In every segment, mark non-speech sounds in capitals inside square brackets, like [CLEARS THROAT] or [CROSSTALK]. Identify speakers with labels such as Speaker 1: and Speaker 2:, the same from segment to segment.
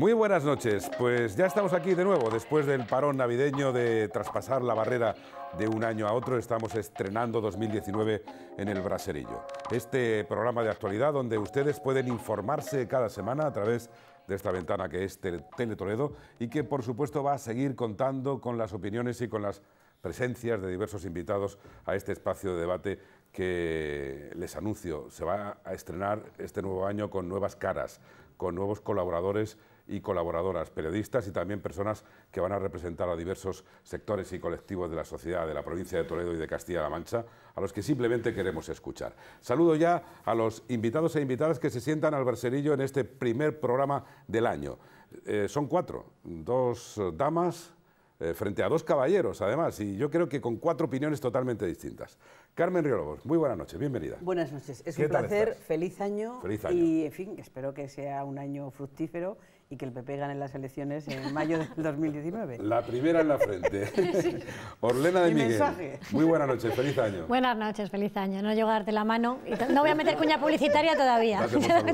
Speaker 1: Muy buenas noches, pues ya estamos aquí de nuevo, después del parón navideño de traspasar la barrera de un año a otro, estamos estrenando 2019 en el Braserillo. Este programa de actualidad donde ustedes pueden informarse cada semana a través de esta ventana que es Teletoledo y que por supuesto va a seguir contando con las opiniones y con las presencias de diversos invitados a este espacio de debate que les anuncio, se va a estrenar este nuevo año con nuevas caras, con nuevos colaboradores y colaboradoras, periodistas y también personas que van a representar a diversos sectores y colectivos de la sociedad de la provincia de Toledo y de Castilla-La Mancha, a los que simplemente queremos escuchar. Saludo ya a los invitados e invitadas que se sientan al verserillo en este primer programa del año. Eh, son cuatro, dos damas, eh, frente a dos caballeros, además, y yo creo que con cuatro opiniones totalmente distintas. Carmen Riolobos, muy buenas noches, bienvenida.
Speaker 2: Buenas noches, es un placer, feliz año, y en fin, espero que sea un año fructífero y que el PP gane las elecciones en mayo del 2019. [LAUGHS] La primera en la frente. [LAUGHS]
Speaker 1: Orlena de Miguel. Muy buenas noches, feliz año.
Speaker 3: Buenas noches, feliz año. No llego la mano. no voy a meter cuña publicitaria todavía.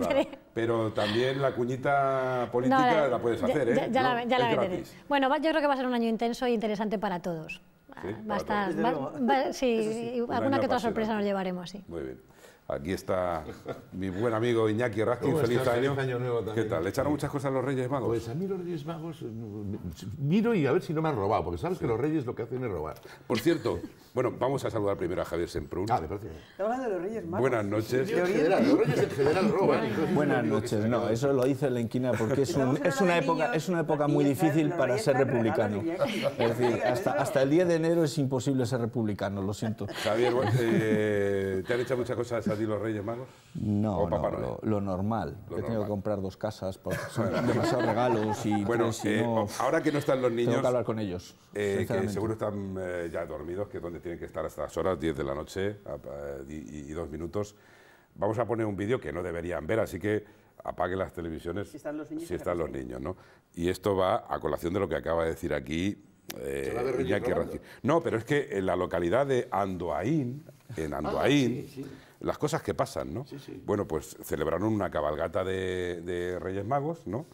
Speaker 3: [LAUGHS]
Speaker 1: Pero también la cuñita política la, puedes hacer, ¿eh? Ya, la, meteré.
Speaker 3: Bueno, yo creo que va a ser un año intenso e interesante para todos.
Speaker 1: va a estar.
Speaker 3: sí, alguna que otra sorpresa nos llevaremos, Muy bien.
Speaker 1: Aquí está mi buen amigo Iñaki Raskin, feliz año. ¿Qué tal? ¿Le echaron muchas cosas a los Reyes Magos? Pues
Speaker 4: a mí los Reyes Magos mm,
Speaker 1: miro y a ver si no me han robado, porque sabes que los Reyes lo que hacen es robar. Por cierto, bueno, vamos a saludar primero a Javier Semprún. Ah,
Speaker 4: hablando de los Reyes Magos.
Speaker 5: Buenas noches. Los Reyes en general roban. Buenas noches. No, eso lo dice inquina porque es, una época, es una época muy difícil para ser republicano. Es decir, [LAUGHS] hasta, el día de enero es imposible ser republicano, lo siento.
Speaker 1: Javier, eh, te han hecho muchas cosas los Reyes Magos?
Speaker 5: No, no Lo, normal. He tenido que comprar dos casas porque [LAUGHS] son demasiados regalos
Speaker 1: y. Bueno, eh, ahora que no están los niños. Tengo que hablar con ellos. Eh, seguro están eh, ya dormidos, que es donde tienen que estar hasta las horas, 10 de la noche y, dos minutos. Vamos a poner un vídeo que no deberían ver, así que apague las televisiones si
Speaker 5: están los niños, si están
Speaker 1: los niños ¿no? Y esto va a colación de lo que acaba de decir aquí No, pero es que en la localidad de Andoain en ah, Andoain las cosas que pasan, ¿no? Sí, sí. Bueno, pues celebraron una cabalgata de, Reyes Magos, ¿no?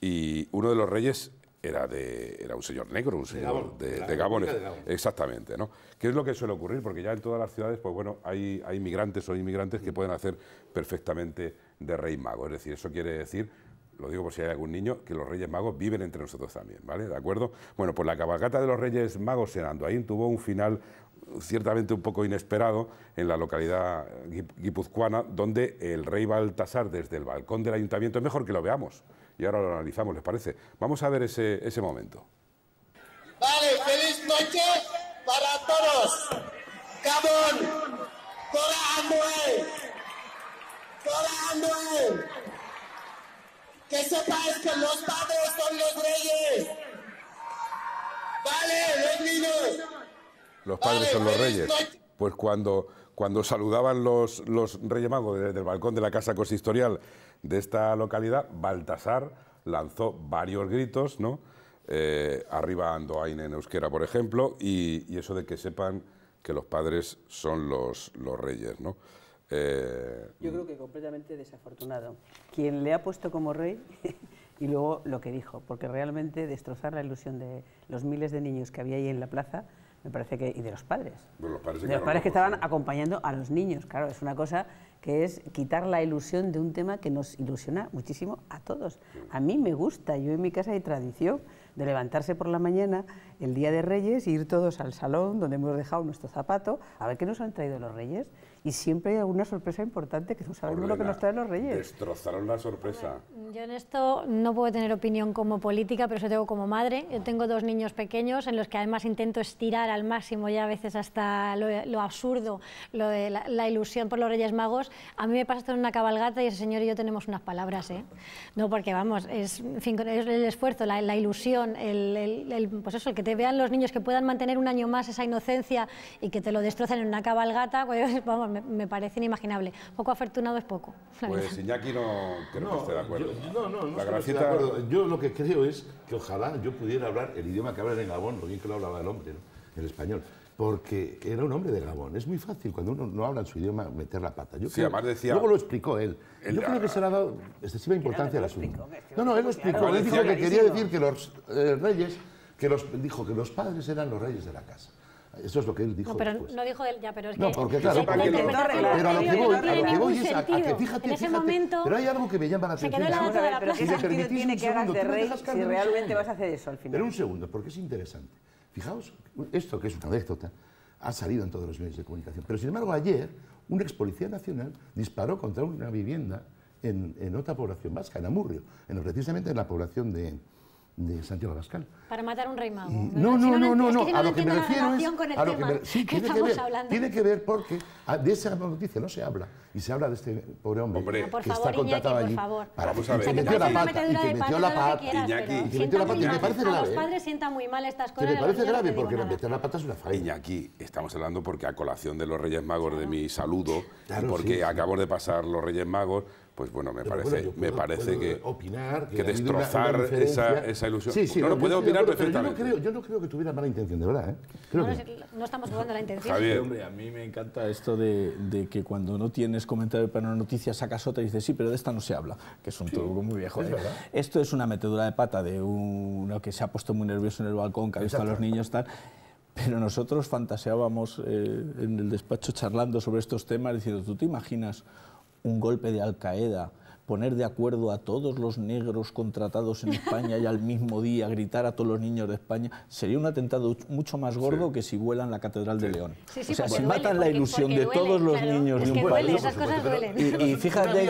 Speaker 1: Y uno de los reyes era, de, era un señor negro, un señor de, Gabón, Gabón, Exactamente, ¿no? ¿Qué es lo que suele ocurrir? Porque ya en todas las ciudades, pues bueno, hay, hay migrantes o inmigrantes que mm. pueden hacer perfectamente de rey mago. Es decir, eso quiere decir lo digo por si hay algún niño, que los Reyes Magos viven entre nosotros también, ¿vale? ¿De acuerdo? Bueno, pues la cabalgata de los Reyes Magos en ahí tuvo un final ciertamente un poco inesperado en la localidad guipuzcoana, donde el rey Baltasar desde el balcón del ayuntamiento, es mejor que lo veamos y ahora lo analizamos, ¿les parece? Vamos a ver ese, ese momento.
Speaker 4: Vale, feliz noche para todos. ...cora
Speaker 2: Toda Que
Speaker 3: sepáis que los padres son los reyes.
Speaker 5: Vale, los niños
Speaker 3: los padres son los reyes.
Speaker 1: Pues cuando, cuando saludaban los, reyes magos desde el balcón de la casa consistorial de esta localidad, Baltasar lanzó varios gritos, ¿no? Eh, arriba Andoain en euskera, por ejemplo, y, eso de que sepan que los padres son los, reyes, ¿no? Eh,
Speaker 2: Yo creo que completamente desafortunado. Quien le ha puesto como rey [LAUGHS] y luego lo que dijo, porque realmente destrozar la ilusión de los miles de niños que había ahí en la plaza me parece que, y de los padres. Bueno, que estaban acompañando a los niños, claro, es una cosa que es quitar la ilusión de un tema que nos ilusiona muchísimo a todos. A mí me gusta, yo en mi casa hay tradición de levantarse por la mañana, el día de Reyes, ir todos al salón donde hemos dejado nuestro zapato, a ver qué nos han traído los Reyes, y siempre
Speaker 1: hay alguna sorpresa importante que no sabemos
Speaker 3: lo que nos traen los reyes.
Speaker 1: Destrozaron la sorpresa.
Speaker 3: yo en esto no puedo tener opinión como política, pero eso tengo como madre. Yo tengo dos niños pequeños en los que además intento estirar al máximo ya a veces hasta lo, absurdo, la, ilusión por los Reyes Magos. A mí me pasa esto en una cabalgata y ese señor y yo tenemos unas palabras, ¿eh? No, porque vamos, es, el esfuerzo, la, ilusión, el, el, pues eso, el que te vean los niños, que puedan mantener un año más esa inocencia y que te lo destrocen en una cabalgata, pues vamos, me, parece inimaginable. Poco afortunado es poco. [LAUGHS] Pues
Speaker 1: Iñaki no creo no, que esté de acuerdo. no, no, no de acuerdo.
Speaker 4: Yo lo que creo es que ojalá yo pudiera hablar el idioma que habla en Gabón, lo bien que lo hablaba el hombre, el español porque era un hombre de Gabón. Es muy fácil cuando uno no habla en su idioma meter la pata. Yo luego lo explicó él. Yo creo que se le ha dado excesiva importancia al asunto. No, no, él lo explicó. Él dijo que quería decir que los eh, reyes, que los, dijo que los padres eran los reyes de la casa. Eso es lo que él dijo. No, pero
Speaker 3: no dijo él ya, pero es que. No, porque claro. pero a lo que voy, a lo que voy es a, que fíjate, en fíjate. pero hay
Speaker 4: algo que me llama la atención. Se quedó la de la plaza. Si tiene que hagas de rey, si realmente vas a hacer eso al final. Pero un segundo, porque es interesante. Fijaos, esto que es una anécdota, ha salido en todos los medios de comunicación. Pero sin embargo, ayer un ex policía nacional disparó contra una vivienda en, en otra población vasca, en Amurrio, en, precisamente en la población de de Santiago Abascal.
Speaker 3: Para matar a un rey mago. no, no, no, no, a lo que me refiero es lo que me, tiene que ver, hablando. tiene que
Speaker 4: ver porque de esa noticia no se habla y se habla de este pobre hombre, que está favor, contratado allí por favor. para Vamos a que la pata y que metió la pata y que metió la pata y me parece grave. ¿eh? Los padres
Speaker 3: sientan muy mal estas cosas. Me parece grave porque
Speaker 1: meter la pata es una falla. Iñaki, estamos hablando porque a colación de los Reyes Magos de mi saludo, porque acabo de pasar los Reyes Magos pues bueno, me parece, me parece que, opinar,
Speaker 4: que, destrozar esa, ilusión. no, no puede opinar perfectamente. Yo no, creo, no, creo, que tuviera mala intención,
Speaker 5: de verdad. ¿eh?
Speaker 3: no, estamos jugando la intención.
Speaker 5: Hombre, a mí me encanta esto de, que cuando no tienes comentario para una noticia sacas otra y dices, sí, pero de esta no se habla, que es un truco muy viejo. ¿eh? Esto es una metedura de pata de uno que se ha puesto muy nervioso en el balcón, que ha visto a los niños tal. Pero nosotros fantaseábamos eh, en el despacho charlando sobre estos temas, diciendo, ¿tú te imaginas un golpe de Al Qaeda poner de acuerdo a todos los negros contratados en España y al mismo día gritar a todos los niños de España, sería un atentado mucho más gordo que si vuelan la Catedral de León. o sea, si matan la ilusión de todos los niños de un país... Esas cosas y, fíjate...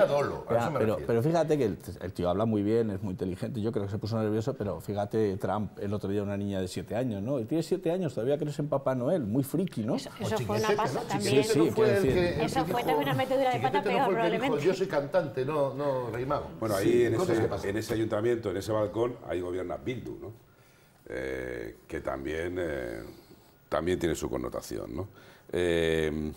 Speaker 5: pero, fíjate que el, tío habla muy bien, es muy inteligente, yo creo que se puso nervioso, pero fíjate Trump, el otro día una niña de siete años, ¿no? Tiene siete años, todavía crees en Papá Noel, muy friki, ¿no? Eso, fue
Speaker 3: una también.
Speaker 5: Sí, sí, decir... eso fue
Speaker 3: una metedura de pata probablemente. Yo
Speaker 4: soy cantante, no bueno, ahí en,
Speaker 1: ese, ayuntamiento, en ese balcón, hay gobierna Bildu, ¿no? Eh, que también, eh, también tiene su connotación, eh,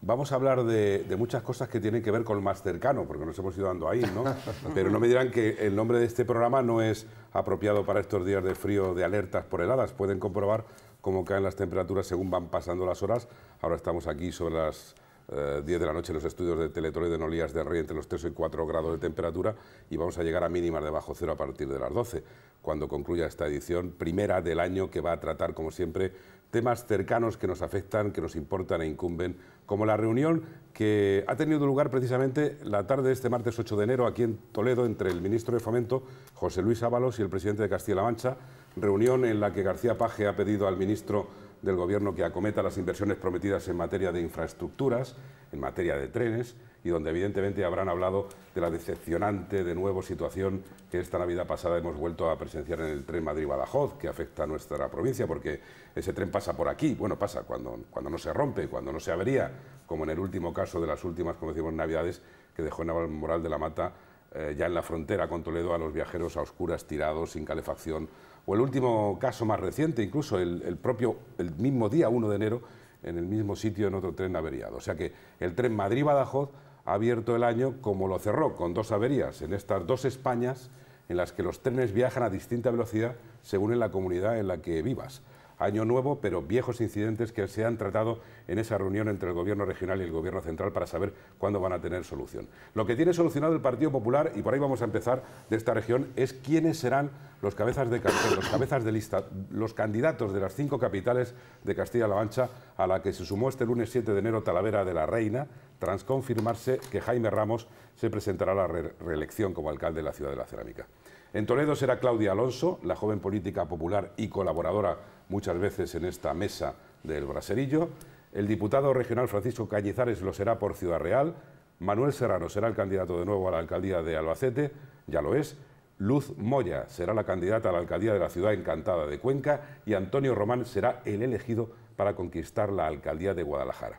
Speaker 1: Vamos a hablar de, muchas cosas que tienen que ver con lo más cercano, porque nos hemos ido dando ahí, ¿no? [LAUGHS] Pero no me dirán que el nombre de este programa no es apropiado para estos días de frío, de alertas por heladas. Pueden comprobar cómo caen las temperaturas según van pasando las horas. Ahora estamos aquí sobre las 10 eh, de la noche en los estudios de Teletoledo en Olías de Rey entre los 3 y 4 grados de temperatura y vamos a llegar a mínimas de bajo cero a partir de las 12, cuando concluya esta edición primera del año que va a tratar, como siempre, temas cercanos que nos afectan, que nos importan e incumben, como la reunión que ha tenido lugar precisamente la tarde de este martes 8 de enero aquí en Toledo entre el ministro de Fomento, José Luis Ábalos, y el presidente de Castilla-La Mancha, reunión en la que García Paje ha pedido al ministro del Gobierno que acometa las inversiones prometidas en materia de infraestructuras, en materia de trenes, y donde evidentemente habrán hablado de la decepcionante, de nuevo, situación que esta Navidad pasada hemos vuelto a presenciar en el tren Madrid-Badajoz, que afecta a nuestra provincia, porque ese tren pasa por aquí, bueno, pasa cuando, cuando no se rompe, cuando no se avería, como en el último caso de las últimas, como decimos, Navidades, que dejó en Moral de la Mata, eh, ya en la frontera con Toledo, a los viajeros a oscuras, tirados, sin calefacción, o el último caso más reciente, incluso el, propio, el mismo día 1 de enero, en el mismo sitio en otro tren averiado. O sea que el tren Madrid-Badajoz ha abierto el año como lo cerró, con dos averías en estas dos Españas en las que los trenes viajan a distinta velocidad según en la comunidad en la que vivas año nuevo, pero viejos incidentes que se han tratado en esa reunión entre el Gobierno regional y el Gobierno central para saber cuándo van a tener solución. Lo que tiene solucionado el Partido Popular, y por ahí vamos a empezar, de esta región, es quiénes serán los cabezas de cabezas de lista, los candidatos de las cinco capitales de Castilla-La Mancha, a la que se sumó este lunes 7 de enero Talavera de la Reina, tras confirmarse que Jaime Ramos se presentará a la reelección como alcalde de la ciudad de la Cerámica. En Toledo será Claudia Alonso, la joven política popular y colaboradora muchas veces en esta mesa del Braserillo. El diputado regional Francisco Cañizares lo será por Ciudad Real. Manuel Serrano será el candidato de nuevo a la alcaldía de Albacete, ya lo es. Luz Moya será la candidata a la alcaldía de la ciudad encantada de Cuenca y Antonio Román será el elegido para conquistar la alcaldía de Guadalajara.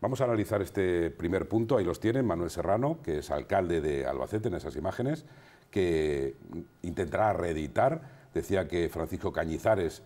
Speaker 1: Vamos a analizar este primer punto. Ahí los tienen Manuel Serrano, que es alcalde de Albacete en esas imágenes, que intentará reeditar. Decía que Francisco Cañizares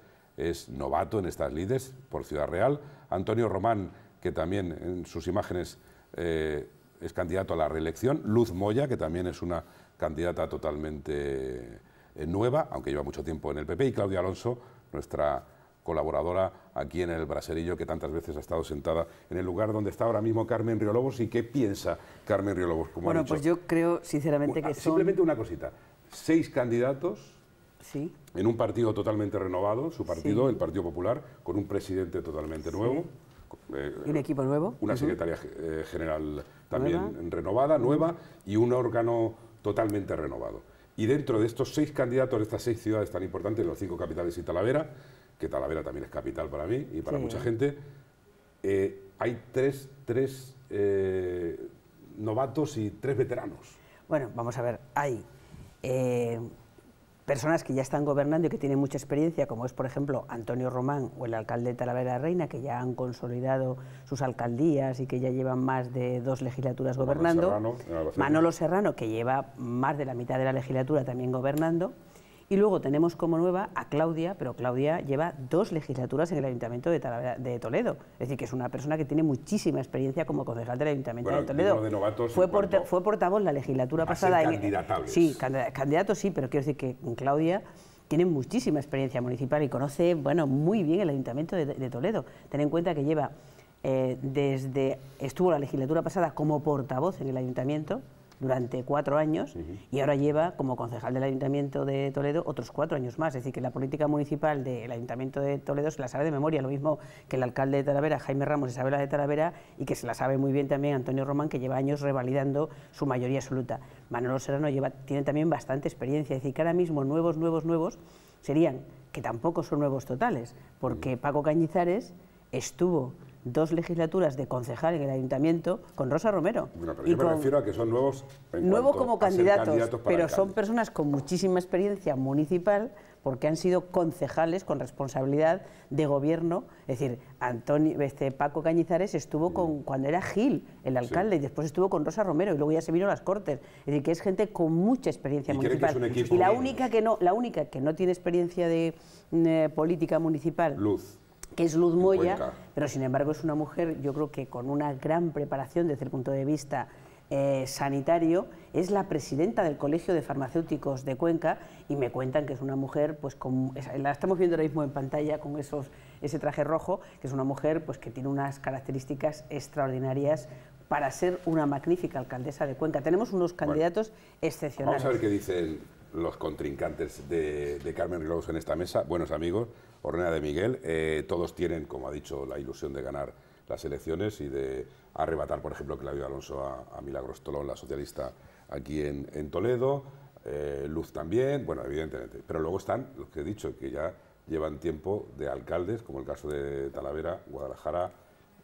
Speaker 1: es novato en estas lides por Ciudad Real. Antonio Román, que también en sus imágenes eh, es candidato a la reelección. Luz Moya, que también es una candidata totalmente eh, nueva, aunque lleva mucho tiempo en el PP. Y Claudia Alonso, nuestra colaboradora aquí en el Braserillo, que tantas veces ha estado sentada en el lugar donde está ahora mismo Carmen Riolobos. ¿Y qué piensa Carmen Riolobos? Como bueno, pues yo creo sinceramente que Simplemente una cosita. Seis candidatos en un partido totalmente renovado, su partido, el Partido Popular, con un presidente totalmente nuevo. Eh, un equipo nuevo. Una secretaria eh, general también renovada, nueva, y un órgano totalmente renovado. Y dentro de estos seis candidatos de estas seis ciudades tan importantes, los cinco capitales y Talavera, que Talavera también es capital para mí y para mucha gente, eh, hay tres, novatos y tres veteranos.
Speaker 2: Bueno, vamos a ver, hay personas que ya están gobernando y que tienen mucha experiencia, como es, por ejemplo, Antonio Román o el alcalde de Talavera Reina, que ya han consolidado sus alcaldías y que ya llevan más de dos legislaturas gobernando. Manolo Serrano, que lleva más de la mitad de la legislatura también gobernando y luego tenemos como nueva a Claudia, pero Claudia lleva dos legislaturas en el Ayuntamiento de, Toledo. Es decir, que es una persona que tiene muchísima experiencia como concejal del Ayuntamiento de Toledo. fue, portavoz la legislatura pasada. Candidatables. sí, candidato sí, pero quiero decir que Claudia tiene muchísima experiencia municipal y conoce bueno, muy bien el Ayuntamiento de, Toledo. Ten en cuenta que lleva eh, desde estuvo la legislatura pasada como portavoz en el ayuntamiento, durante cuatro años y ahora lleva como concejal del Ayuntamiento de Toledo otros cuatro años más. Es decir, que la política municipal del Ayuntamiento de Toledo se la sabe de memoria, lo mismo que el alcalde de Talavera, Jaime Ramos, Isabela de Talavera, y que se la sabe muy bien también Antonio Román, que lleva años revalidando su mayoría absoluta. Manolo Serrano lleva, tiene también bastante experiencia. Es decir, que ahora mismo nuevos, nuevos, nuevos serían, que tampoco son nuevos totales, porque Paco Cañizares estuvo dos legislaturas de concejal en el ayuntamiento con Rosa Romero.
Speaker 1: Bueno, pero yo me refiero a que son nuevos. Nuevos como candidatos, pero son
Speaker 2: personas con muchísima experiencia municipal porque han sido concejales con responsabilidad de gobierno. Es decir, Antonio, este Paco Cañizares estuvo con mm. cuando era Gil, el alcalde, y después estuvo con Rosa Romero y luego ya se vino a las Cortes. Es decir, que es gente con mucha experiencia municipal. y la única que no, la única que no tiene experiencia de mm, eh, política municipal. Luz que es Luz Moya, pero sin embargo es una mujer, yo creo que con una gran preparación desde el punto de vista eh, sanitario, es la presidenta del Colegio de Farmacéuticos de Cuenca y me cuentan que es una mujer, pues con, la estamos viendo ahora mismo en pantalla con esos, ese traje rojo, que es una mujer pues, que tiene unas características extraordinarias para ser una magnífica alcaldesa de Cuenca. Tenemos unos candidatos excepcionales. Vamos a ver qué
Speaker 1: dicen los contrincantes de, Carmen Rose en esta mesa, buenos amigos. Orrena de Miguel. Eh, todos tienen, como ha dicho, la ilusión de ganar las elecciones y de arrebatar, por ejemplo, que Claudio Alonso a, Milagros Tolón, la socialista aquí en, Toledo, eh, Luz también, bueno, evidentemente. Pero luego están los que he dicho, que ya llevan tiempo de alcaldes, como el caso de Talavera, Guadalajara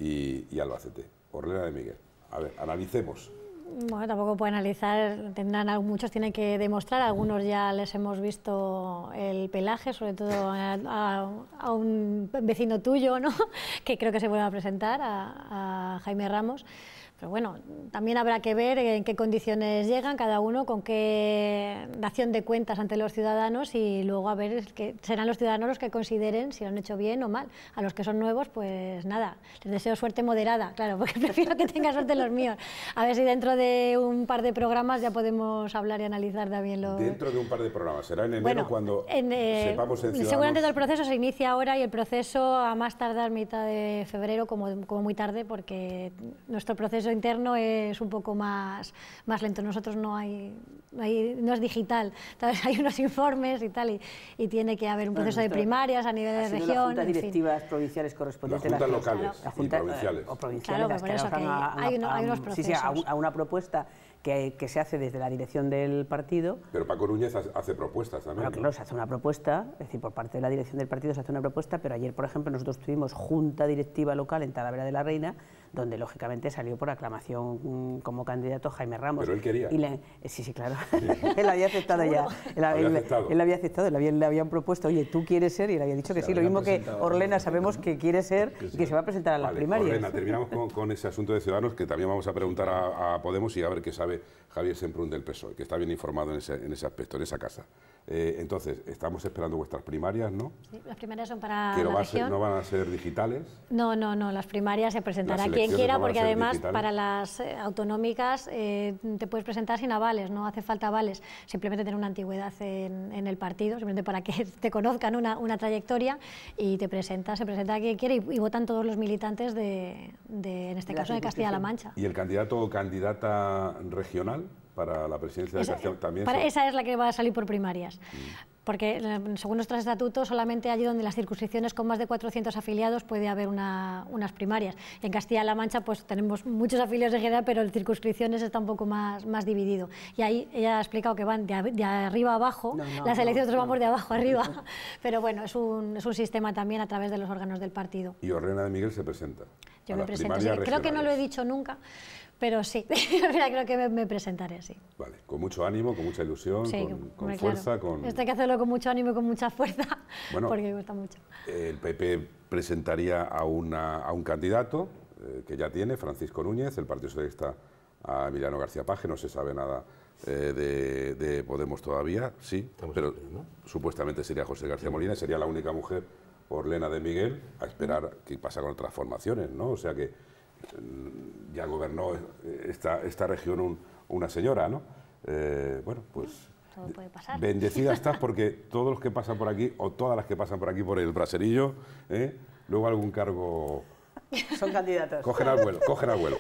Speaker 1: y, Albacete. Orlena de Miguel. A ver, analicemos.
Speaker 3: Bueno, tampoco puede analizar, tendrán, muchos tienen que demostrar, algunos ya les hemos visto el pelaje, sobre todo a, un vecino tuyo, ¿no? [LAUGHS] que creo que se vuelve a presentar, a Jaime Ramos pero bueno, también habrá que ver en qué condiciones llegan cada uno, con qué nación de cuentas ante los ciudadanos y luego a ver serán los ciudadanos los que consideren si lo han hecho bien o mal. A los que son nuevos, pues nada, les deseo suerte moderada, claro, porque [LAUGHS] prefiero que tengan suerte los míos. A ver si dentro de un par de programas ya podemos hablar y analizar también lo... Dentro
Speaker 1: de un par de programas, será en enero cuando eh, sepamos en Seguramente todo
Speaker 3: el proceso se inicia ahora y el proceso a más tardar mitad de febrero como muy tarde porque nuestro proceso interno es un poco más, más lento. Nosotros no hay, no, no es digital, vez [LAUGHS] hay unos informes y tal, y, tiene que haber un proceso de primarias a nivel de región. Las
Speaker 2: directivas provinciales correspondientes las juntas locales las juntas, y eh, provinciales. O provinciales a, hay, unos procesos. Sí, sí, a una propuesta que, que, se hace desde la dirección del partido.
Speaker 1: Pero Paco Núñez hace propuestas también. Bueno, claro, ¿no? se
Speaker 2: hace una propuesta, es decir, por parte de la dirección del partido se hace una propuesta, pero ayer, por ejemplo, nosotros tuvimos junta directiva local en Talavera de la Reina donde lógicamente salió por aclamación mm, como candidato Jaime Ramos. Pero él quería. Eh, sí, sí, claro. [LAUGHS] él había aceptado ya. Él, había aceptado. él había aceptado, le, habían, propuesto, oye, tú quieres ser, y le había dicho que sí. Lo mismo que Orlena sabemos que quiere ser y que se va a presentar a las primarias. Orlena, terminamos
Speaker 1: con, ese asunto de Ciudadanos, que también vamos a preguntar a Podemos y a ver qué sabe siempre un del PSOE, que está bien informado en ese, en ese aspecto, en esa casa. Eh, entonces, estamos esperando vuestras primarias, ¿no?
Speaker 3: Sí, las primarias son para no
Speaker 1: van a ser digitales.
Speaker 3: No, no, no, las primarias se presentará quien quiera, porque además para las eh, autonómicas eh, te puedes presentar sin avales, no hace falta avales, simplemente tener una antigüedad en, el partido, simplemente para que [LAUGHS] te conozcan una, trayectoria y te presenta se presenta quien quiera... y, votan todos los militantes de, de en este caso, de Castilla-La Mancha. ¿Y
Speaker 1: el candidato o candidata regional? para la presidencia esa, también. Para, esa
Speaker 3: es la que va a salir por primarias. Mm. Porque eh, según nuestros estatutos solamente allí donde las circunscripciones con más de 400 afiliados puede haber unas primarias. En Castilla-La Mancha pues tenemos muchos afiliados de general, pero en circunscripciones está un poco más, más dividido. Y ahí ella ha explicado que van de, arriba a abajo, las elecciones vamos de abajo arriba, [LAUGHS] pero bueno, es un, es un sistema también a través de los órganos del partido.
Speaker 1: Y Orrena de Miguel se presenta. Yo me presento, creo que no lo
Speaker 3: he dicho nunca, pero sí, [LAUGHS] creo que me, presentaré, así.
Speaker 1: Vale, con mucho ánimo, con mucha ilusión, con, fuerza. Con... Esto
Speaker 3: hay que hacerlo con mucho ánimo y con mucha fuerza, [LAUGHS] porque me gusta mucho.
Speaker 1: El PP presentaría a, una, a un candidato eh, que ya tiene, Francisco Núñez, el Partido Socialista a Emiliano García Paje, no se sabe nada eh, de, Podemos todavía, sí, pero supuestamente sería José García Molina, sería la única mujer por Lena de Miguel, a esperar qué pasa con otras formaciones, ¿no? O sea que eh, ya gobernó eh, esta, esta región una señora, ¿no? Eh, bueno, pues...
Speaker 3: Todo puede pasar.
Speaker 1: Bendecida estás [LAUGHS] porque todos los que pasan por aquí, o todas las que pasan por aquí por el braserillo, luego algún cargo...
Speaker 2: Son candidatos. Cogen al vuelo,
Speaker 1: cogen al vuelo.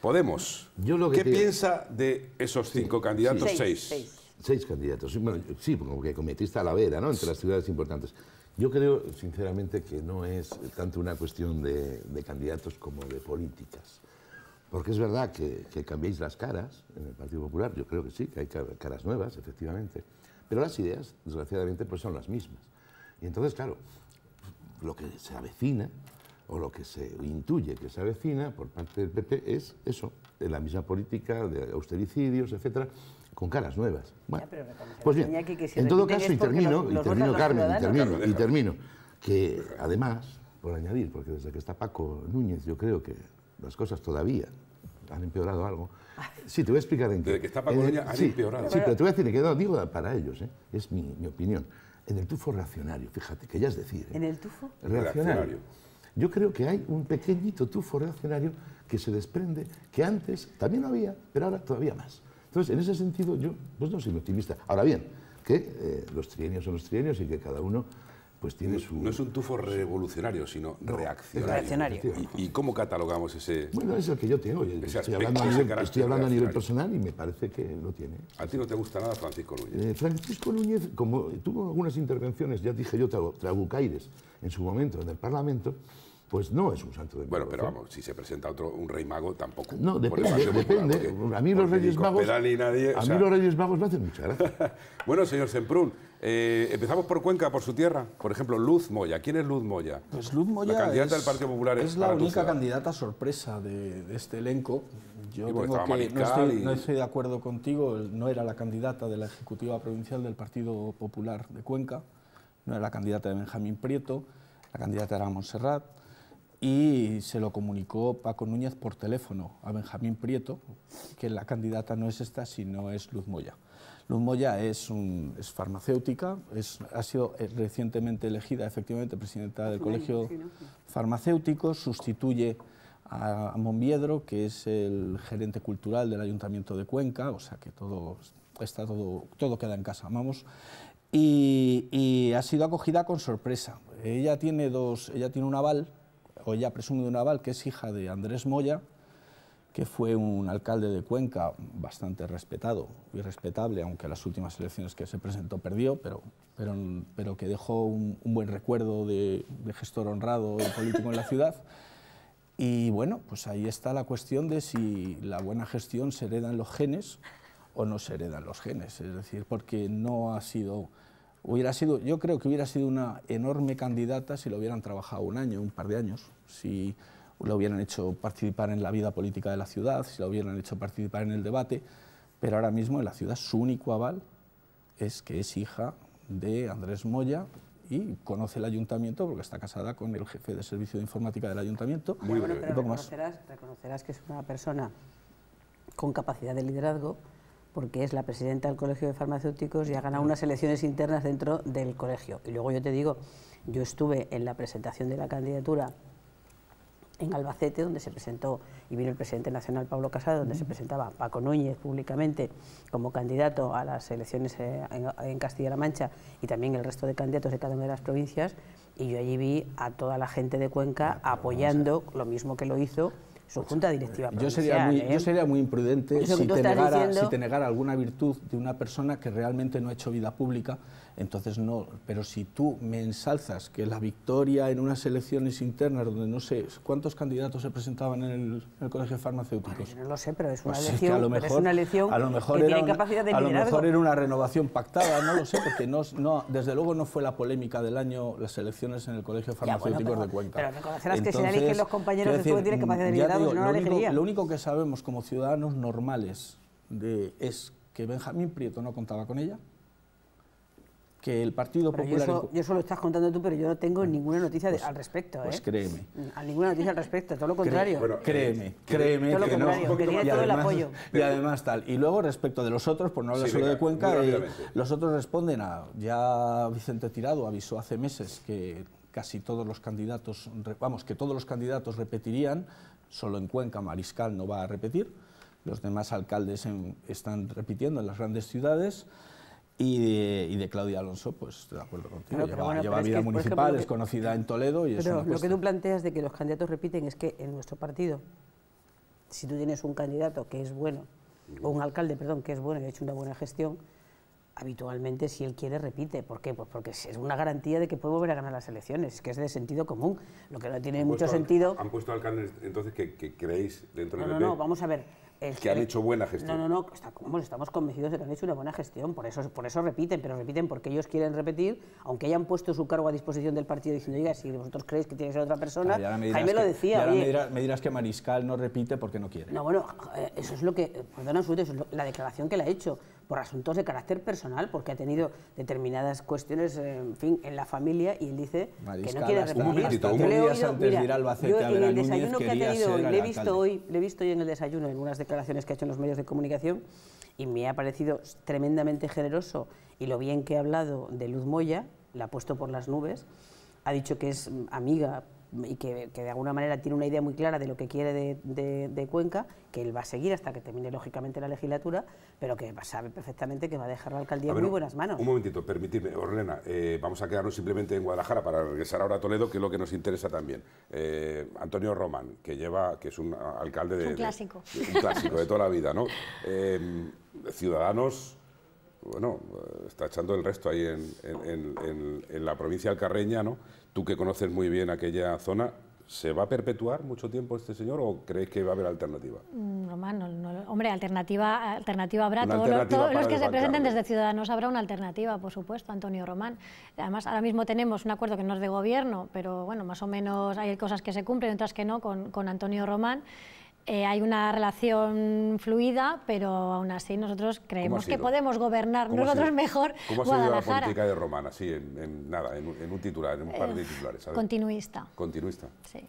Speaker 1: Podemos. ¿Qué piensa de esos cinco candidatos? Seis. seis. candidatos.
Speaker 4: sí, como que cometiste a la vera, ¿no? Entre las ciudades importantes. Yo creo, sinceramente, que no es tanto una cuestión de, candidatos como de políticas. Porque es verdad que, que, las caras en el Partido Popular, yo creo que sí, que hay caras nuevas, efectivamente, pero las ideas, desgraciadamente, pues son las mismas. Y entonces, claro, lo que se avecina, o lo que se intuye que se avecina por parte del PP, e es eso, la misma política de austericidios, etc., con caras nuevas. Bueno, pues bien, en todo caso, y termino, y termino Carmen, y termino, y termino, que además, por añadir, porque desde que está Paco Núñez, yo creo que las cosas todavía han empeorado algo. [LAUGHS] Sí, te voy a explicar en qué. Desde que está Paco Núñez han empeorado. Sí, pero te voy a decir que digo para ellos, ¿eh? es mi, opinión. En el tufo reaccionario, fíjate, que ya es decir. ¿eh? ¿En
Speaker 2: el tufo? Reaccionario.
Speaker 4: Yo creo que hay un pequeñito tufo reaccionario que se desprende, que antes también había, pero ahora todavía más. Entonces, en ese sentido, yo pues no soy optimista. Ahora bien, que eh, los trienios son los trienios y que cada uno pues tiene su... No es un tufo revolucionario,
Speaker 1: sino reaccionario. ¿Y, cómo catalogamos ese...? Bueno, es el que yo tengo. estoy, hablando a, nivel,
Speaker 4: personal y me parece que lo tiene.
Speaker 1: ¿A ti no te gusta nada Francisco Núñez?
Speaker 4: Eh, Francisco Núñez, como tuvo algunas intervenciones, ya dije yo, trabucaires, en su momento en el Parlamento,
Speaker 1: pues no es un santo de Bueno, pero vamos, si se presenta otro, un rey mago tampoco. No, depende, a mí los reyes magos... a me hacen mucha gracia. [LAUGHS] bueno, señor Semprún, eh, empezamos por Cuenca, por su tierra. Por ejemplo, Luz Moya. ¿Quién es Luz Moya?
Speaker 5: Pues Luz Moya la candidata del Partido Popular. Es la única candidata sorpresa de, este elenco. Yo tengo que, no, estoy, no estoy de acuerdo contigo, no era la candidata de la Ejecutiva Provincial del Partido Popular de Cuenca, no era la candidata de Benjamín Prieto, la candidata era Montserrat y se lo comunicó Paco Núñez por teléfono a Benjamín Prieto, que la candidata no es esta, sino es Luz Moya. Luz Moya es, un, es farmacéutica, es, ha sido eh, recientemente elegida efectivamente presidenta del Colegio Farmacéutico, sustituye a, Monviedro, que es el gerente cultural del Ayuntamiento de Cuenca, o sea que todo, está todo, todo queda en casa, vamos. Y, y ha sido acogida con sorpresa. Ella tiene, dos, ella tiene un aval Oya Presumido Naval, que es hija de Andrés Moya, que fue un alcalde de Cuenca bastante respetado y respetable, aunque las últimas elecciones que se presentó perdió, pero, pero, que dejó un, buen recuerdo de, gestor honrado y político en la ciudad. Y bueno, pues ahí está la cuestión de si la buena gestión se hereda en los genes o no se heredan los genes. Es decir, porque no ha sido Hubiera sido, yo creo que hubiera sido una enorme candidata si lo hubieran trabajado un año, un par de años, si lo hubieran hecho participar en la vida política de la ciudad, si lo hubieran hecho participar en el debate, pero ahora mismo en la ciudad su único aval es que es hija de Andrés Moya y conoce el ayuntamiento porque está casada con el jefe de servicio de informática del ayuntamiento. Muy bueno, pero reconocerás,
Speaker 2: reconocerás que es una persona con capacidad de liderazgo porque es la presidenta del Colegio de Farmacéuticos y ha ganado unas elecciones internas dentro del colegio. Y luego yo te digo, yo estuve en la presentación de la candidatura en Albacete, donde se presentó, y vino el presidente nacional Pablo Casado, donde se presentaba Paco Núñez públicamente como candidato a las elecciones eh, en, Castilla-La Mancha y también el resto de candidatos de cada una de las provincias, y yo allí vi a toda la gente de Cuenca pues apoyando lo mismo que lo hizo yo ¿eh? sería,
Speaker 5: muy, imprudente si si te negara alguna virtud de una persona que realmente no ha hecho vida pública entonces no, pero si tú me ensalzas que la victoria en unas elecciones internas donde no sé cuántos candidatos se presentaban en el, Colegio farmacéutico. Farmacéuticos. no lo sé, pero es una pues elección, que una elección que tiene capacidad de A lo mejor era una renovación pactada, no lo sé, porque desde luego no fue la polémica del año las elecciones en el Colegio Farmacéutico Farmacéuticos de Cuenca. Pero reconocerás que si nadie que los compañeros de de tienen capacidad de liderazgo, no lo, la único, lo único que sabemos como ciudadanos normales es que Benjamín Prieto no contaba con ella, que el Partido Popular...
Speaker 2: Yo solo estás contando tú, pero yo no tengo ninguna pues, noticia pues al respecto. Pues ¿eh? créeme. A ninguna noticia al respecto, todo lo contrario. créeme, eh, créeme. lo que quería y todo además, el apoyo.
Speaker 5: Y además tal. Y luego respecto de los otros, por pues no hablar solo de Cuenca, los otros responden a... Ya Vicente Tirado avisó hace meses que casi todos los candidatos, vamos, que todos los candidatos repetirían, solo en Cuenca Mariscal no va a repetir, los demás alcaldes están repitiendo en las grandes ciudades. Y de, y Claudia Alonso, pues de acuerdo contigo. lleva, vida municipal, es conocida en Toledo y es lo que tú
Speaker 2: planteas de que los candidatos repiten es que en nuestro partido, si tú tienes un candidato que es bueno, o un alcalde, perdón, que es bueno y ha hecho una buena gestión, habitualmente si él quiere repite. ¿Por qué? Pues porque es una garantía de que puede volver a ganar las elecciones, que es de sentido común. Lo que no tiene mucho sentido...
Speaker 1: ¿Han puesto alcaldes entonces que, creéis dentro del No, no, vamos a ver que han hecho buena gestión. No, no, no,
Speaker 2: estamos, convencidos de que han hecho una buena gestión, por eso, por eso repiten, pero repiten porque ellos quieren repetir, aunque hayan puesto su cargo a disposición del partido diciendo, oiga, si vosotros creéis que tiene que ser otra persona, Jaime lo decía. Y ahora
Speaker 5: me, dirás, que Mariscal no repite porque no quiere.
Speaker 2: No, bueno, eh, eso es lo que, perdona, eso es la declaración que le ha hecho por asuntos de carácter personal, porque ha tenido determinadas cuestiones, eh, en fin, en la familia y él dice que no quiere repetir. Un momento, un momento, antes de ir a Albacete a ver a Núñez, que le he visto hoy, le he visto hoy en el desayuno en unas declaraciones que ha hecho en los medios de comunicación y me ha parecido tremendamente generoso y lo bien que ha hablado de Luz Moya, la ha puesto por las nubes, ha dicho que es mm, amiga y que, de alguna manera tiene una idea muy clara de lo que quiere de, Cuenca, que él va a seguir hasta que termine lógicamente la legislatura, pero que sabe perfectamente que va a dejar la alcaldía en muy buenas manos.
Speaker 1: Un momentito, permitidme, Orlena, eh, vamos a quedarnos simplemente en Guadalajara para regresar ahora a Toledo, que es lo que nos interesa también. Eh, Antonio Román, que lleva, que es un alcalde de... un clásico.
Speaker 3: un clásico de toda
Speaker 1: la vida, ¿no? [LAUGHS] Eh, ciudadanos bueno, está echando el resto ahí en, en, la provincia alcarreña, ¿no? Tú que conoces muy bien aquella zona, ¿Se va a perpetuar mucho tiempo este señor o crees que va a haber alternativa?
Speaker 3: Mm, Román, hombre, alternativa, alternativa habrá. Todos los, que se presenten desde Ciudadanos habrá una alternativa, por supuesto, Antonio Román. Además, ahora mismo tenemos un acuerdo que no es de gobierno, pero bueno, más o menos hay cosas que se cumplen y otras que no con Antonio Román. Eh, hay una relación fluida, pero aún así nosotros creemos que podemos gobernar nosotros mejor ¿Cómo ha sido la política
Speaker 1: de Romana? sí, en, nada, en, un titular, en un par de eh, titulares? ¿sabes? Continuista. Continuista. Sí.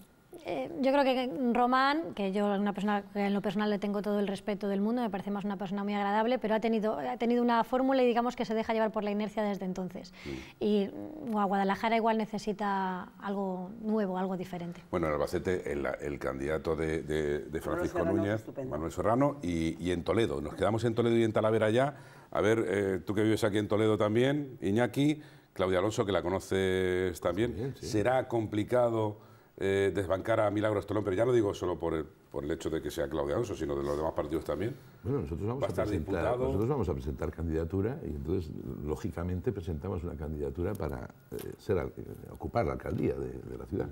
Speaker 3: Eh, yo creo que Román, que yo una persona, en lo personal le tengo todo el respeto del mundo, me parece más una persona muy agradable, pero ha tenido, ha tenido una fórmula y digamos que se deja llevar por la inercia desde entonces. Mm. Y mm, Guadalajara igual necesita algo nuevo, algo diferente.
Speaker 1: Bueno, en Albacete el, candidato de, Francisco Núñez, Manuel Serrano, y, en Toledo. Nos quedamos en Toledo y en Talavera ya. A ver, eh, tú que vives aquí en Toledo también, Iñaki, Claudia Alonso, que la conoces también, ¿será complicado eh, desbancar a Milagros Tolón, pero ya no digo solo por el, por el hecho de que sea Claudia sino de los demás partidos también.
Speaker 4: Bueno, nosotros vamos, a, estar presentar, nosotros vamos a presentar candidatura y entonces, lógicamente, presentamos una candidatura para eh, ser, eh, ocupar la alcaldía de, la ciudad.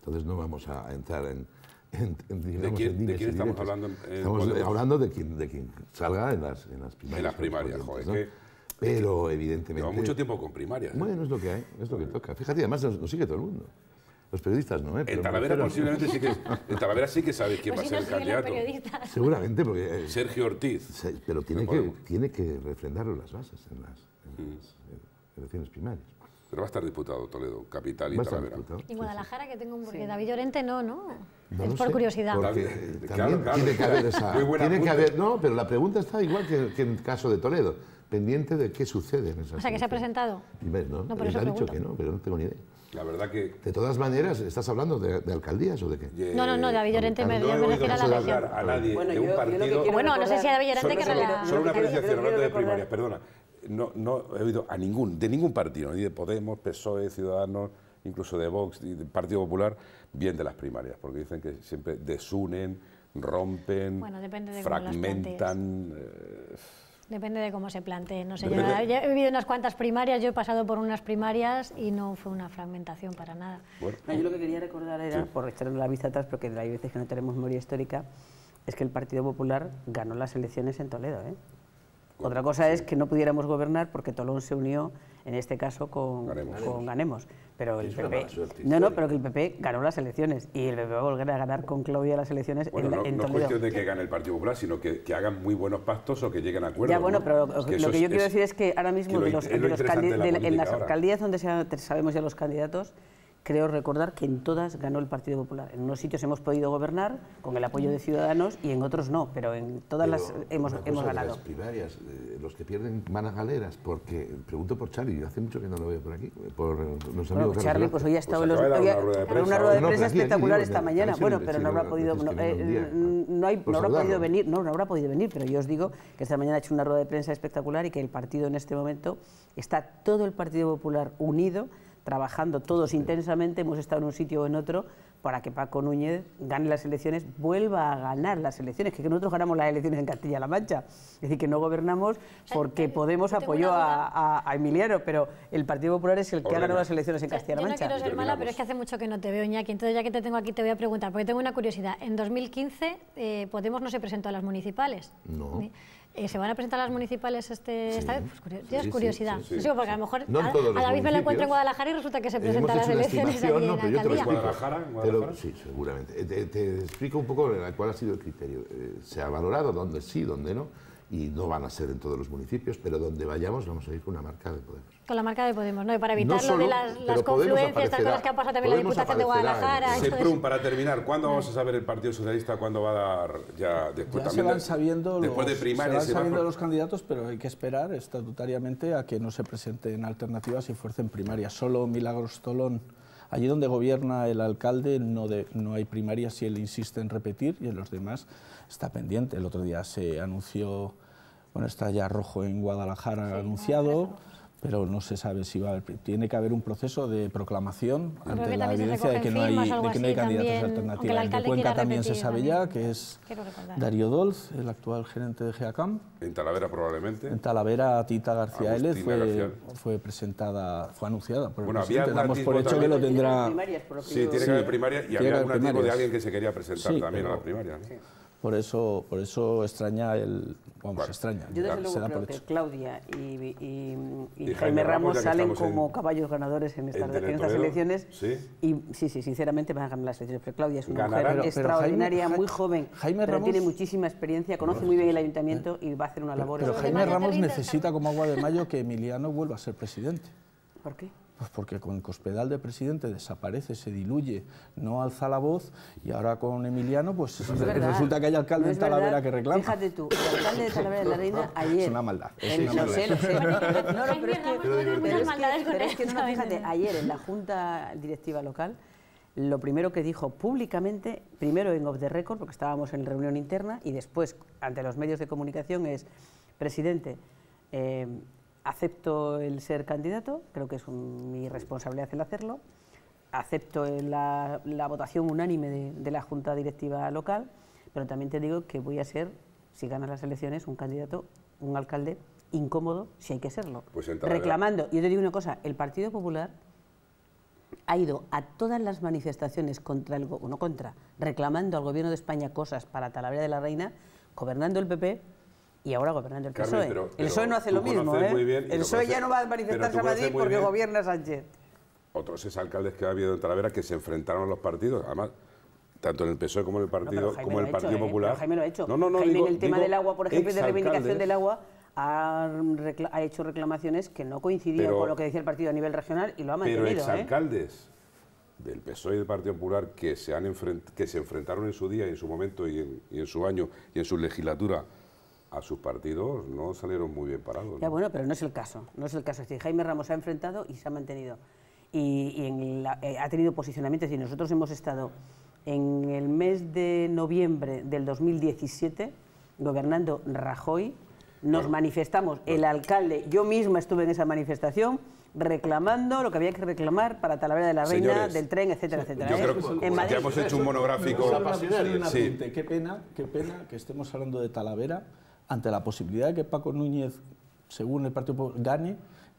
Speaker 4: Entonces no vamos a entrar en... ¿De quién, estamos hablando? estamos hablando de quien, de quien salga en las, en las primarias. En las primarias, Pero evidentemente... Lleva mucho tiempo con primarias. Bueno, es lo que hay, es lo que toca. Fíjate, además nos sigue todo el mundo. Los periodistas no, ¿eh? en Talavera posiblemente sí que, en
Speaker 1: Talavera sí que sabe quién pues va a ser el candidato. Seguramente, porque... Eh, Sergio Ortiz. pero tiene que,
Speaker 4: tiene que refrendarlo las bases en las, mm.
Speaker 1: eh, elecciones primarias. Pero va a estar diputado Toledo, capital y Talavera.
Speaker 3: Y Guadalajara, que tengo un... Porque David Llorente no, ¿no? es por curiosidad.
Speaker 4: tiene que haber esa... [LAUGHS] Tiene que haber, no, pero la pregunta está igual que, en el caso de Toledo, pendiente de qué sucede en esas O sea, que se ha presentado. Y ves, ¿no? no por eso ha dicho que no, pero no tengo ni idea. La verdad que... De todas maneras, ¿estás hablando de, alcaldías o de qué? no, no,
Speaker 3: no, David Llorente me, no a la
Speaker 4: región. a nadie bueno, de un
Speaker 1: partido... bueno, no sé si a David
Speaker 3: Llorente que... Solo, solo, solo una apreciación, hablando de primarias,
Speaker 1: perdona. No, no he oído a ningún, de ningún partido, ni de Podemos, PSOE, Ciudadanos, incluso de Vox, de Partido Popular, bien de las primarias, porque dicen que siempre desunen, rompen,
Speaker 3: fragmentan... Depende de cómo se plantee, no sé. Yo, he vivido unas cuantas primarias, yo he pasado por unas primarias y no fue una fragmentación para nada. Bueno. yo lo
Speaker 2: que quería recordar era, por echarnos la vista atrás, porque hay veces que no tenemos memoria histórica, es que el Partido Popular ganó las elecciones en Toledo, ¿eh? Otra cosa es que no pudiéramos gobernar porque Tolón se unió, en este caso, con Ganemos. Pero el PP, no, no, pero que el PP ganó las elecciones y el PP va a volver a ganar con Claudia las elecciones en, no, no es cuestión de que
Speaker 1: gane el Partido Popular, sino que, hagan muy buenos pactos o que lleguen a acuerdos. Ya, bueno, pero lo que, yo quiero decir es que
Speaker 2: ahora mismo en las alcaldías donde sabemos ya los candidatos, creo recordar que en todas ganó el Partido Popular. En unos sitios hemos podido gobernar con el apoyo de Ciudadanos y en otros no, pero
Speaker 4: en todas las hemos, hemos ganado. las primarias, los que pierden van a galeras, porque pregunto por Charlie, yo hace mucho que no lo veo por aquí, por los Charlie, pues hoy ha pues estado en una rueda de prensa, espectacular esta mañana. Bueno, pero no podido, no,
Speaker 2: hay, pues no habrá podido venir, no, no habrá podido venir, pero yo os digo que esta mañana ha hecho una rueda de prensa espectacular y que el partido en este momento está todo el Partido Popular unido trabajando todos intensamente, hemos estado en un sitio o en otro, para que Paco Núñez gane las elecciones, vuelva a ganar las elecciones, que nosotros ganamos las elecciones en Castilla-La Mancha, es decir, que no gobernamos porque Podemos apoyó a, Emiliano, pero el Partido Popular es el que ha ganado las elecciones en Castilla-La Mancha. Yo no quiero ser mala, pero es
Speaker 3: que hace mucho que no te veo, Iñaki, entonces ya que te tengo aquí te voy a preguntar, porque tengo una curiosidad, en 2015 eh, Podemos no se presentó a las municipales. No. ¿Y eh, ¿Se van a presentar las municipales este, esta vez? Pues es curiosidad. porque a lo mejor a, David me lo encuentro en Guadalajara y resulta que se presentan las elecciones allí la alcaldía.
Speaker 4: sí, seguramente. Eh, te, explico un poco cuál ha sido el criterio. Eh, se ha valorado dónde sí, dónde no y no van a ser en todos los municipios, pero donde vayamos vamos a ir con una marca de Podemos.
Speaker 3: Con la marca de Podemos, ¿no? Y para evitar lo de las, las confluencias, las cosas que han pasado también en la Diputación de Guadalajara. En...
Speaker 1: para terminar, ¿cuándo vamos a saber el Partido Socialista cuándo va a dar ya después ya se van sabiendo después los, de primarias? Se van sabiendo
Speaker 5: los candidatos, pero hay que esperar estatutariamente a que no se presenten alternativas y fuercen primarias. Solo Milagros Tolón. Allí donde gobierna el alcalde no, de, no hay primarias si él insiste en repetir y en los demás está pendiente. El otro día se anunció, bueno, está ya rojo en Guadalajara anunciado. Pero no se sabe si va a haber. Tiene que haber un proceso de proclamación ante la evidencia de que no hay, que no hay candidatos alternativos. De Cuenca también se sabe ya, que es Darío Dolz, el actual gerente de GEACAM. En Talavera probablemente. En Talavera, Tita García Agustina Fue, fue, presentada, fue anunciada por bueno, Había por hecho que tendrá... Sí, tiene que haber primaria y había un tipo de alguien que se quería presentar también a la primaria. Sí. Por eso, por eso extraña el. Vamos, extraña. Yo creo
Speaker 2: Claudia y, Jaime Ramos, salen como caballos ganadores en estas, elecciones. Y sí, sí, sinceramente van a ganar las
Speaker 5: elecciones. Pero Claudia es una mujer extraordinaria, muy joven, Jaime pero Ramos, tiene
Speaker 2: muchísima experiencia, conoce muy bien el ayuntamiento y va a hacer una labor. pero Jaime Ramos necesita
Speaker 5: como agua de mayo que Emiliano vuelva a ser presidente. ¿Por qué? Pues porque con el Cospedal de presidente desaparece, se diluye, no alza la voz y ahora con Emiliano pues resulta que hay alcalde en Talavera que reclama. Fíjate tú, el alcalde de Talavera de la Reina [LAUGHS] ayer... Es una maldad. Es eh, una maldad. Sé, [LAUGHS] No, no,
Speaker 3: pero es que... es no, fíjate, ayer
Speaker 2: en la Junta Directiva Local lo primero que dijo públicamente, primero en Off the Record, porque estábamos en reunión interna, y después ante los medios de comunicación es, presidente, eh, acepto el ser candidato, creo que es mi responsabilidad el hacerlo, acepto la, votación unánime de, la Junta Directiva local, pero también te digo que voy a ser, si ganas las elecciones, un candidato, un alcalde incómodo, si hay que serlo, pues reclamando. Yo te digo una cosa, el Partido Popular ha ido a todas las manifestaciones contra el, no contra, reclamando al Gobierno de España cosas para Talavera de la Reina, gobernando el PP, y ahora gobernando e. el PSOE. el PSOE no hace lo mismo. ¿eh? el PSOE ya no va a manifestarse a Madrid porque gobierna Sánchez.
Speaker 1: Otros alcaldes que ha habido en Talavera que se enfrentaron a los partidos, además tanto en el PSOE como en el Partido, como el Partido ¿eh? Popular. Jaime lo ha hecho. No, no, Jaime en el tema del agua, por ejemplo, de reivindicación del
Speaker 2: agua, ha, ha, hecho reclamaciones que no coincidían con lo que decía el partido a nivel regional y lo ha mantenido. Pero ¿eh?
Speaker 1: exalcaldes alcaldes del PSOE y del Partido Popular que se, han que se enfrentaron en su día, en su momento y en su año y en su legislatura a sus partidos no salieron muy bien parados. Ya
Speaker 2: bueno, pero no es el caso, no es el caso. Es Jaime Ramos ha enfrentado y se ha mantenido. Y, en eh, ha tenido posicionamientos y nosotros hemos estado en el mes de noviembre del 2017 gobernando Rajoy, nos manifestamos, el alcalde, yo misma estuve en esa manifestación reclamando lo que había que reclamar para Talavera de la Reina, del tren, etcétera, etcétera. ¿eh?
Speaker 5: Pues ya hemos hecho un monográfico. Qué pena, qué pena que estemos hablando de Talavera ante la posibilidad de que Paco Núñez, según el Partido Popular, gane,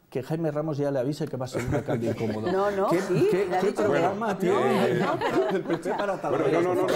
Speaker 5: que Jaime Ramos ya le avise que va a ser un alcalde incómodo. [LAUGHS] No, no, ¿Qué, sí, ¿qué, ha dicho que... no, no, bueno, [LAUGHS] no,
Speaker 1: no,
Speaker 2: no, no, no,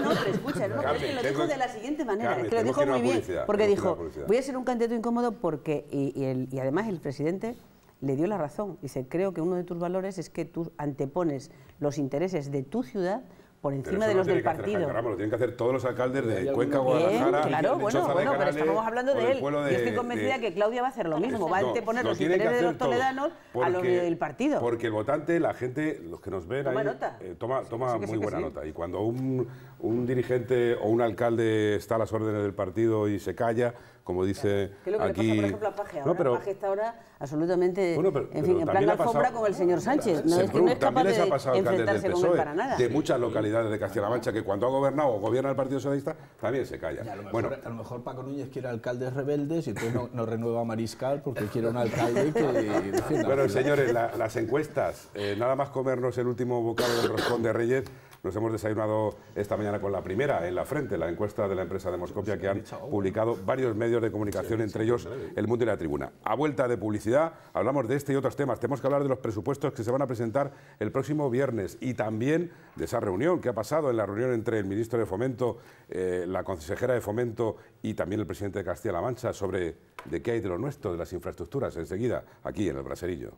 Speaker 2: no, pero escucha, no, es que lo dijo de la siguiente manera, es que lo dijo muy bien, porque dijo, voy a ser un candidato incómodo porque, y, y, el, y además el presidente le dio la razón, dice, creo que uno de tus valores es que tú antepones los intereses de tu ciudad por encima de los del partido. lo
Speaker 1: tienen que hacer todos los alcaldes de Cuenca, Guadalajara, claro, bueno, bueno, de pero estamos hablando de él. Yo estoy convencida que
Speaker 2: Claudia va a hacer lo mismo, va a poner los intereses de los toledanos a los del partido.
Speaker 1: Porque el votante, la gente, los que nos ven toma ahí, nota. Eh, toma, muy buena nota. Y cuando un dirigente o un alcalde está a las órdenes del partido y se calla, como dice aquí. por ejemplo, a Paje no, pero, Paje está ahora absolutamente, en fin, en plan alfombra con
Speaker 2: el señor Sánchez. No, es no es capaz les ha pasado de enfrentarse del para nada.
Speaker 1: De muchas localidades de Castilla-La Mancha que cuando ha gobernado o gobierna el Partido Socialista también se calla. A lo, mejor,
Speaker 5: bueno, a lo mejor Paco Núñez quiere alcaldes rebeldes y entonces no, renueva a Mariscal porque quiere un alcalde que. bueno, señores,
Speaker 1: las encuestas, eh, nada más comernos el último bocado del roscón de Reyes nos hemos desayunado esta mañana con la primera, en la frente, la encuesta de la empresa de Moscopia que han publicado varios medios de comunicación, entre ellos El Mundo y la Tribuna. A vuelta de publicidad, hablamos de este y otros temas. Tenemos que hablar de los presupuestos que se van a presentar el próximo viernes y también de esa reunión que ha pasado en la reunión entre el ministro de Fomento, eh, la consejera de Fomento y también el presidente de Castilla-La Mancha sobre de qué hay de lo nuestro, de las infraestructuras, enseguida, aquí en el Braserillo.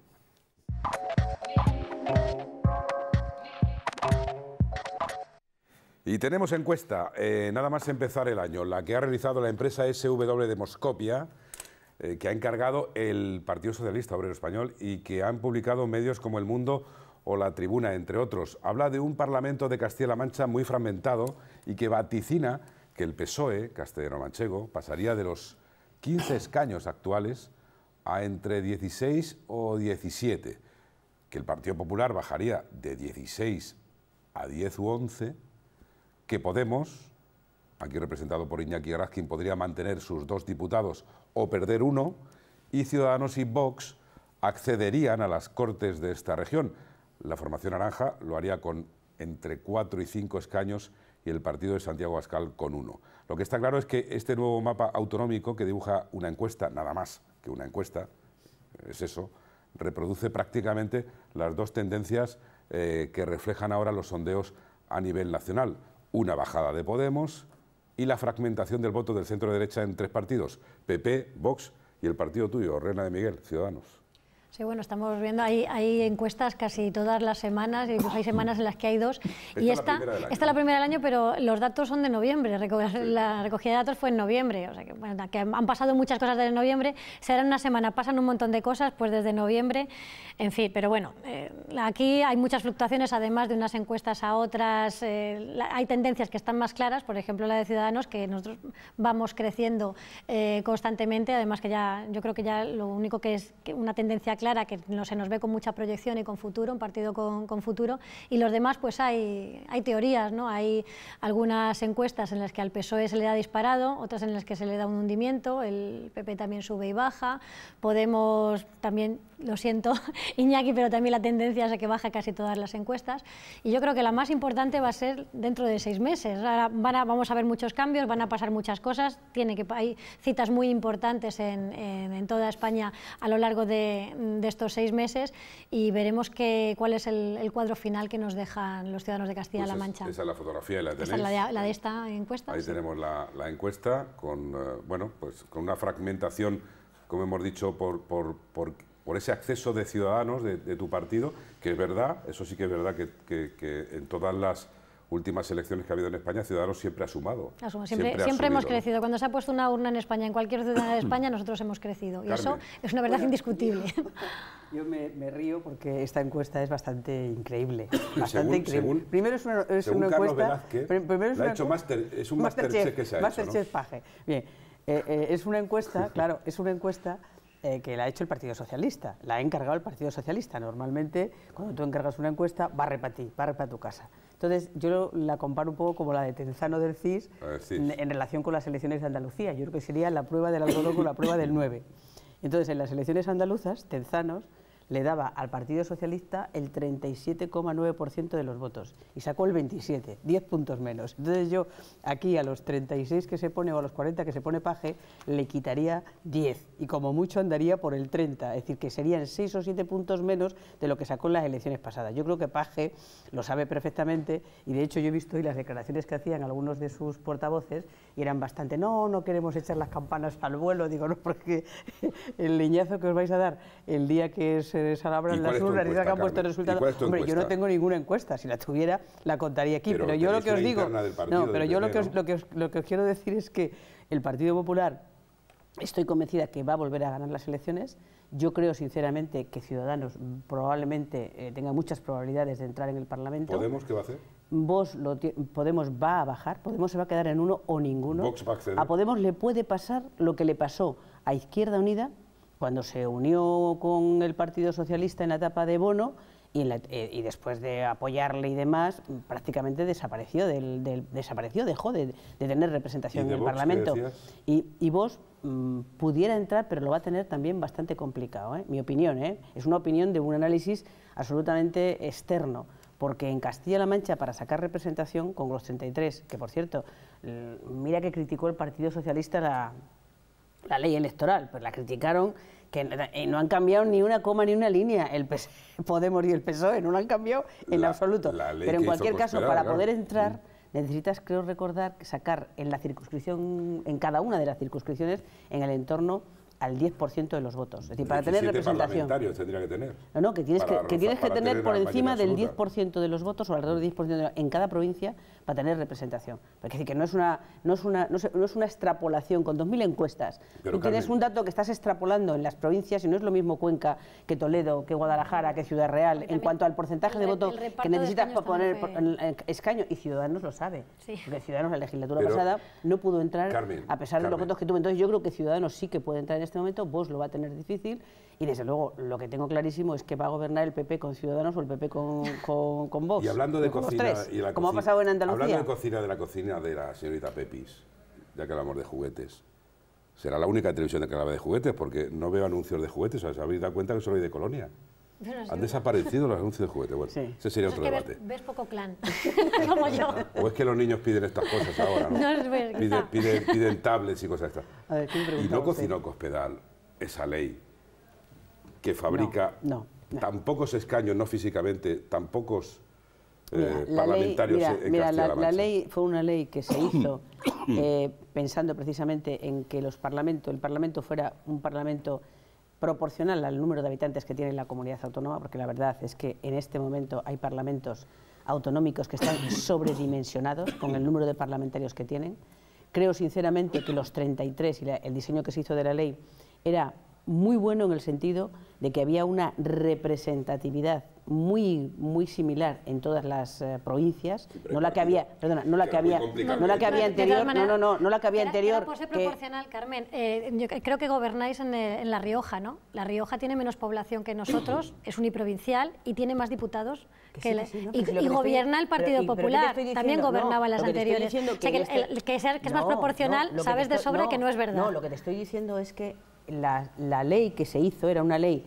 Speaker 1: Y tenemos encuesta, eh, nada más empezar el año, la que ha realizado la empresa SW de Moscopia, eh, que ha encargado el Partido Socialista Obrero Español y que han publicado medios como El Mundo o La Tribuna, entre otros. Habla de un Parlamento de Castilla-La Mancha muy fragmentado y que vaticina que el PSOE, castellano manchego, pasaría de los 15 escaños actuales a entre 16 o 17, que el Partido Popular bajaría de 16 a 10 u 11 que Podemos, aquí representado por Iñaki Raskin, podría mantener sus dos diputados o perder uno, y Ciudadanos y Vox accederían a las Cortes de esta región. La formación naranja lo haría con entre cuatro y cinco escaños y el partido de Santiago Ascal con uno. Lo que está claro es que este nuevo mapa autonómico que dibuja una encuesta, nada más que una encuesta, es eso, reproduce prácticamente las dos tendencias eh, que reflejan ahora los sondeos a nivel nacional una bajada de Podemos y la fragmentación del voto del centro derecha en tres partidos, PP, Vox y el partido tuyo, Reina de Miguel, Ciudadanos.
Speaker 3: Sí, bueno, estamos viendo, hay, encuestas casi todas las semanas, y hay semanas en las que hay dos. y esta, es la primera del año, pero los datos son de noviembre, la recogida de datos fue en noviembre, o sea que, han pasado muchas cosas desde noviembre, se hará una semana, pasan un montón de cosas, pues desde noviembre, en fin, pero bueno, eh, aquí hay muchas fluctuaciones, además de unas encuestas a otras, eh, hay tendencias que están más claras, por ejemplo la de Ciudadanos, que nosotros vamos creciendo eh, constantemente, además que ya, yo creo que ya lo único que es que una tendencia clara, que no se nos ve con mucha proyección y con futuro, un partido con, futuro, y los demás pues hay, hay teorías, ¿no? Hay algunas encuestas en las que al PSOE se le da disparado, otras en las que se le da un hundimiento, el PP también sube y baja, Podemos también lo siento [LAUGHS] Iñaki, pero también la tendencia es a que baja casi todas las encuestas. Y yo creo que la más importante va a ser dentro de seis meses. van vamos a ver muchos cambios, van a pasar muchas cosas. Tiene que, hay citas muy importantes en, toda España a lo largo de, estos seis meses y veremos que, cuál es el, cuadro final que nos dejan los ciudadanos de Castilla-La pues Mancha. Esa
Speaker 1: es la fotografía la de,
Speaker 3: esta encuesta. Ahí tenemos
Speaker 1: la, encuesta con, eh, bueno, pues, con una fragmentación, como hemos dicho, por por ese acceso de ciudadanos de, tu partido, que es verdad, eso sí que es verdad que, en todas las últimas elecciones que ha habido en España, Ciudadanos siempre ha sumado. siempre, siempre, hemos crecido.
Speaker 3: Cuando se ha puesto una urna en España, en cualquier ciudad de España, nosotros hemos crecido. Y eso es una verdad indiscutible. [LAUGHS]
Speaker 2: Yo, me, río porque esta encuesta es bastante increíble. Bastante increíble. primero es una, encuesta...
Speaker 1: primero es una, ha es un masterchef, master que se ha
Speaker 2: hecho. Bien, eh, eh, es una encuesta, [LAUGHS] claro, es una encuesta eh, que la ha hecho el Partido Socialista, la ha encargado el Partido Socialista. Normalmente, cuando tú encargas una encuesta, barre para ti, barre para tu casa. Entonces, yo la comparo un poco como la de Tenzano del CIS, En, relación con las elecciones de Andalucía. Yo creo que sería la prueba del algodón con la prueba del 9. Entonces, en las elecciones andaluzas, Tenzanos le daba al Partido Socialista el 37,9% de los votos y sacó el 27, 10 puntos menos. Entonces yo aquí a los 36 que se pone o a los 40 que se pone Paje le quitaría 10 y como mucho andaría por el 30, es decir, que serían 6 o 7 puntos menos de lo que sacó en las elecciones pasadas. Yo creo que Paje lo sabe perfectamente y de hecho yo he visto hoy las declaraciones que hacían algunos de sus portavoces y eran bastante, no, no queremos echar las campanas al vuelo, digo, no, porque el leñazo que os vais a dar el día que es se las urnas y sacan puestos resultados. Hombre, yo no tengo ninguna encuesta, si la tuviera la contaría aquí, pero, yo lo que os digo, no, pero yo lo que os, lo que lo que quiero decir es que el Partido Popular estoy convencida que va a volver a ganar las elecciones. Yo creo sinceramente que Ciudadanos probablemente eh, tenga muchas probabilidades de entrar en el Parlamento. ¿Podemos qué va a hacer? Vos lo Podemos va a bajar, Podemos se va a quedar en uno o ninguno. a Podemos le puede pasar lo que le pasó a Izquierda Unida cuando se unió con el Partido Socialista en la etapa de Bono y, eh, después de apoyarle y demás, prácticamente desapareció, del, desapareció dejó de, tener representación en el Parlamento. Y, vos mm, pudiera entrar, pero lo va a tener también bastante complicado, ¿eh? mi opinión. ¿eh? Es una opinión de un análisis absolutamente externo porque en Castilla-La Mancha para sacar representación con los 33, que por cierto, mira que criticó el Partido Socialista la, la ley electoral, pero la criticaron que eh, no han cambiado ni una coma ni una línea el PSOE, Podemos y el PSOE, no lo han cambiado en absoluto. Pero en cualquier caso, para poder entrar, mm. necesitas, creo recordar, sacar en la circunscripción, en cada una de las circunscripciones, en el entorno al 10% de los votos. Es decir, para tener representación.
Speaker 1: tendría que tener. No, no, que tienes que, tienes que tener, por encima del
Speaker 2: 10% de los votos o alrededor del 10% en cada provincia para tener representación. Porque es decir, que no es una, no es una, no es una extrapolación con 2.000 encuestas. Tú tienes un dato que estás extrapolando en las provincias y no es lo mismo Cuenca que Toledo, que Guadalajara, que Ciudad Real, en cuanto al porcentaje de voto que necesitas para poner escaño. Y Ciudadanos lo sabe. Porque Ciudadanos la legislatura pasada no pudo entrar a pesar de los votos que tuvo. Entonces yo creo que Ciudadanos sí que puede entrar en este momento, vos lo va a tener difícil y desde luego, lo que tengo clarísimo es que va a gobernar el PP con Ciudadanos o el PP con, con, Vox. Y hablando de cocina, y la como ha pasado en Andalucía. Hablando de
Speaker 1: cocina, de la cocina de la señorita Pepis, ya que hablamos de juguetes. Será la única televisión que habla de juguetes, porque no veo anuncios de juguetes. ¿Os habéis dado cuenta que solo hay de Colonia?
Speaker 3: Han desaparecido
Speaker 1: los anuncios de juguetes. Bueno, ese sería otro es que debate.
Speaker 3: Ves, poco clan, [LAUGHS] como yo.
Speaker 1: O es que los niños piden estas cosas ahora,
Speaker 3: ¿no? Piden,
Speaker 1: tablets y cosas estas. y no cocinó Cospedal esa ley que fabrica no, tan pocos escaños, no físicamente, tan eh, parlamentarios mira, la,
Speaker 2: ley fue una ley que se [COUGHS] hizo eh, pensando precisamente en que los parlamentos, el parlamento fuera un parlamento proporcional al número de habitantes que tiene la comunidad autónoma, porque la verdad es que en este momento hay parlamentos autonómicos que están [COUGHS] sobredimensionados con el número de parlamentarios que tienen. Creo sinceramente que los 33 y el diseño que se hizo de la ley era muy bueno en el sentido de que había una representatividad muy muy similar en todas las eh, provincias, no la que había, perdona, no la que había, no la que había anterior, no, no, no, no la que había anterior. por ser proporcional,
Speaker 3: Carmen. Eh, yo creo que gobernáis eh, en, La Rioja, ¿no? La Rioja tiene menos población que nosotros, [COUGHS] es uniprovincial y tiene más diputados que, y, gobierna el Partido Popular, también gobernaba las anteriores. O sea, que, que, que es más proporcional, sabes de sobra que no es verdad. No, lo que
Speaker 2: te estoy diciendo es que la, ley que se hizo era una ley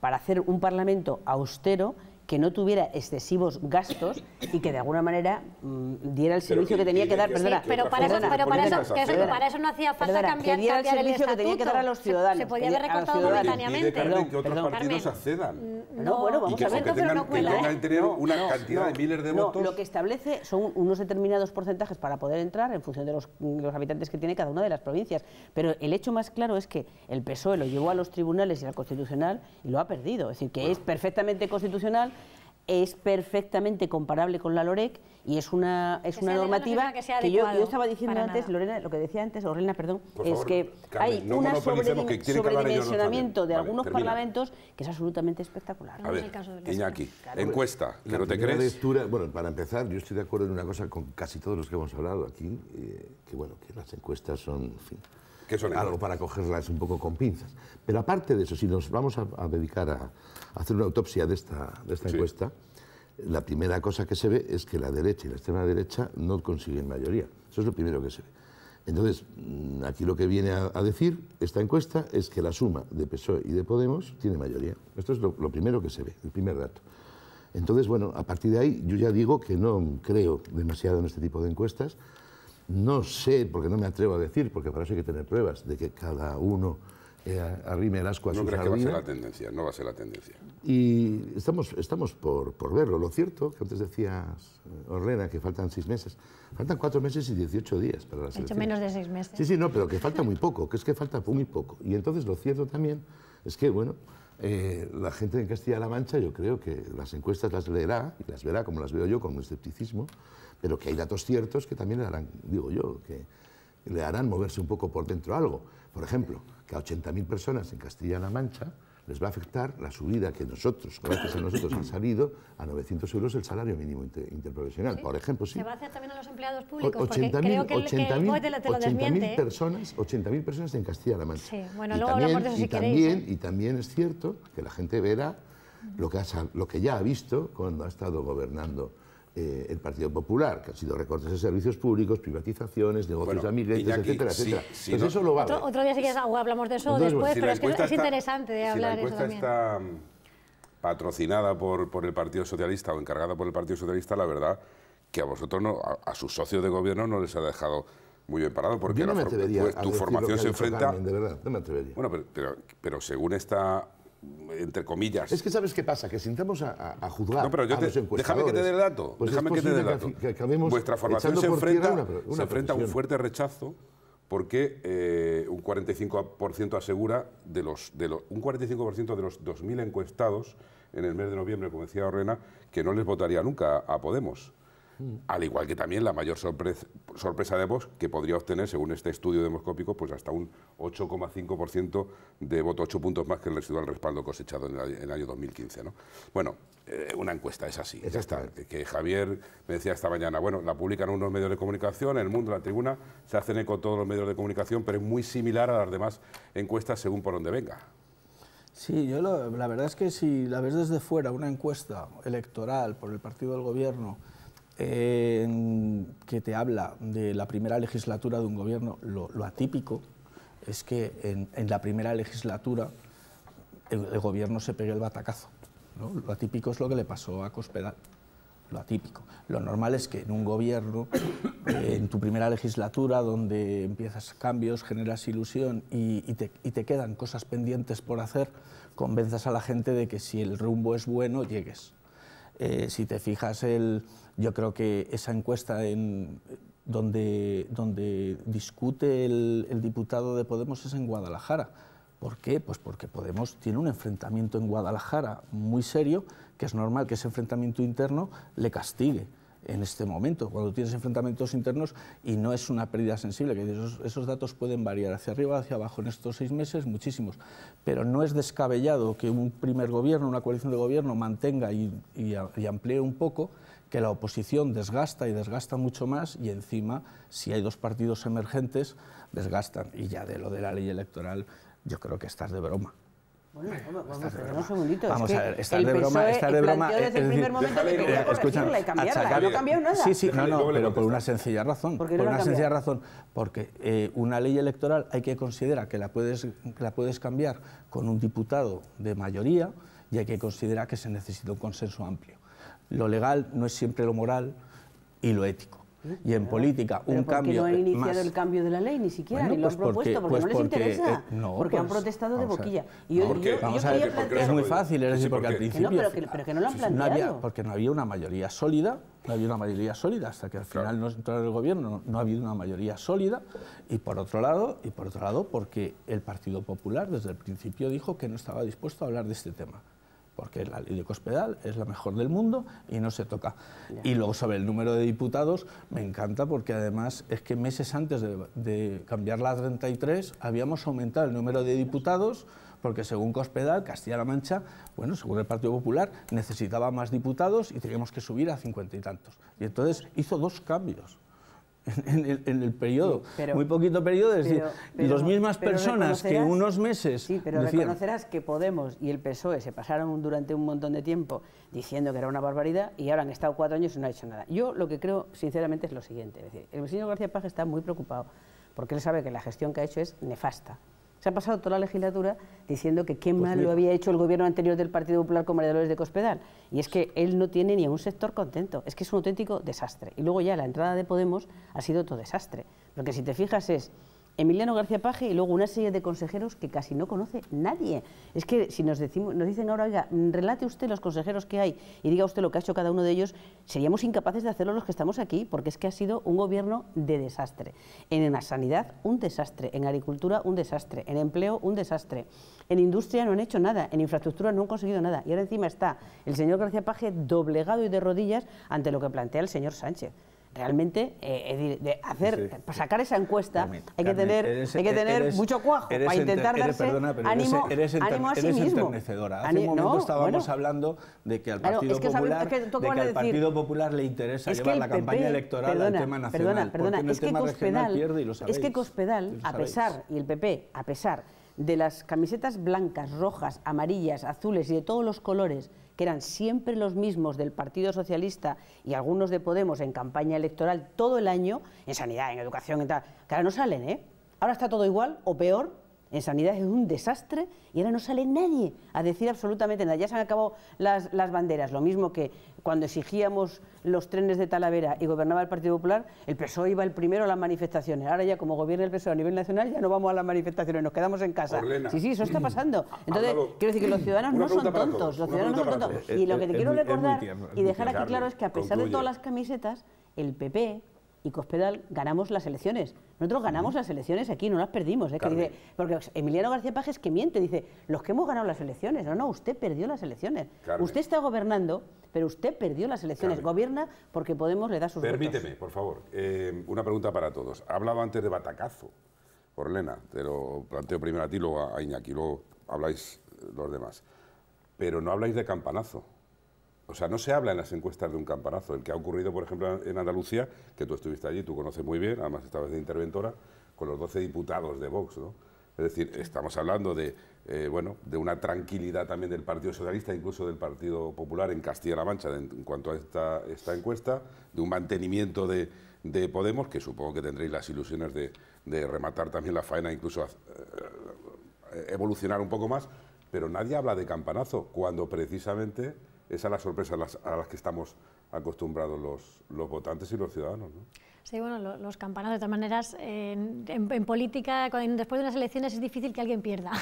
Speaker 2: para hacer un Parlamento austero que no tuviera excesivos gastos y que de alguna manera mm, diera el servicio que, tenía que, dar. Perdona, pero, para, eso,
Speaker 3: no hacía falta cambiar, el servicio que tenía que dar a los ciudadanos. Se, podía
Speaker 2: haber recortado momentáneamente. Perdón, que otros partidos
Speaker 1: accedan.
Speaker 3: Mm, no, bueno, vamos
Speaker 1: a ver, entonces tengan, una cantidad de miles de votos. Lo
Speaker 2: que establece son unos determinados porcentajes para poder entrar en función de los habitantes que tiene cada una de las provincias. Pero el hecho más claro es que el PSOE lo llevó a los tribunales y al Constitucional y lo ha perdido. Es decir, que es perfectamente constitucional es perfectamente comparable con la LOREC y es una, es una normativa que, yo, estaba diciendo antes, Lorena, lo que decía antes, Lorena, perdón, es que hay un sobredimensionamiento de algunos parlamentos que es absolutamente espectacular. A ver,
Speaker 1: encuesta, ¿pero te crees?
Speaker 4: bueno, para empezar, yo estoy de acuerdo en una cosa con casi todos los que hemos hablado aquí, eh, que bueno, que las encuestas son, en son algo para cogerlas un poco con pinzas. Pero aparte de eso, si nos vamos a, a dedicar a hacer una autopsia de esta, de esta encuesta, la primera cosa que se ve es que la derecha y la extrema derecha no consiguen mayoría. Eso es lo primero que se ve. Entonces, mm, aquí lo que viene a, decir esta encuesta es que la suma de PSOE y de Podemos tiene mayoría. Esto es lo, lo primero que se ve, el primer dato. Entonces, bueno, a partir de ahí yo ya digo que no creo demasiado en este tipo de encuestas. No sé, porque no me atrevo a decir, porque para eso hay que tener pruebas de que cada uno eh, arrime el asco a no No va a ser la
Speaker 1: tendencia, no va a ser la tendencia.
Speaker 4: Y estamos, estamos por, por verlo. Lo cierto, que antes decías, eh, Orlena, que faltan seis meses. Faltan cuatro meses y 18 días para las He hecho menos de seis meses. Sí, sí, no, pero que falta muy poco, que es que falta muy poco. Y entonces lo cierto también es que, bueno, eh, la gente en Castilla-La Mancha, yo creo que las encuestas las leerá, y las verá como las veo yo, con un escepticismo, pero que hay datos ciertos que también le harán, digo yo, que le harán moverse un poco por dentro algo. Por ejemplo, que a 80.000 personas en Castilla-La Mancha les va a afectar la subida que nosotros, gracias a nosotros, han salido a 900 euros el salario mínimo interprofesional. Por ejemplo, sí. Se va a
Speaker 3: hacer también a los empleados públicos,
Speaker 4: personas, 80.000 personas en Castilla-La Mancha. Sí,
Speaker 3: bueno, y luego también, ¿eh?
Speaker 4: y También, es cierto que la gente verá lo que, lo que ya ha visto cuando ha estado gobernando eh, el Partido Popular, que han sido recortes de servicios públicos, privatizaciones, negocios a amigos, etcétera, etcétera. Pues eso lo Otro día sí que
Speaker 3: hablamos de eso después, pero es que es interesante de si la eso
Speaker 1: está patrocinada por, el Partido Socialista o encargada por el Partido Socialista, la verdad que a vosotros, no, a, sus socios de gobierno no les ha dejado muy bien parado porque no tu, formación se enfrenta... de verdad, no me atrevería. Bueno, pero según esta entre comillas.
Speaker 4: Es que sabes qué pasa, que sintamos a, a, juzgar. No, pero yo déjame que te dé el dato. Pues déjame que te dé el dato. Vuestra formación se enfrenta, a un fuerte
Speaker 1: rechazo porque eh, un 45% asegura de los, de un 45% de los 2.000 encuestados en el mes de noviembre, como decía Orrena, que no les votaría nunca a Podemos. Mm. Al igual que también la mayor sorpresa, sorpresa de Vox, que podría obtener, según este estudio demoscópico, pues hasta un 8,5% de voto, 8 puntos más que el residual respaldo cosechado en el, año 2015. Bueno, eh, una encuesta es así, está. Que, Javier me decía esta mañana, bueno, la publican unos medios de comunicación, El Mundo, La Tribuna, se hacen eco todos los medios de comunicación, pero es muy similar a las demás encuestas según por donde venga.
Speaker 5: Sí, yo la verdad es que si la ves desde fuera, una encuesta electoral por el partido del gobierno, eh, que te habla de la primera legislatura de un gobierno, lo, atípico es que en, la primera legislatura el, gobierno se pegue el batacazo. ¿no? Lo atípico es lo que le pasó a Cospedal. Lo atípico. Lo normal es que en un gobierno, eh, en tu primera legislatura, donde empiezas cambios, generas ilusión y, te, quedan cosas pendientes por hacer, convenzas a la gente de que si el rumbo es bueno, llegues. Eh, si te fijas el, yo creo que esa encuesta donde, discute el, diputado de Podemos es en Guadalajara. ¿Por qué? Pues porque Podemos tiene un enfrentamiento en Guadalajara muy serio, que es normal que ese enfrentamiento interno le castigue en este momento, cuando tienes enfrentamientos internos y no es una pérdida sensible, que esos, datos pueden variar hacia arriba, hacia abajo en estos seis meses, muchísimos, pero no es descabellado que un primer gobierno, una coalición de gobierno mantenga y amplíe un poco que la oposición desgasta y desgasta mucho más y encima, si hay dos partidos emergentes, desgastan. Y ya de lo de la ley electoral, yo creo que estás de broma.
Speaker 2: Bueno, vamos,
Speaker 5: a ver, estar de broma, estar de broma. el primer momento cambiarla, no nada. Sí, sí, no, no, pero por una sencilla razón. Por, una sencilla razón, porque eh, una ley electoral hay que considerar que la puedes, que la puedes cambiar con un diputado de mayoría y hay que considerar que se necesita un consenso amplio. Lo legal no es siempre lo moral y lo ético. Y en ah, política, un cambio. no han iniciado el
Speaker 2: cambio de la ley ni siquiera, ni lo han pues propuesto, porque, pues no les interesa. Eh, porque han pues, protestado de boquilla. Y vamos a ver, es muy
Speaker 5: fácil, es decir, porque, al principio. no, pero,
Speaker 2: que, no lo han planteado. había,
Speaker 5: porque no había una mayoría sólida, no había una mayoría sólida, hasta que al final no entró el gobierno, no ha habido una mayoría sólida. Y por otro lado, y por otro lado, porque el Partido Popular desde el principio dijo que no estaba dispuesto a hablar de este tema porque la ley de Cospedal es la mejor del mundo y no se toca. Y luego sobre el número de diputados, me encanta porque además es que meses antes de, de cambiar la 33 habíamos aumentado el número de diputados porque según Cospedal, Castilla-La Mancha, bueno, según el Partido Popular, necesitaba más diputados y teníamos que subir a cincuenta y tantos. Y entonces hizo dos cambios. [LAUGHS] en el, periodo, muy poquito periodo, es decir, las mismas personas que en unos meses... Sí, pero reconocerás
Speaker 2: que Podemos y el PSOE se pasaron durante un montón de tiempo diciendo que era una barbaridad y ahora han estado cuatro años y no ha hecho nada. Yo lo que creo, sinceramente, es lo siguiente, el señor García Paje está muy preocupado porque él sabe que la gestión que ha hecho es nefasta. Se ha pasado toda la legislatura diciendo que qué pues mal lo había hecho el gobierno anterior del Partido Popular con María Dolores de Cospedal. Y es que él no tiene ni a un sector contento. Es que es un auténtico desastre. Y luego ya la entrada de Podemos ha sido otro desastre. Lo que si te fijas es Emiliano García Paje y luego una serie de consejeros que casi no conoce nadie. Es que si nos, decimos, nos dicen ahora, oiga, relate usted los consejeros que hay y diga usted lo que ha hecho cada uno de ellos, seríamos incapaces de hacerlo los que estamos aquí, porque es que ha sido un gobierno de desastre. En la sanidad, un desastre. En agricultura, un desastre. En empleo, un desastre. En industria no han hecho nada. En infraestructura no han conseguido nada. Y ahora encima está el señor García Paje doblegado y de rodillas ante lo que plantea el señor Sánchez realmente eh, de hacer para sacar esa encuesta hay que tener hay que tener mucho cuajo para intentar darse ánimo, e- eres, ánimo a sí mismo hace un momento no,
Speaker 5: estábamos hablando de que al Partido Popular le interesa llevar la campaña electoral al tema nacional perdona, perdona, es, que Cospedal, pierde y lo sabéis, es que
Speaker 2: Cospedal a pesar y el PP a pesar de las camisetas blancas rojas amarillas azules y de todos los colores eran siempre los mismos del Partido Socialista y algunos de Podemos en campaña electoral todo el año, en sanidad, en educación, en tal, que ahora no salen, ¿eh? Ahora está todo igual o peor en sanidad es un desastre y ahora no sale nadie a decir absolutamente nada. Ya se han acabado las, banderas, lo mismo que cuando exigíamos los trenes de Talavera y gobernaba el Partido Popular, el PSOE iba el primero a las manifestaciones. Ahora ya como gobierna el PSOE a nivel nacional ya no vamos a las manifestaciones, nos quedamos en casa. Sí, sí, eso está mm. pasando. Ah, Entonces, quiero decir que los ciudadanos no son tontos, Y lo que te quiero recordar y dejar aquí claro es que a pesar de todas las camisetas, el PP, y Cospedal ganamos las elecciones. Nosotros ganamos las elecciones aquí, no las perdimos. ¿eh? porque Emiliano García Pajes que miente, dice, los que hemos ganado las elecciones. No, no, usted perdió las elecciones. Usted está gobernando, pero usted perdió las elecciones. Gobierna porque Podemos le da sus Permíteme,
Speaker 1: por favor, eh, una pregunta para todos. Ha hablado antes de batacazo, Orlena. Te lo planteo primero a ti, luego a Iñaki, luego habláis los demás. Pero no habláis de campanazo o sea, no se habla en las encuestas de un campanazo. El que ha ocurrido, por ejemplo, en Andalucía, que tú estuviste allí, tú conoces muy bien, además estabas de interventora, con los 12 diputados de Vox, ¿no? Es decir, estamos hablando de, eh, bueno, de una tranquilidad también del Partido Socialista, incluso del Partido Popular en Castilla-La Mancha en cuanto a esta, encuesta, de un mantenimiento de, Podemos, que supongo que tendréis las ilusiones de, rematar también la faena, incluso eh, evolucionar un poco más, pero nadie habla de campanazo, cuando precisamente esa es la sorpresa a las que estamos acostumbrados los, los votantes y los ciudadanos.
Speaker 3: Sí, bueno, los campanazos, de todas maneras, en, política, después de unas elecciones es difícil que alguien pierda.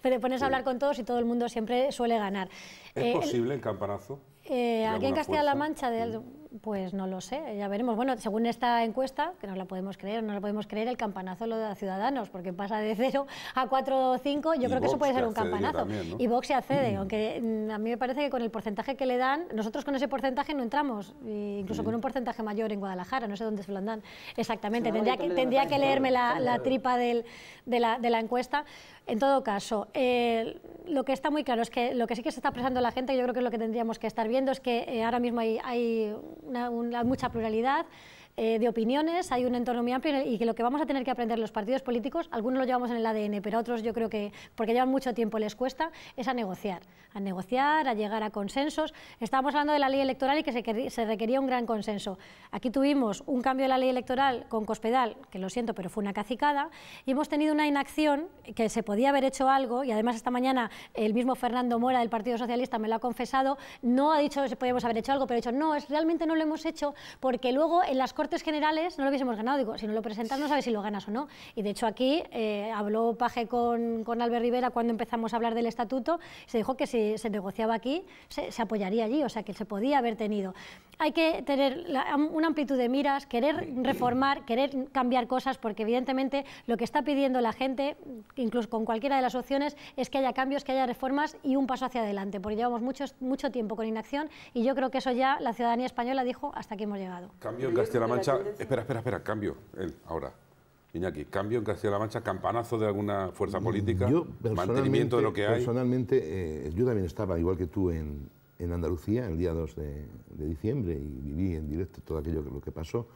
Speaker 3: Pero [LAUGHS] pones a hablar con todos y todo el mundo siempre suele ganar. ¿Es eh, posible
Speaker 1: el, campanazo? Eh, aquí en Castilla-La Mancha, de,
Speaker 3: pues no lo sé, ya veremos. Bueno, según esta encuesta, que no la podemos creer, no la podemos creer, el campanazo lo de Ciudadanos, porque pasa de 0 a 4 o 5, yo creo que eso puede ser un campanazo. Y Vox se accede, mm. aunque mm, a mí me parece que con el porcentaje que le dan, nosotros con ese porcentaje no entramos, incluso con un porcentaje mayor en Guadalajara, no sé dónde se lo dan exactamente. tendría que, tendría que leerme la, tripa de, la, de la encuesta. En todo caso, eh, lo que está muy claro es que lo que sí que se está expresando la gente, yo creo que es lo que tendríamos que estar viendo, es que eh, ahora mismo hay, hay una, mucha pluralidad eh, de opiniones, hay un entorno muy amplio y que lo que vamos a tener que aprender los partidos políticos, algunos lo llevamos en el ADN, pero otros yo creo que, porque llevan mucho tiempo, les cuesta, es a negociar, a negociar, a llegar a consensos. Estábamos hablando de la ley electoral y que se, requería un gran consenso. Aquí tuvimos un cambio de la ley electoral con Cospedal, que lo siento, pero fue una cacicada, y hemos tenido una inacción que se podía haber hecho algo, y además esta mañana el mismo Fernando Mora del Partido Socialista me lo ha confesado, no ha dicho que podíamos haber hecho algo, pero ha dicho, no, es, realmente no lo hemos hecho porque luego en las Generales no lo hubiésemos ganado. Digo, si no lo presentas no sabes si lo ganas o no. Y de hecho aquí eh, habló Paje con, con, Albert Rivera cuando empezamos a hablar del estatuto. Se dijo que si se negociaba aquí, se, apoyaría allí, o sea, que se podía haber tenido. Hay que tener una amplitud de miras, querer reformar, querer cambiar cosas, porque evidentemente lo que está pidiendo la gente, incluso con cualquiera de las opciones, es que haya cambios, que haya reformas y un paso hacia adelante, porque llevamos mucho, mucho tiempo con inacción y yo creo que eso ya la ciudadanía española dijo hasta aquí hemos llegado.
Speaker 1: Cambio en Espera, espera, espera, cambio. ahora. Iñaki, cambio en Castilla-La Mancha, campanazo de alguna fuerza mm, política, yo, mantenimiento de lo que hay.
Speaker 4: Personalmente, eh, yo también estaba, igual que tú, en, Andalucía el día 2 de, diciembre y viví en directo todo aquello que, lo que pasó.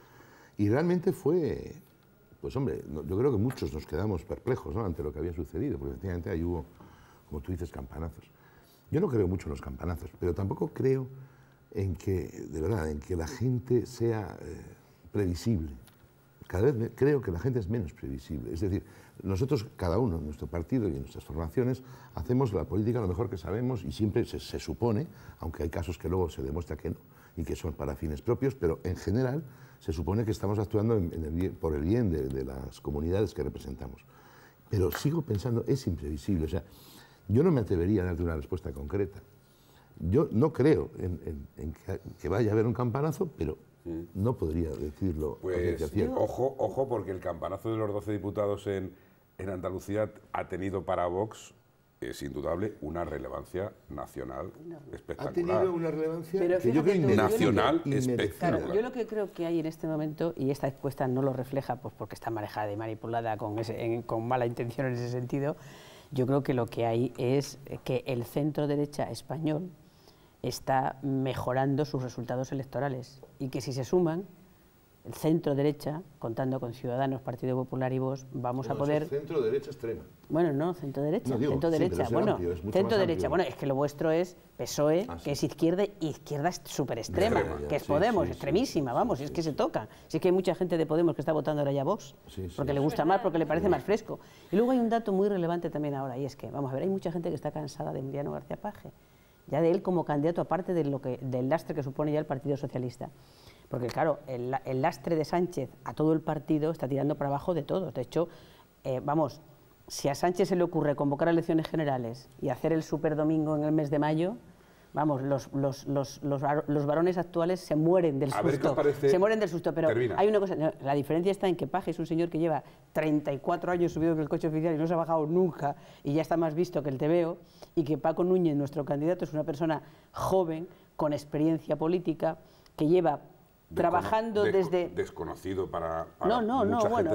Speaker 4: Y realmente fue, pues hombre, yo creo que muchos nos quedamos perplejos ante lo que había sucedido, porque efectivamente ahí hubo, como tú dices, campanazos. Yo no creo mucho en los campanazos, pero tampoco creo en que, de verdad, en que la gente sea... Eh, previsible. Cada vez creo que la gente es menos previsible. Es decir, nosotros, cada uno, en nuestro partido y en nuestras formaciones, hacemos la política lo mejor que sabemos y siempre se, supone, aunque hay casos que luego se demuestra que no y que son para fines propios, pero en general se supone que estamos actuando en, por el bien de, las comunidades que representamos. Pero sigo pensando, es imprevisible. O sea, yo no me atrevería a darte una respuesta concreta. Yo no creo en, que vaya a haber un campanazo, pero no podría decirlo. Pues
Speaker 1: ojo, ojo, porque el campanazo de los 12 diputados en, Andalucía ha tenido para Vox es indudable una relevancia nacional espectacular. Ha tenido una relevancia yo nacional espectacular. yo
Speaker 4: lo que creo
Speaker 2: que hay en este momento, y esta encuesta no lo refleja pues porque está manejada y manipulada con, con mala intención en ese sentido, yo creo que lo que hay es que el centro derecha español está mejorando sus resultados electorales y que si se suman el centro derecha, contando con Ciudadanos, Partido Popular y Vos, vamos a poder. Es centro derecha extrema. Bueno, no, centro derecha, centro derecha, bueno, centro derecha, bueno, es que lo vuestro es PSOE, ah, que es izquierda y izquierda súper extrema, que es Podemos, extremísima, vamos, y es que se toca. Si es que hay mucha gente de Podemos que está votando ahora ya Vox,
Speaker 5: porque le gusta más, porque le parece más
Speaker 2: fresco. Y luego hay un dato muy relevante también ahora, y es que, vamos a ver, hay mucha gente que está cansada de Emiliano García Paje ya de él como candidato, aparte de lo que, del lastre que supone ya el Partido Socialista. Porque claro, el, lastre de Sánchez a todo el partido está tirando para abajo de todos. De hecho, eh, vamos, si a Sánchez se le ocurre convocar elecciones generales y hacer el superdomingo en el mes de mayo, Vamos, los, los, los, los varones actuales se mueren del susto. Se mueren del susto, pero hay una cosa. La diferencia está en que Paje es un señor que lleva 34 años subido en el coche oficial y no se ha bajado nunca y ya está más visto que el TVO y que Paco Núñez, nuestro candidato, es una persona joven, con experiencia política, que lleva trabajando desde...
Speaker 1: Desconocido para, no, no, no, bueno,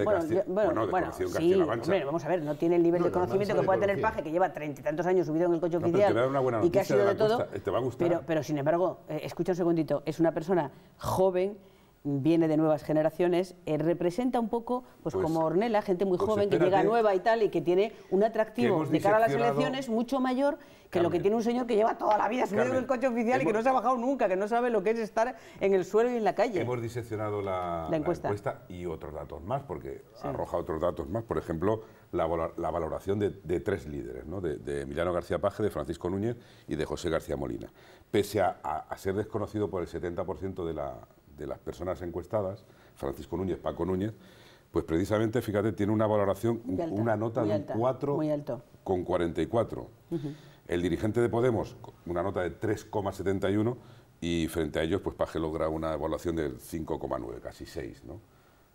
Speaker 1: bueno, bueno, vamos
Speaker 2: a ver, no tiene el nivel de conocimiento que pueda tener Paje, que lleva treinta y tantos años subido en el coche oficial y que ha sido de, todo, te este va a gustar. Pero, pero sin embargo, eh, escucha un segundito, es una persona joven viene de nuevas generaciones, eh, representa un poco, pues, pues, como Ornella, gente muy pues joven que llega nueva y tal, y que tiene un atractivo de cara a las elecciones mucho mayor que lo que tiene un señor que lleva toda la vida subido en el coche oficial y que no se ha bajado nunca, que no sabe lo que es estar en el suelo y en la calle. Hemos
Speaker 1: diseccionado la, encuesta. y otros datos más, porque ha arroja otros datos más, por ejemplo, la, valoración de, tres líderes, ¿no? de, Emiliano García Paje, de Francisco Núñez y de José García Molina. Pese a ser desconocido por el 70% de la de las personas encuestadas, Francisco Núñez, Paco Núñez, pues precisamente, fíjate, tiene una valoración, una nota de 4 con 44. El dirigente de Podemos, una nota de 3,71 y frente a ellos, pues Paje logra una evaluación del 5,9, casi 6, ¿no?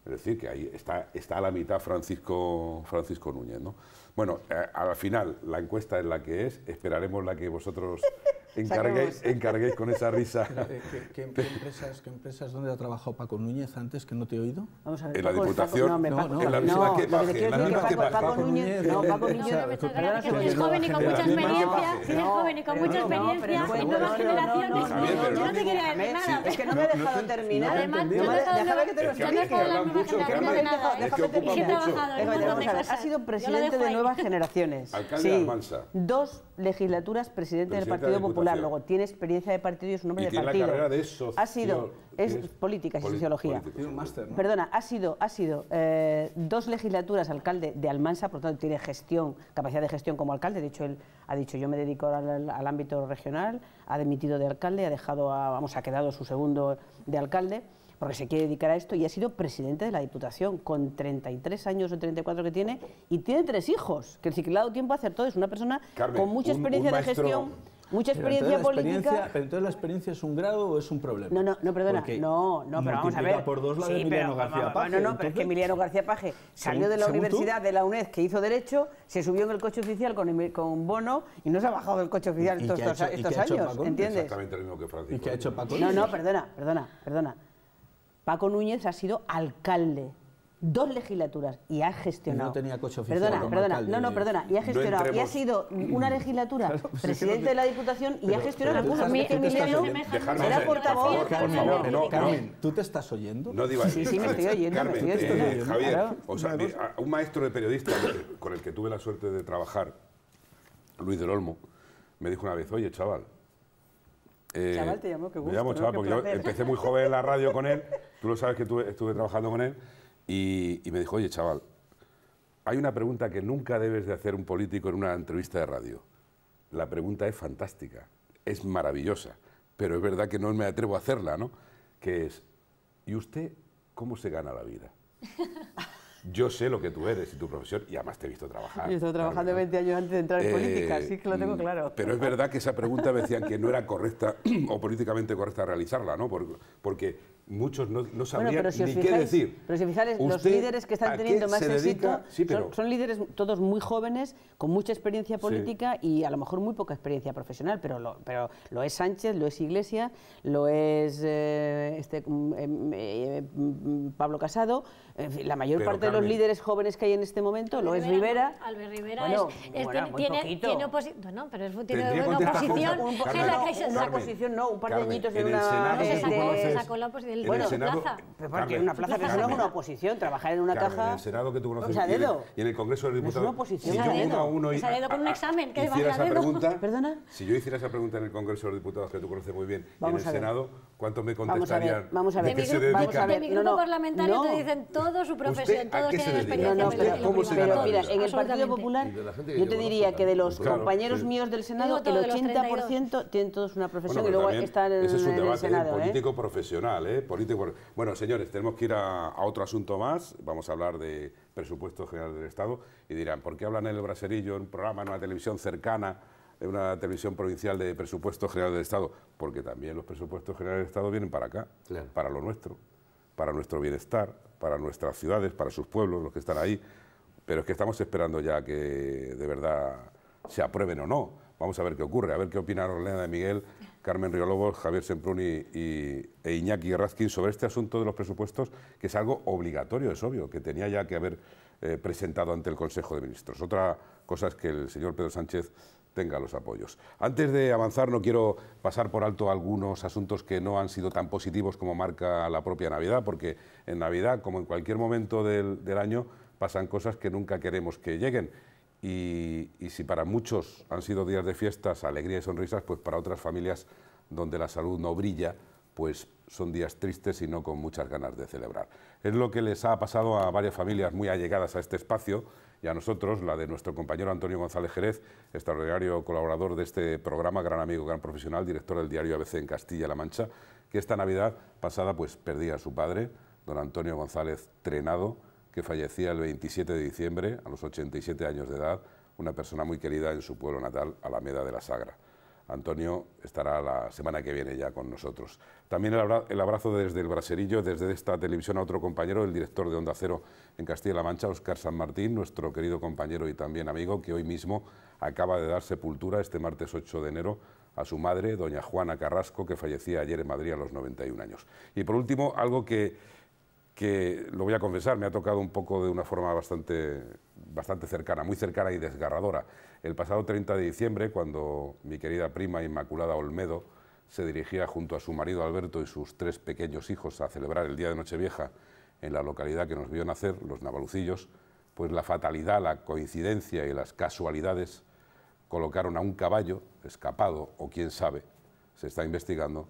Speaker 1: Es decir, que ahí está, está a la mitad Francisco, Francisco Núñez, ¿no? Bueno, eh, al final, la encuesta es la que es, esperaremos la que vosotros [LAUGHS] Encarguéis, con esa risa. [LAUGHS]
Speaker 5: ¿Qué, qué, empresas, empresas dónde ha trabajado Paco Núñez antes que no te he oído? en la Diputación. no, no, en la misma que Paco Núñez. es joven y con mucha experiencia. Es joven y con mucha experiencia
Speaker 3: nuevas generaciones. Yo no te quería decir nada. Es que no me he dejado terminar. Además, no que te Ha sido presidente
Speaker 2: de nuevas generaciones. Alcalde Dos legislaturas presidente del Partido Popular luego tiene experiencia de partido y es un hombre de partido. Ha sido, es política y sociología. Perdona, ha sido, ha sido eh, dos legislaturas alcalde de Almansa, por lo tanto tiene gestión, capacidad de gestión como alcalde. De hecho, él ha dicho yo me dedico al, ámbito regional, ha demitido de alcalde, ha dejado vamos, ha quedado su segundo de alcalde porque se quiere dedicar a esto y ha sido presidente de la Diputación con 33 años o 34 que tiene y tiene tres hijos, que el ciclado tiempo hacer todo, es una persona con mucha experiencia de gestión Mucha experiencia política.
Speaker 5: pero entonces la experiencia es un grado o es un problema. No, no, no perdona. no, no, pero vamos a ver. por dos sí, Emiliano pero, García Paje. No, no, pero es que
Speaker 2: Emiliano García Paje
Speaker 5: salió de la universidad
Speaker 2: de la UNED que hizo Derecho, se subió en el coche oficial con, con Bono y no se ha bajado del coche oficial estos, años. ¿Entiendes?
Speaker 5: Exactamente lo mismo que Francisco. ha hecho Paco No, no, perdona,
Speaker 2: perdona, perdona. Paco Núñez ha sido alcalde dos legislaturas y ha gestionado. No tenía coche oficial. Perdona, perdona. No, no, perdona. Y ha gestionado. ha sido una legislatura [LAUGHS] pues presidente de la Diputación y ha
Speaker 5: gestionado algunas. Mi, Minelo era portavoz. no, Carmen, ¿tú te estás oyendo? No digo Sí, sí, me estoy oyendo. Javier,
Speaker 1: o sea, un maestro de periodista con el que tuve la suerte de trabajar, Luis del Olmo, me dijo una vez, oye, chaval, eh, chaval te
Speaker 2: llamo, qué gusto. Me llamo chaval porque yo empecé muy
Speaker 1: joven en la radio con él. Tú lo sabes que estuve trabajando con él y, me dijo, oye, chaval, hay una pregunta que nunca debes de hacer un político en una entrevista de radio. La pregunta es fantástica, es maravillosa, pero es verdad que no me atrevo a hacerla, ¿no? Que es, ¿y usted cómo se gana la vida? [LAUGHS] Yo sé lo que tú eres y tu profesión, y además te he visto trabajar. Yo he estado
Speaker 2: trabajando 20 años antes de entrar en eh, política, así que lo tengo claro. Pero
Speaker 1: es verdad que esa pregunta me decían que no era correcta [CLEARS THROAT] o políticamente correcta realizarla, ¿no? Porque muchos no, no sabrían ni qué decir.
Speaker 2: Pero si fijáis, los líderes que están teniendo más éxito son, líderes todos muy jóvenes, con mucha experiencia política y a lo mejor muy poca experiencia profesional, pero lo, pero lo es Sánchez, lo es Iglesias, lo es eh, este, mm, eh, mm, eh, Pablo Casado, en fin, la mayor parte de los líderes jóvenes que hay en este momento, lo es Rivera.
Speaker 3: Albert Rivera es, bueno, tiene, tiene, oposición, no, pero es, tiene buena oposición. no, un par de añitos en, una... se sacó la oposición bueno, el
Speaker 2: una plaza, una
Speaker 1: oposición, trabajar en una caja. En el Senado que tú conoces. Y en el Congreso de los Diputados.
Speaker 3: Si uno
Speaker 1: pregunta, Si yo hiciera esa pregunta en el Congreso de los Diputados, que tú conoces muy bien, y en el Senado ¿Cuánto me contestarían? Vamos a ver, vamos a ver. De, mi, grupo, no, parlamentario te
Speaker 3: dicen todo su profesión, todos tienen experiencia. ¿cómo se mira, en el Partido Popular
Speaker 2: yo te diría que de los compañeros
Speaker 3: míos del Senado, el 80%
Speaker 2: tienen todos una profesión y luego están en, ese es un debate, ¿eh? Político
Speaker 1: profesional, ¿eh? Político, bueno, señores, tenemos que ir a, a otro asunto más. Vamos a hablar de presupuesto general del Estado y dirán, ¿por qué hablan en el braserillo, en un programa, en una televisión cercana? una televisión provincial de presupuestos generales del Estado, porque también los presupuestos generales del Estado vienen para acá, para lo nuestro, para nuestro bienestar, para nuestras ciudades, para sus pueblos, los que están ahí. Pero es que estamos esperando ya que de verdad se aprueben o no. Vamos a ver qué ocurre, a ver qué opinan Orlena de Miguel, Carmen Riolobos, Javier Sempruni y, e Iñaki Raskin sobre este asunto de los presupuestos, que es algo obligatorio, es obvio, que tenía ya que haber eh, presentado ante el Consejo de Ministros. Otra cosa es que el señor Pedro Sánchez tenga los apoyos. Antes de avanzar, no quiero pasar por alto algunos asuntos que no han sido tan positivos como marca la propia Navidad, porque en Navidad, como en cualquier momento del, año, pasan cosas que nunca queremos que lleguen. Y, y, si para muchos han sido días de fiestas, alegría y sonrisas, pues para otras familias donde la salud no brilla, pues son días tristes y no con muchas ganas de celebrar. Es lo que les ha pasado a varias familias muy allegadas a este espacio y a nosotros, la de nuestro compañero Antonio González Jerez, extraordinario colaborador de este programa, gran amigo, gran profesional, director del diario ABC en Castilla-La Mancha, que esta Navidad pasada pues perdía a su padre, don Antonio González Trenado, que fallecía el 27 de diciembre a los 87 años de edad, una persona muy querida en su pueblo natal, Alameda de la Sagra. Antonio estará la semana que viene ya con nosotros. También el abrazo desde el braserillo, desde esta televisión a otro compañero, el director de Onda Cero en Castilla-La Mancha, Oscar San Martín, nuestro querido compañero y también amigo, que hoy mismo acaba de dar sepultura, este martes 8 de enero, a su madre, doña Juana Carrasco, que fallecía ayer en Madrid a los 91 años. Y por último, algo que, que lo voy a confesar, me ha tocado un poco de una forma bastante bastante cercana, muy cercana y desgarradora. El pasado 30 de diciembre, cuando mi querida prima Inmaculada Olmedo se dirigía junto a su marido Alberto y sus tres pequeños hijos a celebrar el Día de Nochevieja en la localidad que nos vio nacer, los Navalucillos, pues la fatalidad, la coincidencia y las casualidades colocaron a un caballo escapado o quién sabe, se está investigando,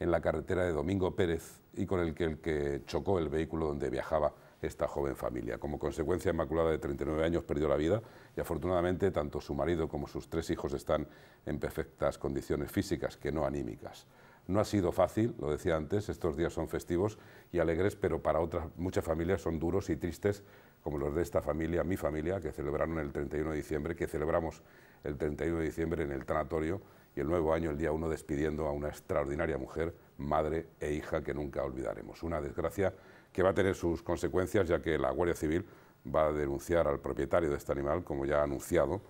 Speaker 1: en la carretera de Domingo Pérez y con el que, el que chocó el vehículo donde viajaba esta joven familia. Como consecuencia, Inmaculada de 39 años perdió la vida y afortunadamente tanto su marido como sus tres hijos están en perfectas condiciones físicas, que no anímicas. No ha sido fácil, lo decía antes, estos días son festivos y alegres, pero para otras muchas familias son duros y tristes, como los de esta familia, mi familia, que celebraron el 31 de diciembre, que celebramos el 31 de diciembre en el tanatorio y el nuevo año, el día 1, despidiendo a una extraordinaria mujer, madre e hija que nunca olvidaremos. Una desgracia que va a tener sus consecuencias ya que la Guardia Civil va a denunciar al propietario de este animal, como ya ha anunciado,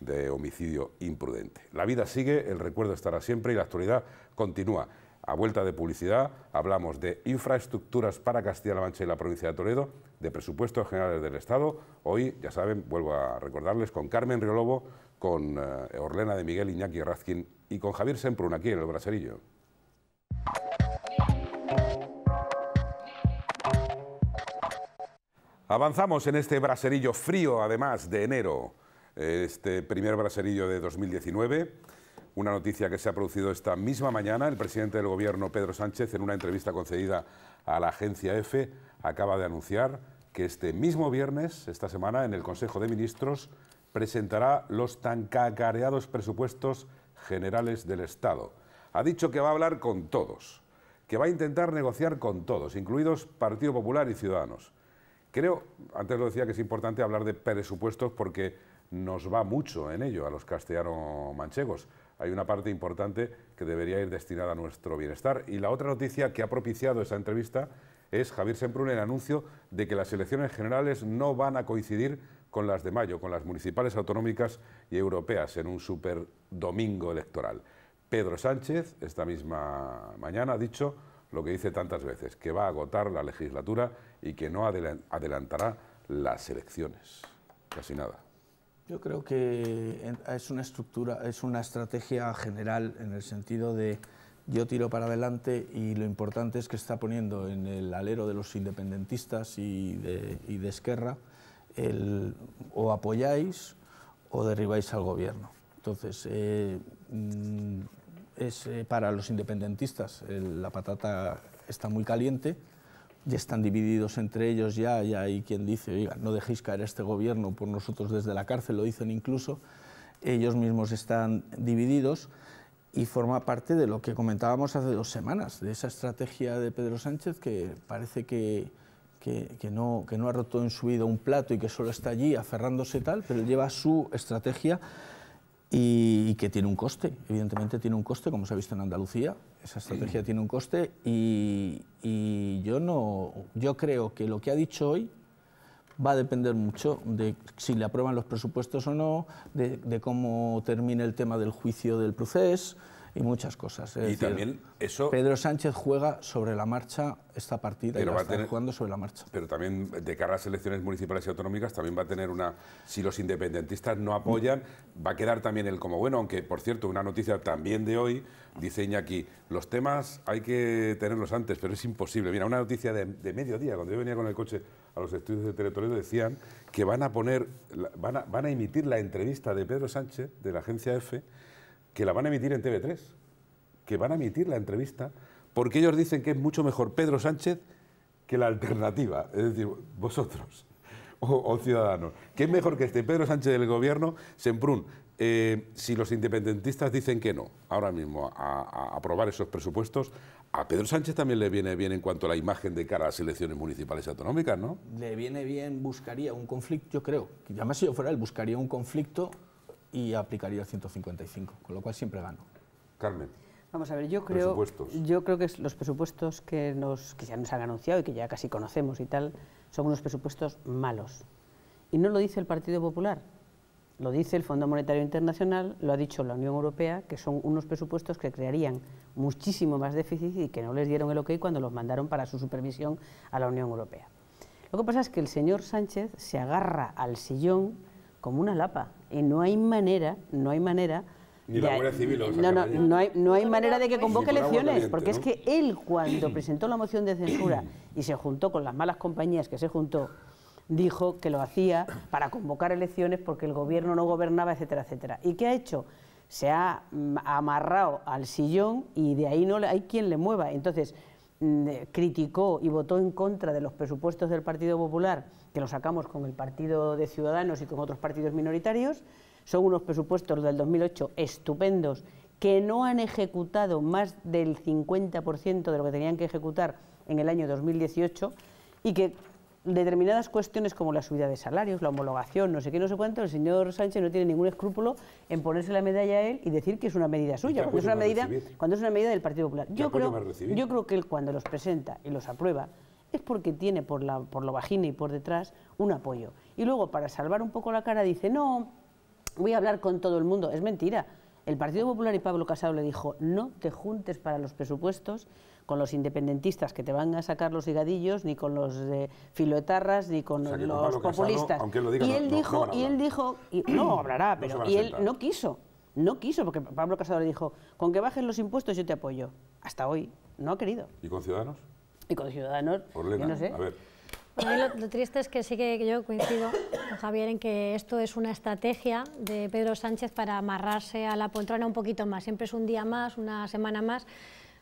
Speaker 1: de homicidio imprudente. La vida sigue, el recuerdo estará siempre y la actualidad continúa. A vuelta de publicidad hablamos de infraestructuras para Castilla-La Mancha y la provincia de Toledo, de presupuestos generales del Estado. Hoy, ya saben, vuelvo a recordarles, con Carmen Riolobo, con eh, Orlena de Miguel Iñaki Razkin y con Javier Semprun aquí en el Braserillo. Avanzamos en este braserillo frío, además, de enero, este primer braserillo de 2019. Una noticia que se ha producido esta misma mañana. El presidente del Gobierno, Pedro Sánchez, en una entrevista concedida a la agencia EFE, acaba de anunciar que este mismo viernes, esta semana, en el Consejo de Ministros, presentará los tan cacareados presupuestos generales del Estado. Ha dicho que va a hablar con todos, que va a intentar negociar con todos, incluidos Partido Popular y Ciudadanos Creo, antes lo decía, que es importante hablar de presupuestos porque nos va mucho en ello a los castellano-manchegos. Hay una parte importante que debería ir destinada a nuestro bienestar. Y la otra noticia que ha propiciado esa entrevista es Javier Semprún el anuncio de que las elecciones generales no van a coincidir con las de mayo, con las municipales, autonómicas y europeas, en un super domingo electoral. Pedro Sánchez, esta misma mañana, ha dicho lo que dice tantas veces, que va a agotar la legislatura y que no adelantará las elecciones. Casi nada.
Speaker 5: Yo creo que es una estructura, es una estrategia general en el sentido de yo tiro para adelante y lo importante es que está poniendo en el alero de los independentistas y de, Esquerra o apoyáis o derribáis al gobierno. Entonces, eh, mm, es eh, para los independentistas. la patata está muy caliente, ya están divididos entre ellos ya, ya hay quien dice, oiga, no dejéis caer este gobierno por nosotros desde la cárcel, lo dicen incluso, ellos mismos están divididos y forma parte de lo que comentábamos hace dos semanas, de esa estrategia de Pedro Sánchez que parece que, que, no, que no ha roto en su vida un plato y que solo está allí aferrándose tal, pero lleva su estrategia y, que tiene un coste, evidentemente tiene un coste, como se ha visto en Andalucía, esa estrategia tiene un coste y, yo, no, yo creo que lo que ha dicho hoy va a depender mucho de si le aprueban los presupuestos o no, de, de cómo termine el tema del juicio del proceso y muchas cosas. y también eso... Pedro Sánchez juega sobre la marcha esta partida y va a jugando sobre la marcha.
Speaker 1: Pero también de cara a las elecciones municipales y autonómicas también va a tener una... Si los independentistas no apoyan, va a quedar también el como bueno, aunque por cierto una noticia también de hoy dice aquí los temas hay que tenerlos antes, pero es imposible. Mira, una noticia de, mediodía, cuando yo venía con el coche a los estudios de territorio, decían que van a poner, van a, van a emitir la entrevista de Pedro Sánchez de la agencia EFE que la van a emitir en TV3, que van a emitir la entrevista, porque ellos dicen que es mucho mejor Pedro Sánchez que la alternativa, es decir, vosotros [LAUGHS] o, Ciudadanos. ¿Qué es mejor que este Pedro Sánchez del gobierno, Semprún? Eh, si los independentistas dicen que no, ahora mismo, a, aprobar esos presupuestos, a Pedro Sánchez también le viene bien en cuanto a la imagen de cara a las elecciones
Speaker 5: municipales y autonómicas, ¿no? Le viene bien, buscaría un conflicto, yo creo, que más si yo fuera él, buscaría un conflicto y aplicaría el 155, con lo cual siempre gano. Carmen.
Speaker 2: Vamos a ver, yo creo, yo creo que los presupuestos que, nos, ya nos han anunciado y que ya casi conocemos y tal, son unos presupuestos malos. Y no lo dice el Partido Popular, lo dice el Fondo Monetario Internacional, lo ha dicho la Unión Europea, que son unos presupuestos que crearían muchísimo más déficit y que no les dieron el ok cuando los mandaron para su supervisión a la Unión Europea. Lo que pasa es que el señor Sánchez se agarra al sillón como una lapa y no hay manera, no hay manera Civil no, hay, no hay manera de que convoque elecciones, porque es que él cuando mm. presentó la moción de censura mm. y se juntó con las malas compañías que se juntó, dijo que lo hacía para convocar elecciones porque el gobierno no gobernaba, etcétera, etcétera. ¿Y qué ha hecho? Se ha mm, amarrado al sillón y de ahí no hay quien le mueva. Entonces, Mm, eh, criticó y votó en contra de los presupuestos del Partido Popular, que los sacamos con el Partido de Ciudadanos y con otros partidos minoritarios, son unos presupuestos del 2008 estupendos que no han ejecutado más del 50% de lo que tenían que ejecutar en el año 2018 y que determinadas cuestiones como la subida de salarios, la homologación, no sé qué, no sé cuánto, el señor Sánchez no tiene ningún escrúpulo en ponerse la medalla a él y decir que es una medida suya, es una medida, cuando es una medida del Partido Popular. Yo creo, yo creo que él cuando los presenta y los aprueba es porque tiene por, la, por lo vagina y por detrás un apoyo. Y luego, para salvar un poco la cara, dice, no, voy a hablar con todo el mundo. Es mentira. El Partido Popular y Pablo Casado le dijo, no te juntes para los presupuestos con los independentistas que te van a sacar los higadillos, ni con los de filoetarras, ni con los, populistas. y, él dijo, y él dijo, y no hablará, pero y él no quiso, no quiso, porque Pablo Casado le dijo, con que bajes los impuestos yo te apoyo. Hasta hoy no ha querido. ¿Y con Ciudadanos? Y con Ciudadanos, yo sé. A ver.
Speaker 3: lo, triste es que sí que yo coincido con Javier en que esto es una estrategia de Pedro Sánchez para amarrarse a la poltrona un poquito más. Siempre es un día más, una semana más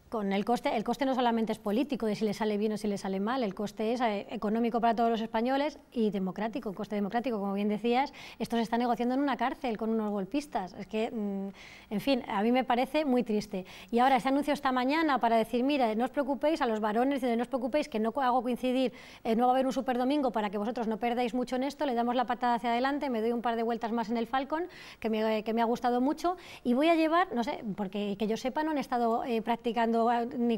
Speaker 3: con el coste, el coste no solamente es político, de si le sale bien o si le sale mal, el coste es eh, económico para todos los españoles y democrático, el coste democrático, como bien decías, esto se está negociando en una cárcel con unos golpistas, es que, mm, en fin, a mí me parece muy triste. Y ahora, ese anuncio esta mañana para decir, mira, no os preocupéis a los varones, no os preocupéis que no hago coincidir, eh, no va a haber un super domingo para que vosotros no perdáis mucho en esto, le damos la patada hacia adelante, me doy un par de vueltas más en el Falcon, que me, que me ha gustado mucho, y voy a llevar, no sé, porque que yo sepa, no han estado eh, practicando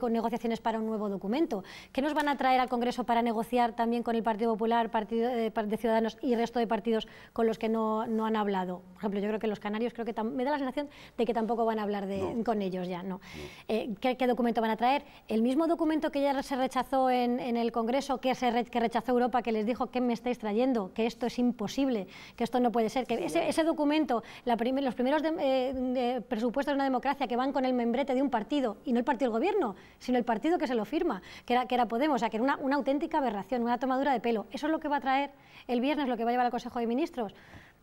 Speaker 3: con negociaciones para un nuevo documento. ¿Qué nos van a traer al Congreso para negociar también con el Partido Popular, Partido eh, de, Ciudadanos y resto de partidos con los que no, han hablado? Por ejemplo, yo creo que los canarios, creo que me da la sensación de que tampoco van a hablar con ellos ya, ¿no? Eh, ¿qué, documento van a traer? El mismo documento que ya se rechazó en, el Congreso, que, se que rechazó Europa, que les dijo, que me estáis trayendo? Que esto es imposible, que esto no puede ser, que ese, documento, los primeros eh, presupuestos de una democracia que van con el membrete de un partido y no el partido el gobierno, sino el partido que se lo firma, que era, que era Podemos, o sea, que era una, auténtica aberración, una tomadura de pelo. Eso es lo que va a traer el viernes, lo que va a llevar al Consejo de Ministros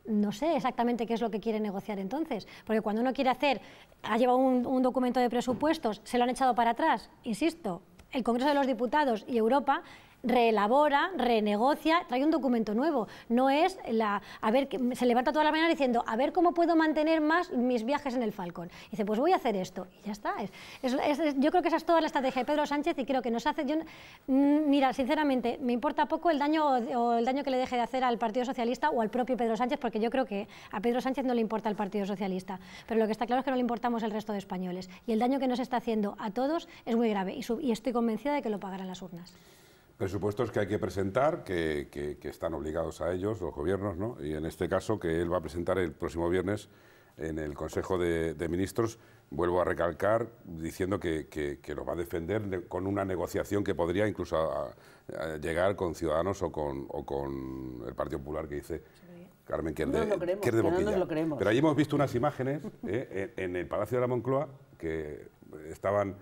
Speaker 3: no sé exactamente qué es lo que quiere negociar entonces, porque cuando uno quiere hacer, ha llevado un, documento de presupuestos, se lo han echado para atrás, insisto, el Congreso de los Diputados y Europa reelabora, renegocia, trae un documento nuevo. No es la, a ver, se levanta toda la mañana diciendo, a ver cómo puedo mantener más mis viajes en el Falcón... dice, pues voy a hacer esto. Y ya está. yo creo que esa es toda la estrategia de Pedro Sánchez y creo que nos hace... Yo, mm, mira, sinceramente, me importa poco el daño o el daño que le deje de hacer al Partido Socialista o al propio Pedro Sánchez, porque yo creo que a Pedro Sánchez no le importa el Partido Socialista. Pero lo que está claro es que no le importamos el resto de españoles. Y el daño que nos está haciendo a todos es muy grave y, y estoy convencida de que lo pagarán las urnas
Speaker 1: presupuestos que hay que presentar, que, están obligados a ellos, los gobiernos, ¿no? Y en este caso, que él va a presentar el próximo viernes en el Consejo de, Ministros, vuelvo a recalcar diciendo que, lo va a defender con una negociación que podría incluso llegar con Ciudadanos o con, el Partido Popular que dice... Carmen, que Pero allí hemos visto unas imágenes ¿eh? en el Palacio de la Moncloa que estaban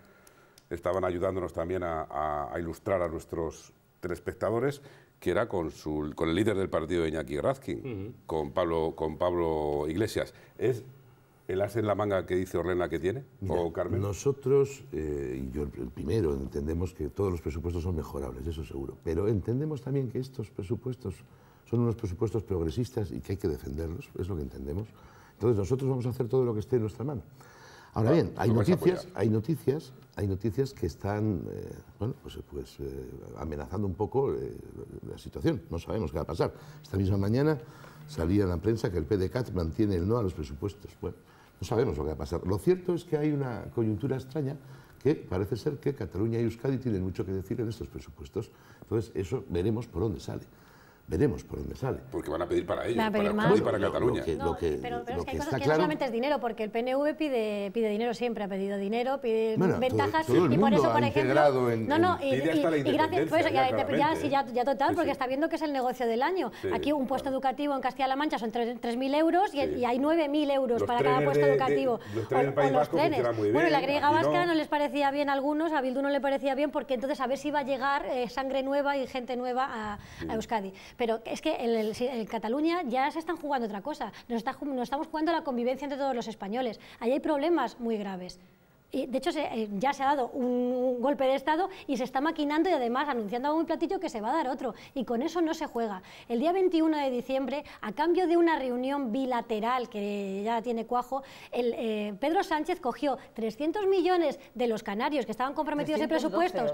Speaker 1: estaban ayudándonos también a, ilustrar a nuestros telespectadores, que era con, su, con el líder del partido Iñaki Razkin, con, Pablo, con Pablo Iglesias. ¿Es el as en la manga que dice Orlena que tiene? ¿O Carmen?
Speaker 4: Nosotros, eh, yo el primero, entendemos que todos los presupuestos son mejorables, eso seguro. Pero entendemos también que estos presupuestos son unos presupuestos progresistas y que hay que defenderlos, es lo que entendemos. Entonces nosotros vamos a hacer todo lo que esté en nuestra mano. Ahora ah, bien, hay noticias, hay noticias hay noticias que están eh, pues, pues eh, amenazando un poco eh, la situación. No sabemos qué va a pasar. Esta misma mañana salía en la prensa que el PDCAT mantiene el no a los presupuestos. Bueno, no sabemos lo que va a pasar. Lo cierto es que hay una coyuntura extraña que parece ser que Cataluña y Euskadi tienen mucho que decir en estos presupuestos. Entonces, eso veremos por dónde sale. Veremos por dónde sale.
Speaker 1: Porque van a pedir para ellos,
Speaker 4: pedir para, y para Cataluña. lo que, pero, es que hay cosas que no solamente
Speaker 3: es dinero, porque el PNV pide, pide dinero siempre, ha pedido dinero, pide ventajas y por eso, por ejemplo. no, no, y, y, gracias pues, ya, ya, sí, ya, ya, total, porque está viendo que es el negocio del año. Aquí un puesto educativo en Castilla-La Mancha son 3.000 euros y, hay 9.000 euros para cada puesto educativo. los trenes o, bueno, la griega vasca no... les parecía bien a algunos, a Bildu no le parecía bien, porque entonces a ver si iba a llegar eh, sangre nueva y gente nueva a Euskadi. Pero es que en, Cataluña ya se están jugando otra cosa, nos, estamos jugando la convivencia entre todos los españoles. Ahí hay problemas muy graves de hecho, eh, ya se ha dado un golpe de Estado y se está maquinando y además anunciando a un platillo que se va a dar otro. Y con eso no se juega. El día 21 de diciembre, a cambio de una reunión bilateral que ya tiene cuajo, el, eh, Pedro Sánchez cogió 300 millones de los canarios que estaban comprometidos en presupuestos,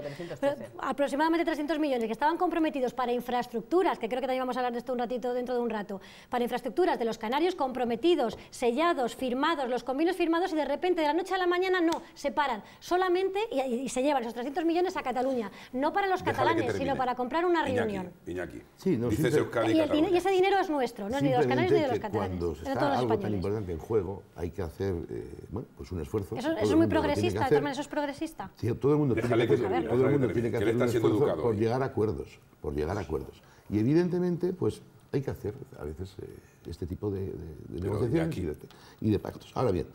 Speaker 3: aproximadamente 300 millones que estaban comprometidos para infraestructuras, que creo que también vamos a hablar de esto un ratito dentro de un rato, para infraestructuras de los canarios comprometidos, sellados, firmados, los convenios firmados y de repente de la noche a la mañana no se paran solamente y, se llevan esos 300 millones a Cataluña, no para los catalanes, sino para comprar una reunión.
Speaker 1: y, ese
Speaker 3: dinero es nuestro, no es ni de los canales ni de los catalanes. Cuando está algo tan
Speaker 4: importante en juego, hay que hacer eh, bueno, pues un esfuerzo. Eso, es muy progresista, Carmen,
Speaker 3: eso es progresista.
Speaker 4: todo el mundo tiene que, hacer, todo el mundo tiene que un esfuerzo por llegar a acuerdos, por llegar a acuerdos. Y evidentemente, pues hay que hacer a veces eh, este tipo de, negociaciones y de, pactos. Ahora bien,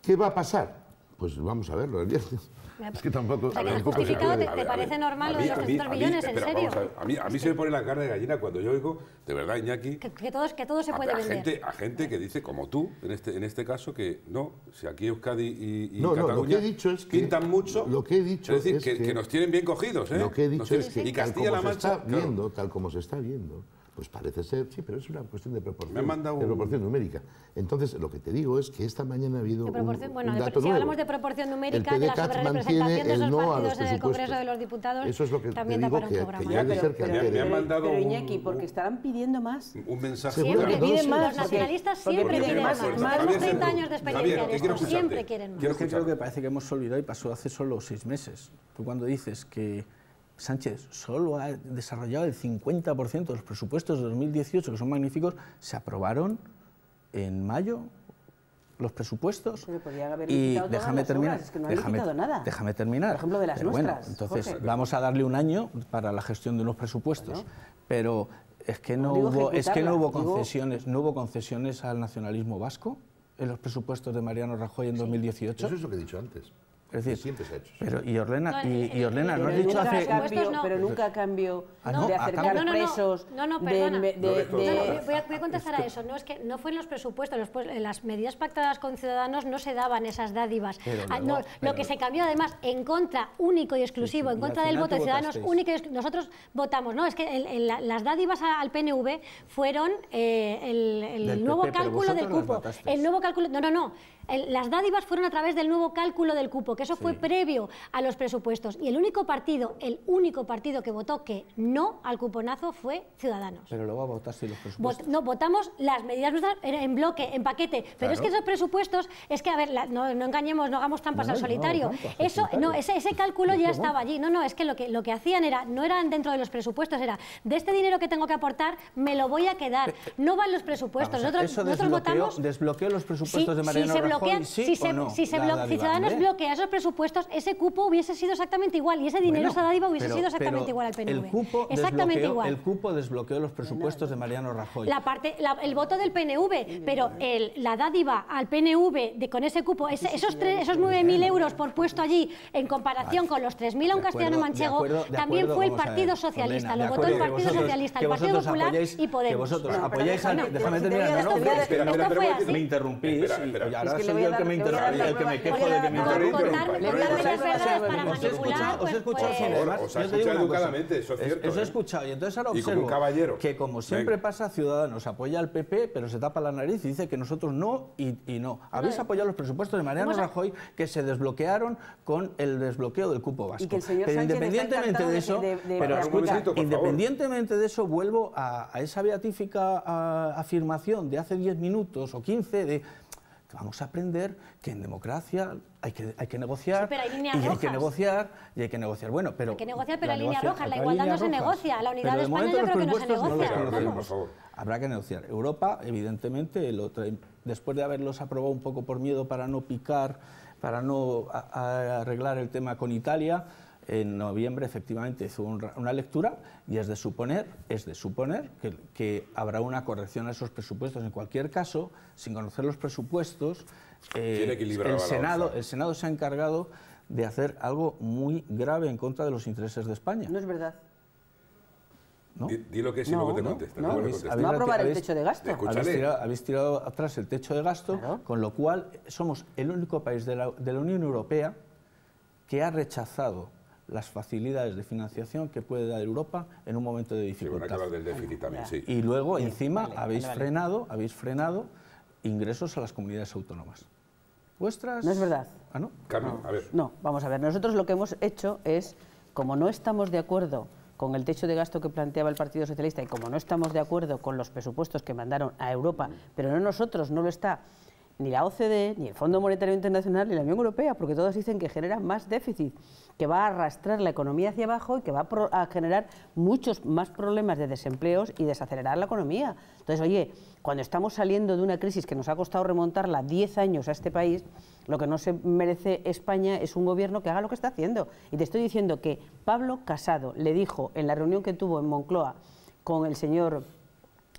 Speaker 4: ¿qué va a pasar? Pues vamos a
Speaker 1: verlo el viernes. Es que tampoco.
Speaker 4: justificado, ¿te, parece normal los 200 millones? ¿En serio?
Speaker 3: A,
Speaker 1: mí, a mí se me pone la carne de gallina cuando yo oigo, de verdad, Iñaki. Que,
Speaker 3: que, todos, que todo se puede vender. Gente,
Speaker 1: a gente que dice, como tú, en este, en este caso, que no, si aquí Euskadi y, y Cataluña no, lo que he dicho es que, pintan mucho. Lo que he dicho es decir, es que, que, nos tienen bien cogidos. ¿eh? Lo que he dicho es que. Y Castilla-La Mancha.
Speaker 4: Tal como se está viendo pues parece ser, sí, pero es una cuestión de proporción, Me un... de proporción numérica. Entonces, lo que te digo es que esta mañana ha habido de un, bueno, dato si hablamos
Speaker 3: de proporción numérica, el de la sobrerepresentación de esos partidos en el Congreso de los Diputados, eso es lo que también te digo da para que, un programa.
Speaker 4: ya pero,
Speaker 5: Iñaki,
Speaker 2: porque estarán pidiendo más. Un
Speaker 5: mensaje. Siempre piden más. Los nacionalistas
Speaker 2: siempre piden más.
Speaker 3: Más 30 años de experiencia esto, siempre quieren más. Yo creo
Speaker 5: que parece que hemos olvidado y pasó hace solo seis meses. Tú cuando dices que Sánchez solo ha desarrollado el 50% de los presupuestos de 2018, que son magníficos, se aprobaron en mayo los presupuestos y déjame terminar es que no déjame, nada. déjame terminar por ejemplo de las nuestras entonces vamos a darle un año para la gestión de unos presupuestos Pero es que no, hubo es que no hubo concesiones no hubo concesiones al nacionalismo vasco en los presupuestos de Mariano Rajoy en 2018 eso es lo que he dicho antes es decir, Pero, y Orlena, no, y, eh, ¿no has dicho hace...? Pero nunca
Speaker 3: cambió ah, no? de acercar no, No, no, perdona. voy, a, contestar a eso. No, es que no fue en los presupuestos. en las medidas pactadas con Ciudadanos no se daban esas dádivas. Ah, lo que se cambió, además, en contra, único y exclusivo, en contra del voto de Ciudadanos, único y Nosotros votamos, ¿no? Es que las dádivas al PNV fueron eh, el, nuevo cálculo del cupo. El nuevo cálculo... No, no, no las dádivas fueron a través del nuevo cálculo del cupo, que eso fue previo a los presupuestos. Y el único partido, el único partido que votó que no al cuponazo fue Ciudadanos.
Speaker 5: Pero luego si los presupuestos.
Speaker 3: no, votamos las medidas en bloque, en paquete. Pero es que esos presupuestos, es que, a ver, no, engañemos, no hagamos trampas al solitario. eso, no, ese, cálculo ya estaba allí. No, no, es que lo, que lo que hacían era, no eran dentro de los presupuestos, era de este dinero que tengo que aportar, me lo voy a quedar. Eh, eh, no van los presupuestos. nosotros, nosotros votamos.
Speaker 5: los presupuestos de Mariano si, se, si, Ciudadanos
Speaker 3: bloquea esos presupuestos, ese cupo hubiese sido exactamente igual y ese dinero, esa dádiva hubiese sido exactamente igual al PNV. exactamente igual. el
Speaker 5: cupo desbloqueó los presupuestos de Mariano Rajoy. La
Speaker 3: parte, el voto del PNV, pero el, la dádiva al PNV de, con ese cupo, esos, esos 9.000 euros por puesto allí en comparación con los 3.000 a un castellano manchego, también fue el Partido Socialista, lo votó el Partido Socialista, el Partido Popular y Podemos. Que vosotros déjame terminar,
Speaker 5: y que le voy a dar, el que me quejo de que me interrumpa. Os he escuchado sin más. Yo te educadamente, eso es cierto. Os he ¿eh? escuchado y entonces ahora observo que como siempre pasa, Ciudadanos apoya al PP, pero se tapa la nariz y dice que nosotros no y, no. Habéis apoyado los presupuestos de Mariano Rajoy que se desbloquearon con el desbloqueo del cupo vasco. Y que el señor pero independientemente de eso, de, pero escucha, independientemente de eso, vuelvo a, a esa beatífica ah, afirmación de hace 10 minutos o 15 de vamos a aprender que en democracia hay que, hay que negociar. hay y rojas. hay que negociar, y hay que negociar. Bueno, pero. Hay que
Speaker 3: negociar, pero la, la igualdad no se negocia. La unidad de España yo creo que no se negocia.
Speaker 5: Habrá que negociar. Europa, evidentemente, lo después de haberlos aprobado un poco por miedo para no picar, para no arreglar el tema con Italia en noviembre efectivamente hizo una lectura y es de suponer, es de suponer que, habrá una corrección a esos presupuestos. En cualquier caso, sin conocer los presupuestos, eh, el, Senado, el Senado se ha encargado de hacer algo muy grave en contra de los intereses de España. No es verdad. ¿No? que
Speaker 1: es y no, luego te contesta. No, aprobar el techo de gasto. Habéis tirado,
Speaker 5: habéis tirado, atrás el techo de gasto, con lo cual somos el único país de la, de la Unión Europea que ha rechazado las facilidades de financiación que puede dar Europa en un momento de dificultad. Y luego, encima, habéis, frenado, habéis frenado ingresos a las comunidades autónomas.
Speaker 2: ¿Vuestras? No es verdad.
Speaker 5: ¿Ah, no? Carmen, a ver.
Speaker 2: No, vamos a ver. Nosotros lo que hemos hecho es, como no estamos de acuerdo con el techo de gasto que planteaba el Partido Socialista y como no estamos de acuerdo con los presupuestos que mandaron a Europa, pero no nosotros, no lo está ni la OCDE, ni el Fondo Monetario Internacional, ni la Unión Europea, porque todos dicen que genera más déficit, que va a arrastrar la economía hacia abajo y que va a, generar muchos más problemas de desempleos y desacelerar la economía. Entonces, oye, cuando estamos saliendo de una crisis que nos ha costado remontarla 10 años a este país, lo que no se merece España es un gobierno que haga lo que está haciendo. Y te estoy diciendo que Pablo Casado le dijo en la reunión que tuvo en Moncloa con el señor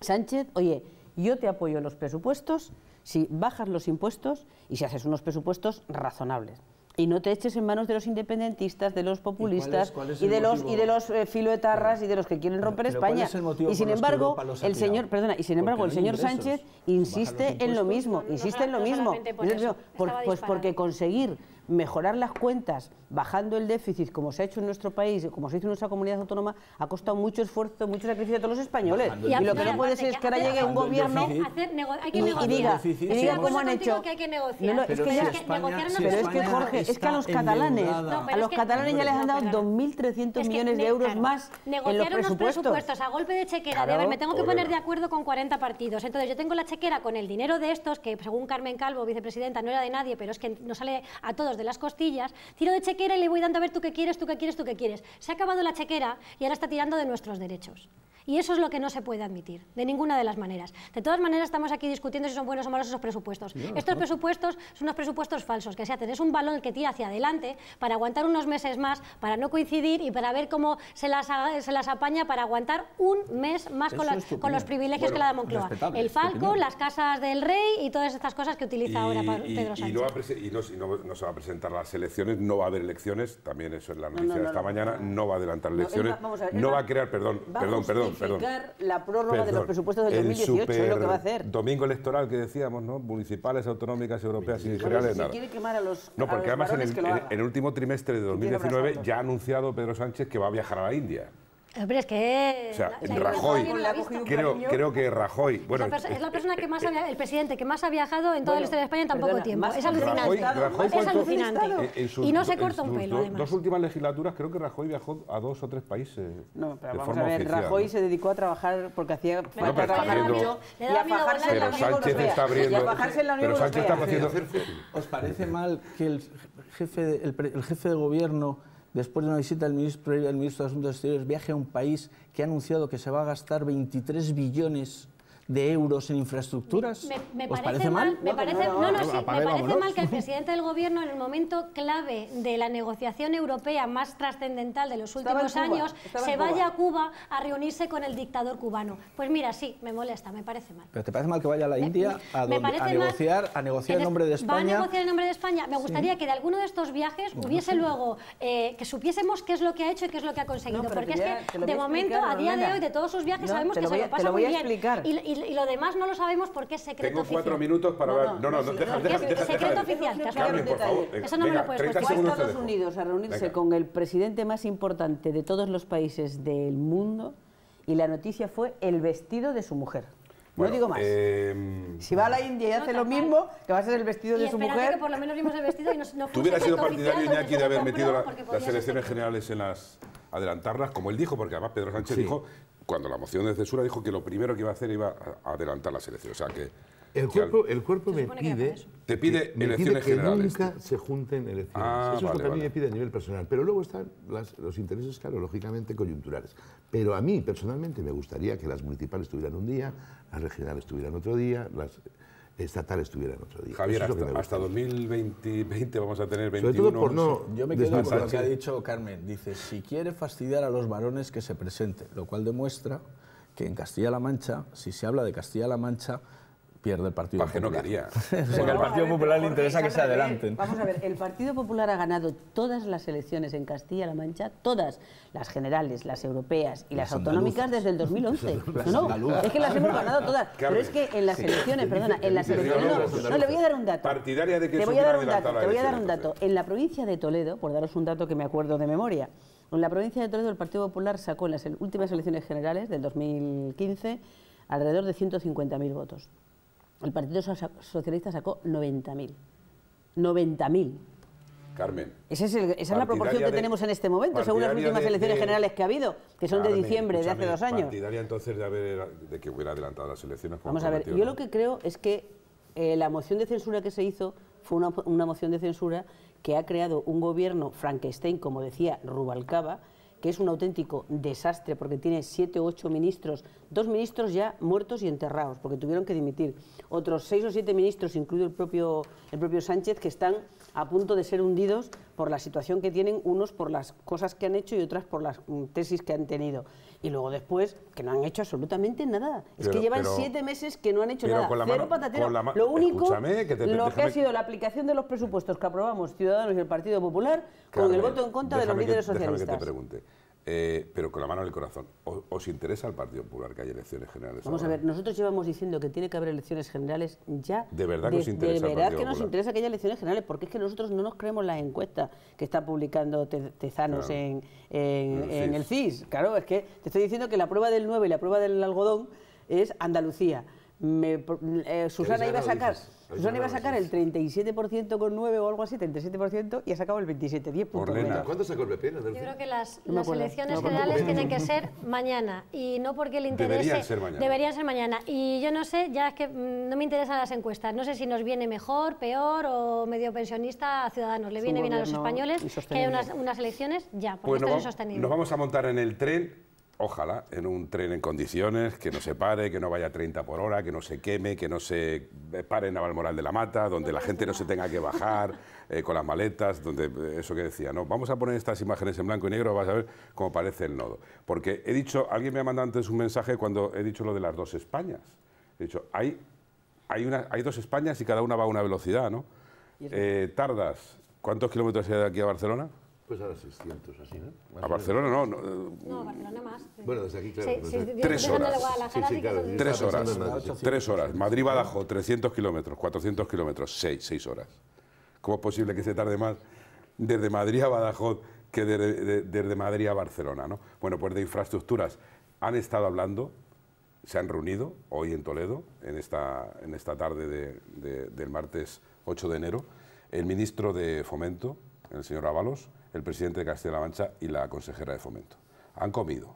Speaker 2: Sánchez, oye, yo te apoyo en los presupuestos, si bajas los impuestos y si haces unos presupuestos razonables y no te eches en manos de los independentistas, de los populistas y, de los y de los eh, filoetarras y de los que quieren romper España. y sin embargo, el señor, perdona, y sin embargo, el señor Sánchez insiste en lo mismo, insiste en lo mismo. pues porque conseguir mejorar las cuentas bajando el déficit, como se ha hecho en nuestro país, como se hizo en nuestra comunidad autónoma, ha costado mucho esfuerzo, mucho sacrificio a todos los españoles. Y, lo que no puede ser es que ahora llegue un gobierno y diga, cómo han hecho. es que es que a los catalanes, a los catalanes ya les han dado 2.300 millones de euros más en los presupuestos.
Speaker 3: a golpe de chequera, de ver, me tengo que poner de acuerdo con 40 partidos. Entonces yo tengo la chequera con el dinero de estos, que según Carmen Calvo, vicepresidenta, no era de nadie, pero es que no sale a todos de las costillas, tiro de chequera y le voy dando a ver tú qué quieres, tú qué quieres, tú qué quieres. Se ha acabado la chequera y ahora está tirando de nuestros derechos. Y eso es lo que no se puede admitir, de ninguna de las maneras. De todas maneras, estamos aquí discutiendo si son buenos o malos esos presupuestos. Estos presupuestos son unos presupuestos falsos que se hacen. Es un balón que tira hacia adelante para aguantar unos meses más, para no coincidir y para ver cómo se las, se las apaña para aguantar un mes más con, los privilegios que le da Moncloa. El Falco, las casas del rey y todas estas cosas que utiliza ahora Pedro Sánchez.
Speaker 1: Y no, se presentar las elecciones, no va a haber elecciones, también eso es la noticia de esta mañana, no va a adelantar elecciones, no va, a crear, perdón, perdón, perdón, perdón.
Speaker 2: la prórroga de los presupuestos del 2018
Speaker 1: Domingo electoral que decíamos, ¿no? Municipales, autonómicas, europeas y regionales, nada.
Speaker 3: no, porque además en el, en
Speaker 1: el, último trimestre de 2019 ya ha anunciado Pedro Sánchez que va a viajar a la India
Speaker 3: es que... O sea, Rajoy, creo, creo,
Speaker 1: que Rajoy... Bueno, es, la eh,
Speaker 3: persona que más eh, ha, el presidente que más ha viajado en toda la historia de España en tan poco tiempo. Es alucinante. Rajoy, es alucinante. Eh, y no se corta un pelo, además. dos
Speaker 1: últimas legislaturas creo que Rajoy viajó a dos o tres países No, pero de vamos forma a ver,
Speaker 2: oficial. Rajoy se dedicó a trabajar porque hacía...
Speaker 1: falta pero está abriendo... Y a fajarse en la Unión Europea.
Speaker 2: Y a fajarse en la Unión Europea.
Speaker 5: ¿Os parece mal que el jefe de gobierno después de una visita del ministro, ministro de Asuntos Exteriores, viaje a un país que ha anunciado que se va a gastar 23 billones de euros en infraestructuras? Me, parece, mal? Me parece, mal que el [LAUGHS]
Speaker 3: presidente del gobierno, en el momento clave de la negociación europea más trascendental de los últimos años, se vaya a Cuba a reunirse con el dictador cubano. Pues mira, sí, me molesta, me parece mal.
Speaker 5: ¿Pero te parece mal que vaya a la India a, negociar, a negociar en nombre de España?
Speaker 3: nombre de España. Me gustaría que de alguno de estos viajes hubiese luego, eh, que supiésemos qué es lo que ha hecho y qué es lo que ha conseguido. porque es que, de momento, a día de hoy, de todos sus viajes, sabemos que se lo pasa muy bien y, lo demás no lo sabemos porque es secreto oficial. Tengo cuatro minutos para hablar. No, no, no, déjame. deja, es secreto oficial. Que Carmen, por favor. Eso no me lo puedes contar. Fue a
Speaker 1: Estados Unidos a reunirse
Speaker 2: con el presidente más importante de todos los países del mundo y la noticia fue el vestido de su mujer. no digo más.
Speaker 1: Em, si va a la
Speaker 3: India y hace lo mismo,
Speaker 2: que va a ser el vestido de su mujer. que
Speaker 3: por lo menos vimos el vestido y no, no Tú hubieras sido partidario, de Iñaki, de haber metido las elecciones
Speaker 1: generales en las. adelantarlas, como él dijo, porque además Pedro Sánchez dijo cuando la moción de censura dijo que lo primero que iba a hacer iba a adelantar las elecciones. O sea que. El
Speaker 4: cuerpo, me pide, te pide elecciones que nunca se junten elecciones. Ah, eso es lo que a mí me pide a nivel personal. Pero luego están los intereses, claro, lógicamente coyunturales. Pero a mí personalmente me gustaría que las municipales estuvieran un día, las regionales estuvieran otro día, las estatal estuviera en otro día. Javier, hasta,
Speaker 1: 2020 vamos a tener
Speaker 4: 21... Yo me quedo con lo que ha
Speaker 5: dicho Carmen. Dice, si quiere fastidiar a los varones que se presente. lo cual demuestra que en Castilla-La Mancha, si se habla de Castilla-La Mancha, pierde el Partido Porque pues Popular. no
Speaker 1: quería. [LAUGHS] [LAUGHS] Porque al Partido Popular le interesa que se adelanten.
Speaker 5: Vamos
Speaker 2: a ver, el Partido Popular ha ganado todas las elecciones en Castilla-La Mancha, todas, las generales, las europeas y las, autonómicas desde el 2011. [LAUGHS] No, es que las hemos ganado todas. Pero es que en las elecciones, perdona, en las elecciones no, le voy a dar
Speaker 1: un dato. Partidaria de que te voy a dar un dato, te voy a dar un
Speaker 2: dato. En la provincia de Toledo, por daros un dato que me acuerdo de memoria, en la provincia de Toledo el Partido Popular sacó en las últimas elecciones generales del 2015 alrededor de 150.000 votos el Partido Socialista sacó 90.000. 90.000. Carmen. es esa es la proporción que tenemos en este momento, según las últimas elecciones generales que ha habido, que son de diciembre de hace dos años.
Speaker 1: Partidaria entonces de, de que hubiera adelantado las elecciones. Vamos a ver, yo lo que
Speaker 2: creo es que eh, la moción de censura que se hizo fue una moción de censura que ha creado un gobierno Frankenstein, como decía Rubalcaba, que es un auténtico desastre porque tiene siete u ocho ministros, dos ministros ya muertos y enterrados porque tuvieron que dimitir, otros seis o siete ministros, incluido el propio, el propio Sánchez, que están a punto de ser hundidos por la situación que tienen, unos por las cosas que han hecho y otras por las mm, tesis que han tenido y luego después que no han hecho absolutamente nada. Es que llevan siete meses que no han hecho nada. lo único, que ha sido la aplicación de los presupuestos que aprobamos Ciudadanos y el Partido Popular
Speaker 1: con el voto en contra de los líderes socialistas. Eh, pero con la mano en corazón. ¿Os, interesa al Partido Popular que haya elecciones generales? Vamos a
Speaker 2: ver, nosotros llevamos diciendo que tiene que haber elecciones generales ya. De verdad que nos interesa. De verdad que nos interesa que haya elecciones generales, porque es que nosotros no nos creemos las encuestas que está publicando Tezanos en, el CIS. Claro, es que te estoy diciendo que la prueba del 9 y la prueba del algodón es Andalucía. Me, eh, Susana iba a sacar le iba a sacar el 37% con 9 o algo así, 37%, y ha sacado el 27,
Speaker 4: 10 puntos. ¿Cuándo sacó el Yo creo
Speaker 3: que las, elecciones generales tienen que ser mañana, y no porque le interese... Deberían ser mañana. Deberían ser mañana. Y yo no sé, ya es que mm, no me interesan las encuestas, no sé si nos viene mejor, peor, o medio pensionista a Ciudadanos. ¿Le viene bien a los españoles que hay unas, elecciones? Ya, porque pues esto es sostenible. Nos
Speaker 1: vamos a montar en el tren ojalá, en un tren en condiciones, que no se pare, que no vaya a 30 por hora, que no se queme, que no se eh, pare en Navalmoral de la Mata, donde la gente no se tenga que bajar eh, con las maletas, donde eh, eso que decía, no, vamos a poner estas imágenes en blanco y negro, vas a ver cómo parece el nodo. Porque he dicho, alguien me ha mandado antes un mensaje cuando he dicho lo de las dos Españas. He dicho, hay, hay, una, hay dos Españas y cada una va a una velocidad, ¿no? tardas, ¿cuántos kilómetros hay de aquí a Barcelona?
Speaker 4: Pues las 600, así, ¿no? a Barcelona no, no. a
Speaker 1: eh,
Speaker 4: Barcelona más. Bueno, desde aquí, claro.
Speaker 3: tres horas. tres horas. Madrid,
Speaker 1: tres horas. Madrid-Badajoz, 300 kilómetros, 400 kilómetros, seis, seis horas. ¿Cómo es posible que se tarde más desde Madrid a Badajoz que desde Madrid a Barcelona, ¿no? Bueno, pues de infraestructuras han estado hablando, se han reunido hoy en Toledo, en esta, en esta tarde de, del martes 8 de enero, el ministro de Fomento, el señor Ábalos, el presidente de Castilla-La Mancha y la consejera de Fomento. Han comido.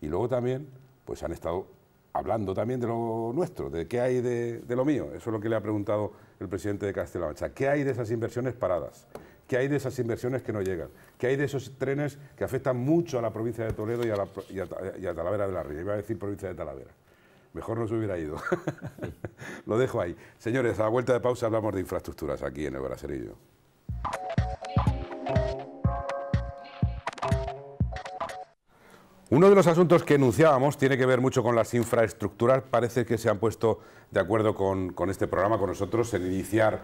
Speaker 1: Y luego también, pues han estado hablando también de lo nuestro, de qué hay de, lo mío. Eso es lo que le ha preguntado el presidente de Castilla-La Mancha. ¿Qué hay de esas inversiones paradas? ¿Qué hay de esas inversiones que no llegan? ¿Qué hay de esos trenes que afectan mucho a la provincia de Toledo y a, Talavera de la Reina? Iba a decir provincia de Talavera. Mejor no se hubiera ido. [LAUGHS] lo dejo ahí. Señores, a la vuelta de pausa hablamos de infraestructuras aquí en el Braserillo. Uno de los asuntos que enunciábamos tiene que ver mucho con las infraestructuras. Parece que se han puesto de acuerdo con, este programa, con nosotros, en iniciar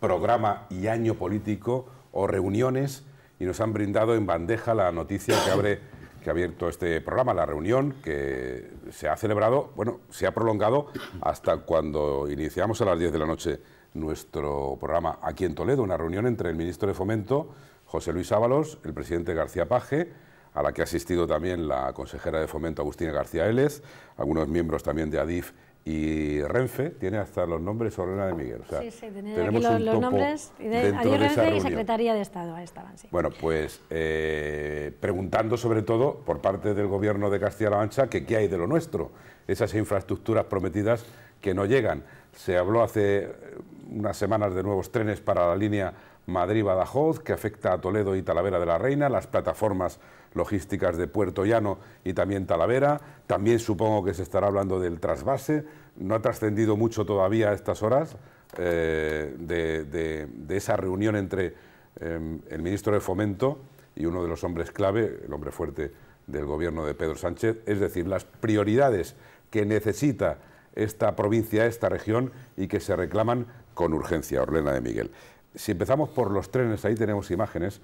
Speaker 1: programa y año político o reuniones y nos han brindado en bandeja la noticia que abre que ha abierto este programa, la reunión que se ha celebrado, bueno, se ha prolongado hasta cuando iniciamos a las 10 de la noche nuestro programa aquí en Toledo, una reunión entre el ministro de Fomento, José Luis Ábalos, el presidente García Paje, a la que ha asistido también la consejera de Fomento Agustina García Eles, algunos miembros también de ADIF y Renfe tiene hasta los nombres Sorena de Miguel. sí, sí, tenemos los, nombres de, de y Secretaría
Speaker 3: de Estado. estaban, sí.
Speaker 1: Bueno, pues eh, preguntando sobre todo por parte del Gobierno de Castilla-La Mancha que qué hay de lo nuestro, esas infraestructuras prometidas que no llegan. Se habló hace eh, unas semanas de nuevos trenes para la línea Madrid-Badajoz, que afecta a Toledo y Talavera de la Reina, las plataformas logísticas de Puerto Llano y también Talavera. También supongo que se estará hablando del trasvase. No ha trascendido mucho todavía a estas horas eh, de, esa reunión entre em, el ministro de Fomento y uno de los hombres clave, el hombre fuerte del gobierno de Pedro Sánchez, es decir, las prioridades que necesita esta provincia, esta región y que se reclaman con urgencia, Orlena de Miguel. Si empezamos por los trenes, ahí tenemos imágenes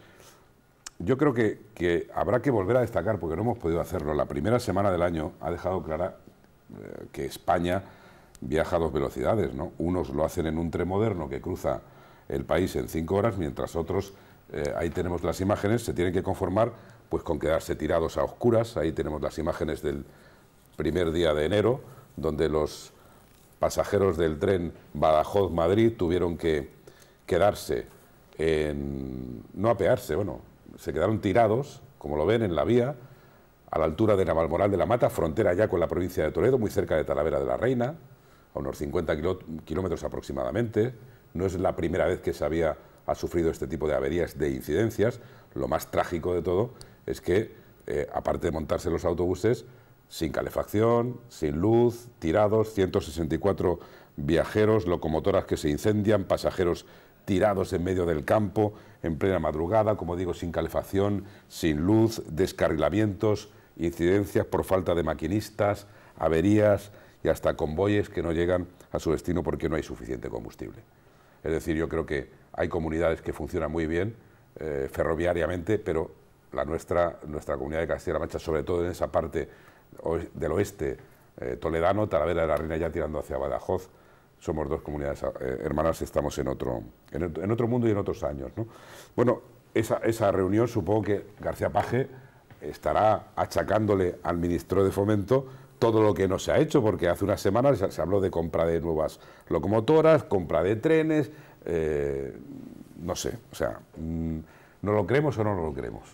Speaker 1: yo creo que, habrá que volver a destacar, porque no hemos podido hacerlo. La primera semana del año ha dejado clara eh, que España viaja a dos velocidades. ¿no? Unos lo hacen en un tren moderno que cruza el país en cinco horas, mientras otros, eh, ahí tenemos las imágenes, se tienen que conformar pues con quedarse tirados a oscuras. Ahí tenemos las imágenes del primer día de enero, donde los pasajeros del tren Badajoz-Madrid tuvieron que quedarse en... no apearse, bueno, se quedaron tirados, como lo ven, en la vía, a la altura de Navalmoral de la Mata, frontera ya con la provincia de Toledo, muy cerca de Talavera de la Reina, a unos 50 kilómetros aproximadamente. No es la primera vez que se había ha sufrido este tipo de averías, de incidencias. Lo más trágico de todo es que, eh, aparte de montarse los autobuses, sin calefacción, sin luz, tirados, 164 viajeros, locomotoras que se incendian, pasajeros tirados en medio del campo, en plena madrugada, como digo, sin calefacción, sin luz, descarrilamientos, incidencias por falta de maquinistas, averías y hasta convoyes que no llegan a su destino porque no hay suficiente combustible. Es decir, yo creo que hay comunidades que funcionan muy bien eh, ferroviariamente, pero la nuestra, nuestra comunidad de Castilla-La Mancha, sobre todo en esa parte del oeste eh, toledano, Talavera de la Reina ya tirando hacia Badajoz, somos dos comunidades eh, hermanas, estamos en otro, en otro mundo y en otros años. Bueno, esa, reunión supongo que García Paje estará achacándole al ministro de Fomento todo lo que no se ha hecho, porque hace unas semanas se habló de compra de nuevas locomotoras, compra de trenes, eh, no sé, o sea, mm, ¿no lo creemos o no lo creemos?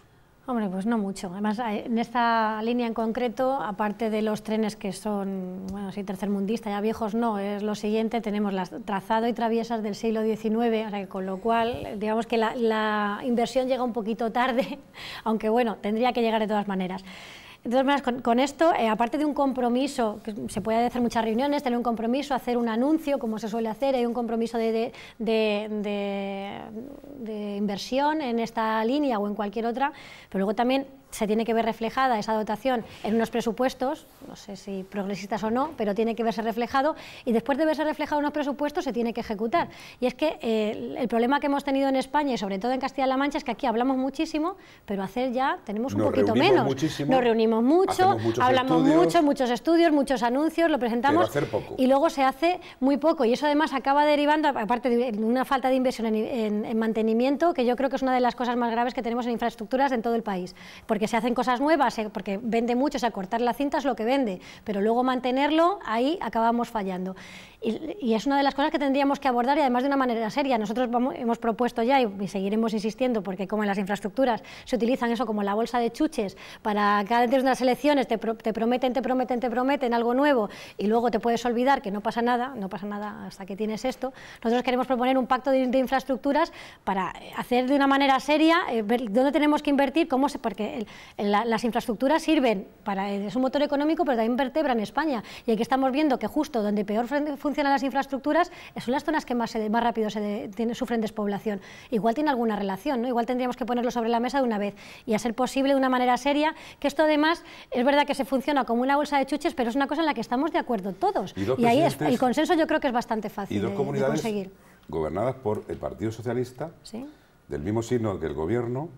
Speaker 3: Hombre, pues no mucho. Además, en esta línea en concreto, aparte de los trenes que son, bueno, sí, mundista, ya viejos no, es lo siguiente, tenemos las trazado y traviesas del siglo XIX, con lo cual, digamos que la, la inversión llega un poquito tarde, [LAUGHS] aunque bueno, tendría que llegar de todas maneras. Entonces, con, esto, eh, aparte de un compromiso, que se puede hacer muchas reuniones, tener un compromiso, hacer un anuncio, como se suele hacer, hay un compromiso de inversión en esta línea o en cualquier otra, pero luego también se tiene que ver reflejada esa dotación en unos presupuestos, no sé si progresistas o no, pero tiene que verse reflejado y después de verse reflejado en unos presupuestos se tiene que ejecutar. Y es que eh, el problema que hemos tenido en España y sobre todo en Castilla-La Mancha es que aquí hablamos muchísimo, pero hacer ya tenemos un poquito menos. Nos reunimos mucho, hablamos mucho, muchos estudios, muchos anuncios, lo presentamos y luego se hace muy poco y eso además acaba derivando, aparte de una falta de inversión en, mantenimiento, que yo creo que es una de las cosas más graves que tenemos en infraestructuras en todo el país porque se hacen cosas nuevas, eh, porque vende mucho, o sea, cortar la cinta es lo que vende, pero luego mantenerlo, ahí acabamos fallando. Y, es una de las cosas que tendríamos que abordar y además de una manera seria. Nosotros hemos propuesto ya y seguiremos insistiendo, porque como en las infraestructuras se utilizan eso como la bolsa de chuches, para cada antes de unas elecciones te, te prometen, te prometen, te prometen algo nuevo y luego te puedes olvidar que no pasa nada, no pasa nada hasta que tienes esto. Nosotros queremos proponer un pacto de, infraestructuras para hacer de una manera seria, eh, dónde tenemos que invertir, cómo se, porque el, las infraestructuras sirven para, es un motor económico, pero también vertebra en España. Y aquí estamos viendo que justo donde peor funcionan las infraestructuras eh, son las zonas que más, más rápido se sufren despoblación. Igual tiene alguna relación, ¿no? Igual tendríamos que ponerlo sobre la mesa de una vez y hacer posible de una manera seria, que esto además es verdad que se funciona como una bolsa de chuches, pero es una cosa en la que estamos de acuerdo todos. Y, ahí el consenso yo creo que es bastante fácil y comunidades conseguir.
Speaker 1: Gobernadas por el Partido Socialista, del mismo signo que el gobierno,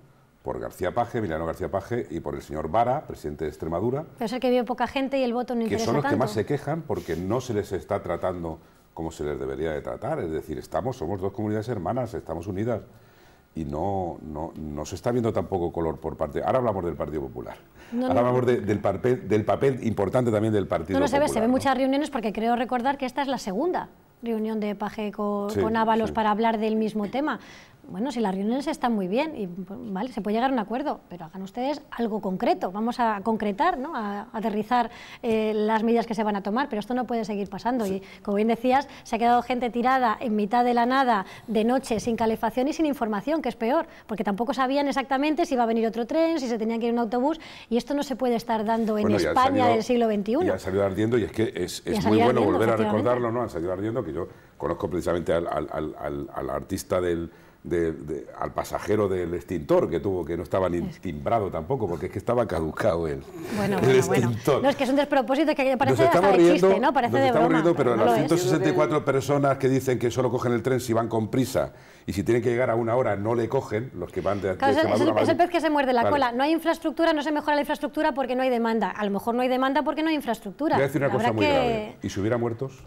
Speaker 1: por García Paje, Milano García Paje y por el señor Vara, presidente de Extremadura.
Speaker 3: Pero es el que vio poca gente y el voto no Que son los que más se
Speaker 1: quejan porque no se les está tratando como se les debería de tratar. Es decir, estamos, somos dos comunidades hermanas, estamos unidas y no, no, se está viendo tampoco color por parte... Ahora hablamos del Partido Popular. Ahora hablamos del, papel, del papel importante también del Partido no, no se Ve, se ven
Speaker 3: muchas reuniones porque creo recordar que esta es la segunda reunión de Paje con, Ábalos para hablar del mismo tema bueno, si las reuniones están muy bien, y, pues, vale, se puede llegar a un acuerdo, pero hagan ustedes algo concreto. Vamos a concretar, ¿no? a, aterrizar eh, las medidas que se van a tomar, pero esto no puede seguir pasando. Y como bien decías, se ha quedado gente tirada en mitad de la nada, de noche, sin calefacción y sin información, que es peor, porque tampoco sabían exactamente si iba a venir otro tren, si se tenía que ir un autobús, y esto no se puede estar dando en España del siglo XXI. ha
Speaker 1: salido ardiendo, y es que es, muy bueno volver a recordarlo, ¿no? Ha salido ardiendo, que yo conozco precisamente al artista del al pasajero del extintor que tuvo, que no estaba ni timbrado tampoco, porque es que estaba caducado él.
Speaker 3: Bueno, [LAUGHS] el extintor. No, es que es un despropósito que parece de chiste, ¿no? Parece nos estamos riendo, pero, las 164
Speaker 1: personas que dicen que solo cogen el tren si van con prisa y si tienen que llegar a una hora no le cogen, los que van de, claro, es, el, pez
Speaker 3: que se muerde la cola. No hay infraestructura, no se mejora la infraestructura porque no hay demanda. A lo mejor no hay demanda porque no hay infraestructura. Voy decir una cosa muy grave.
Speaker 1: ¿Y si hubiera muertos?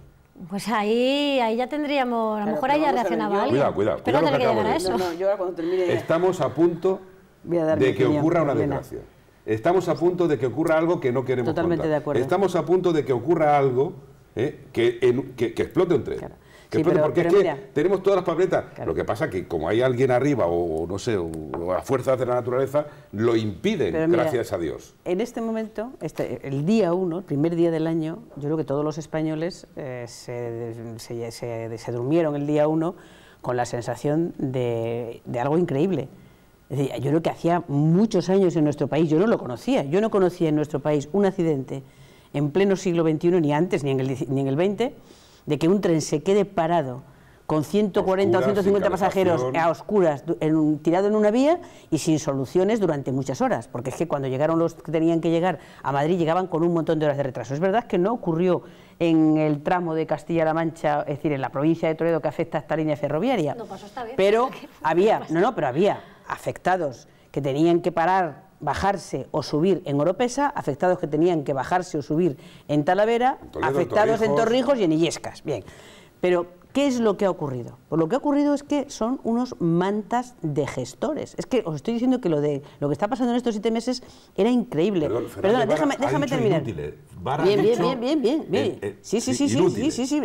Speaker 3: Pues ahí, ahí ya tendríamos, a lo mejor ahí ya reaccionaba alguien. Cuidado, cuidado. Pero cuidado que llegar a eso. No,
Speaker 1: Estamos a punto de que ocurra una desgracia. Estamos a punto de que ocurra algo que no queremos Totalmente de acuerdo. Estamos a punto de que ocurra algo eh, que, que, que, explote un tren porque es que tenemos todas las papeletas. Lo que pasa es que como hay alguien arriba o, no sé, o, las fuerzas de la naturaleza, lo impiden, gracias a Dios.
Speaker 2: En este momento, este, el día uno, el primer día del año, yo creo que todos los españoles eh, se, durmieron el día uno con la sensación de, algo increíble. yo creo que hacía muchos años en nuestro país, yo no lo conocía, yo no conocía en nuestro país un accidente en pleno siglo XXI, ni antes, ni en el XX, de que un tren se quede parado con 140 o 150 pasajeros a oscuras, en, tirado en una vía y sin soluciones durante muchas horas, porque es que cuando llegaron los que tenían que llegar a Madrid llegaban con un montón de horas de retraso. Es verdad que no ocurrió en el tramo de Castilla-La Mancha, es decir, en la provincia de Toledo que afecta a esta línea ferroviaria, no pasó pues esta vez, pero [LAUGHS] había, no, no, pero había afectados que tenían que parar bajarse o subir en Oropesa, afectados que tenían que bajarse o subir en Talavera, afectados en Torrijos y en Illescas. Bien, pero ¿Qué es lo que ha ocurrido? Pues lo que ha ocurrido es que son unos mantas de gestores. Es que os estoy diciendo que lo de lo que está pasando en estos siete meses era increíble. Perdón, Perdona, déjame, déjame terminar. Bien, bien, bien, eh, bien, bien, eh, bien. sí, sí, sí, sí, sí, sí,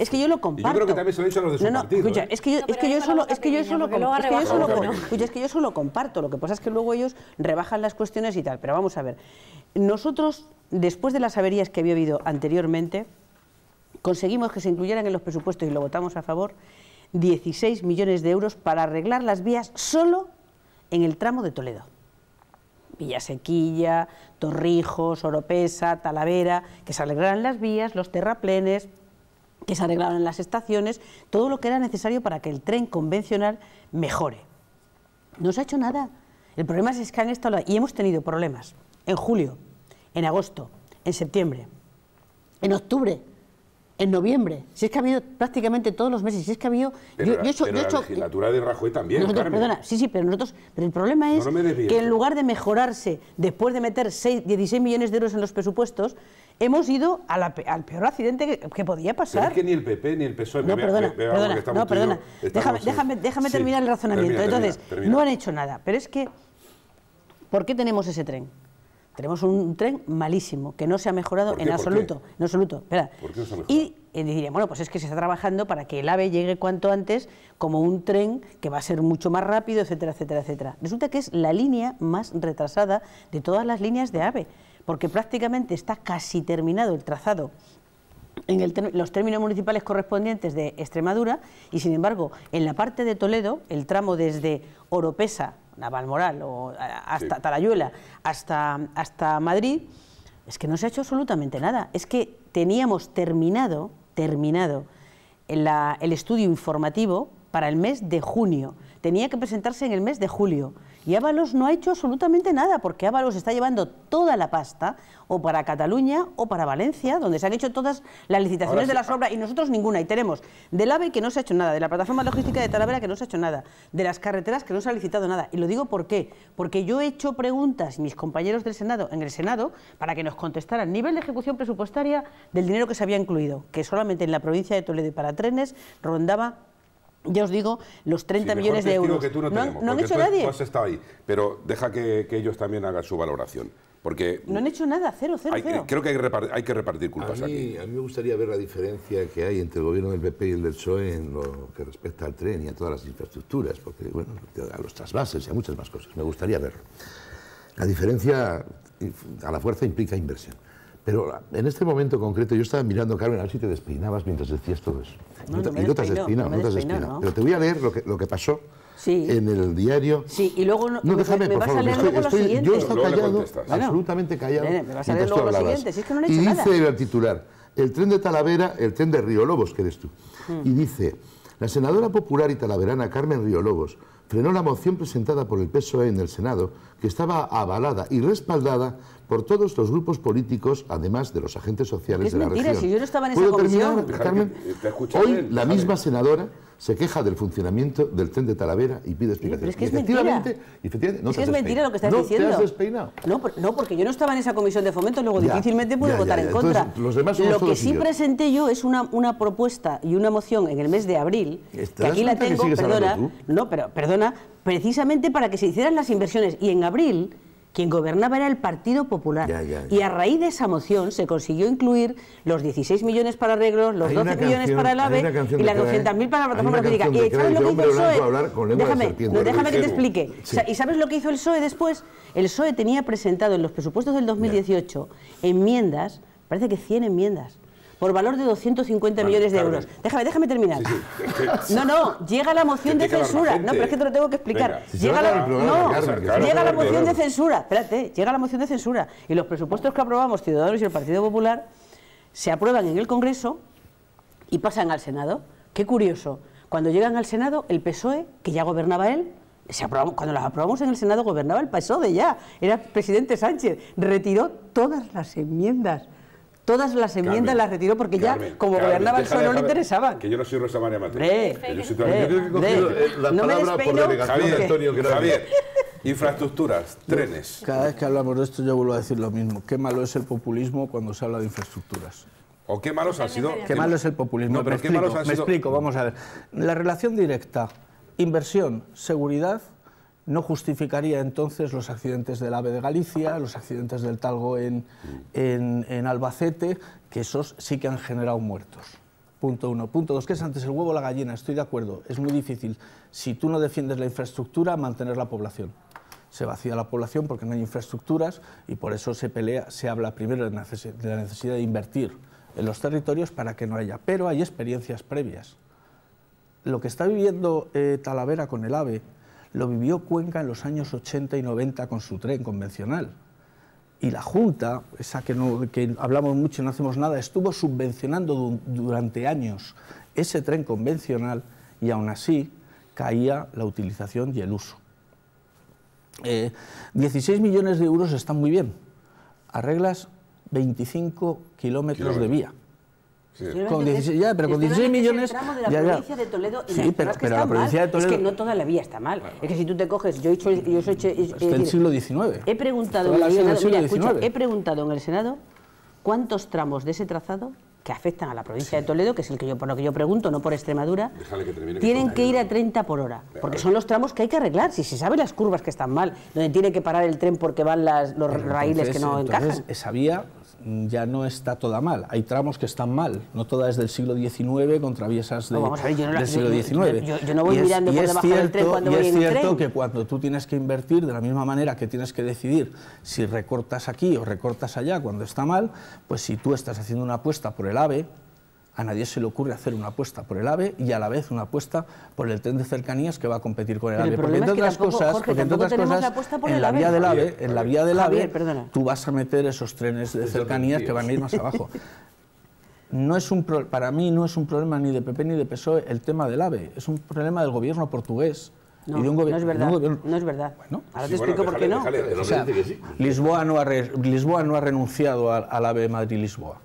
Speaker 2: Es, que yo, lo comparto. yo
Speaker 1: creo que también se lo he dicho a los de su partido, ¿eh? es que yo, es que yo solo, es que yo es
Speaker 2: que yo solo comparto. Lo que pasa es que luego ellos rebajan las cuestiones y tal. Pero vamos a ver. Nosotros, después de las averías que había habido anteriormente, conseguimos que se incluyeran en los presupuestos y lo votamos a favor 16 millones de euros para arreglar las vías solo en el tramo de Toledo. Villasequilla, Torrijos, Oropesa, Talavera, que se arreglaran las vías, los terraplenes, que se arreglaran las estaciones, todo lo que era necesario para que el tren convencional mejore. No se ha hecho nada. El problema es que han estado... Y hemos tenido problemas en julio, en agosto, en septiembre, en octubre, en noviembre. Si es que ha habido prácticamente todos los meses, si es que ha habido... Pero la, legislatura de
Speaker 1: Rajoy también, Perdona,
Speaker 2: sí, sí, pero nosotros... Pero el problema es que en lugar de mejorarse después de meter 16 millones de euros en los presupuestos, hemos ido al peor accidente que, podía pasar. Pero es que ni
Speaker 1: el PP ni el PSOE... No, perdona, perdona, no, perdona, Déjame, déjame, déjame, terminar el razonamiento. Entonces, no
Speaker 2: han hecho nada, pero es que... ¿Por qué tenemos ese tren? Tenemos un tren malísimo, que no se ha mejorado en absoluto. En absoluto, y, eh, diría, bueno, pues es que se está trabajando para que el AVE llegue cuanto antes como un tren que va a ser mucho más rápido, etcétera, etcétera, etcétera. Resulta que es la línea más retrasada de todas las líneas de AVE, porque prácticamente está casi terminado el trazado en los términos municipales correspondientes de Extremadura y, sin embargo, en la parte de Toledo, el tramo desde Oropesa a Valmoral o hasta Talayuela, hasta, hasta Madrid, es que no se ha hecho absolutamente nada. Es que teníamos terminado, terminado el estudio informativo para el mes de junio. Tenía que presentarse en el mes de julio. Y Ábalos no ha hecho absolutamente nada, porque Ábalos está llevando toda la pasta, o para Cataluña o para Valencia, donde se han hecho todas las licitaciones de las ah. obras y nosotros ninguna. Y tenemos del AVE que no se ha hecho nada, de la plataforma logística de Talavera que no se ha hecho nada, de las carreteras que no se ha licitado nada. Y lo digo por qué, porque yo he hecho preguntas, mis compañeros del Senado, en el Senado, para que nos contestaran nivel de ejecución presupuestaria del dinero que se había incluido, que solamente en la provincia de Toledo para trenes rondaba yo os digo, los 30 millones de euros. Que no, han hecho nadie. has
Speaker 1: ahí, pero deja que, ellos también hagan su valoración. Porque no
Speaker 2: han hecho nada, cero, cero, cero.
Speaker 1: Creo que hay, hay que repartir culpas aquí. A
Speaker 4: mí me gustaría ver la diferencia que hay entre el gobierno del PP y el del PSOE en lo que respecta al tren y a todas las infraestructuras, porque, bueno, a los trasvases y a muchas más cosas. Me gustaría verlo. La diferencia a la fuerza implica inversión. Pero en este momento concreto yo estaba mirando, Carmen, a ver si te despeinabas mientras decías todo eso. No, me y no te has no te has Pero te voy a leer lo que, pasó en el diario. Sí, y luego no, déjame, por favor, a estoy, callado, absolutamente callado. me vas siguiente, es que y dice el titular, el tren de Talavera, el tren de Río Lobos, que eres tú. Mm. Y dice, la senadora popular y talaverana Carmen Río Lobos frenó la moción presentada por el PSOE en el Senado, que estaba avalada y respaldada por todos los grupos políticos, además de los agentes sociales de la región. Si yo no estaba en esa comisión. Hoy la misma senadora se queja del funcionamiento del tren de Talavera y pide explicaciones. es que es efectivamente, mentira. no es, que es mentira lo que estás no diciendo. Te No, no, porque yo no estaba en esa comisión de fomento, luego difícilmente pude votar en contra. lo que sí
Speaker 2: presenté yo es una, una propuesta y una moción en el mes de abril, que aquí la tengo, perdona, no, pero perdona, precisamente para que se hicieran las inversiones. Y en abril quien gobernaba era el Partido Popular. Y a raíz de esa moción se consiguió incluir los 16 millones para arreglos, los 12 millones para el AVE y las 200.000 para la plataforma política. Y ¿sabes lo que hizo el PSOE? Déjame, que te explique. ¿Y sabes lo que hizo el PSOE después? El PSOE tenía presentado en los presupuestos del 2018 enmiendas, parece que 100 enmiendas, por valor de 250 millones de euros. Déjame, déjame terminar. No, no, llega la moción de censura. No, pero es que te lo tengo que explicar. llega, la, no, llega la moción de censura. Espérate, llega la moción de censura. Y los presupuestos que aprobamos Ciudadanos y el Partido Popular se aprueban en el Congreso y pasan al Senado. Qué curioso. Cuando llegan al Senado, el PSOE, que ya gobernaba él, se aprobamos, cuando las aprobamos en el Senado gobernaba el PSOE ya, era presidente Sánchez, retiró todas las enmiendas todas las enmiendas las retiró porque ya, como gobernaba el no le
Speaker 1: interesaban. Que yo no soy Rosa María Mateo. La palabra por delegación Javier, Infraestructuras, trenes.
Speaker 5: Cada vez que hablamos de esto yo vuelvo a decir lo mismo. Qué malo es el populismo cuando se habla de infraestructuras.
Speaker 1: ¿O qué malos han sido? Qué malo es el
Speaker 5: populismo. No, pero me, explico, vamos a ver. La relación directa, inversión, seguridad no justificaría entonces los accidentes del AVE de Galicia, los accidentes del Talgo en, Albacete, que esos sí que han generado muertos. Punto uno. Punto dos, que es antes el huevo o la gallina, estoy de acuerdo, es muy difícil. Si tú no defiendes la infraestructura, mantener la población. Se vacía la población porque no hay infraestructuras y por eso se pelea, se habla primero de, la necesidad de invertir en los territorios para que no haya. Pero hay experiencias previas. Lo que está viviendo eh, Talavera con el AVE, lo vivió Cuenca en los años 80 y 90 con su tren convencional. Y la Junta, esa que, no, que hablamos mucho y no hacemos nada, estuvo subvencionando durante años ese tren convencional y aún así caía la utilización y el uso. 16 eh, millones de euros están muy bien, arreglas 25 kilómetros de vía. Con pero con 16 este millones. De la provincia
Speaker 2: de Toledo pero, la provincia de Toledo. Es que no toda la vía está mal. es que si tú te coges. Yo he hecho. Yo he el siglo
Speaker 5: XIX. He preguntado, en el Senado, he
Speaker 2: preguntado en el Senado cuántos tramos de ese trazado que afectan a la provincia de Toledo, que es el que yo, por lo que yo pregunto, no por Extremadura, tienen que, ir a 30 por hora, porque son los tramos que hay que arreglar, si se sabe las curvas que están mal, donde tiene que parar el tren porque van las, los raíles que no entonces, encajan.
Speaker 5: Esa vía ya no está toda mal. Hay tramos que están mal, no toda es del siglo XIX con traviesas del siglo XIX. Yo, no voy mirando es, por debajo cierto, y es cierto que cuando tú tienes que invertir, de la misma manera que tienes que decidir si recortas aquí o recortas allá cuando está mal, pues si tú estás haciendo una apuesta por el AVE, a nadie se le ocurre hacer una apuesta por el AVE y a la vez una apuesta por el tren de cercanías que va a competir con el AVE. porque entre otras cosas, en, la vía del AVE, en la vía del AVE, tú vas a meter esos trenes de cercanías que van a ir más abajo. No es un para mí no es un problema ni de PP ni de PSOE el tema del AVE, es un problema del gobierno portugués. No, y es verdad. No es verdad. Ahora te explico por qué no. Lisboa, no ha renunciado al AVE Madrid-Lisboa.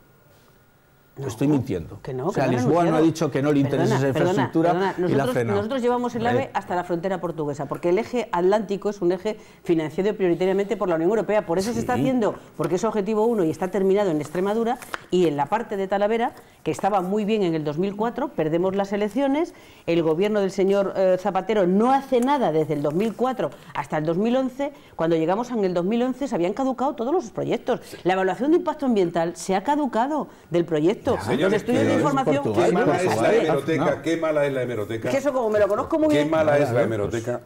Speaker 5: No, Estoy mintiendo. Que no, o sea, Lisboa no ha dicho que no le interesa esa infraestructura Nosotros, y la Nosotros llevamos el AVE
Speaker 2: hasta la frontera portuguesa, porque el eje atlántico es un eje financiado prioritariamente por la Unión Europea. Por eso se está haciendo, porque es objetivo uno y está terminado en Extremadura y en la parte de Talavera, que estaba muy bien en el 2004, perdemos las elecciones, el gobierno del señor eh, Zapatero no hace nada desde el 2004 hasta el 2011. Cuando llegamos en el 2011 se habían caducado todos los proyectos. La evaluación de impacto ambiental se ha caducado del proyecto qué mala es la hemeroteca, qué
Speaker 1: mala es la hemeroteca. eso
Speaker 2: como me lo conozco muy bien. Qué mala es la pues. hemeroteca.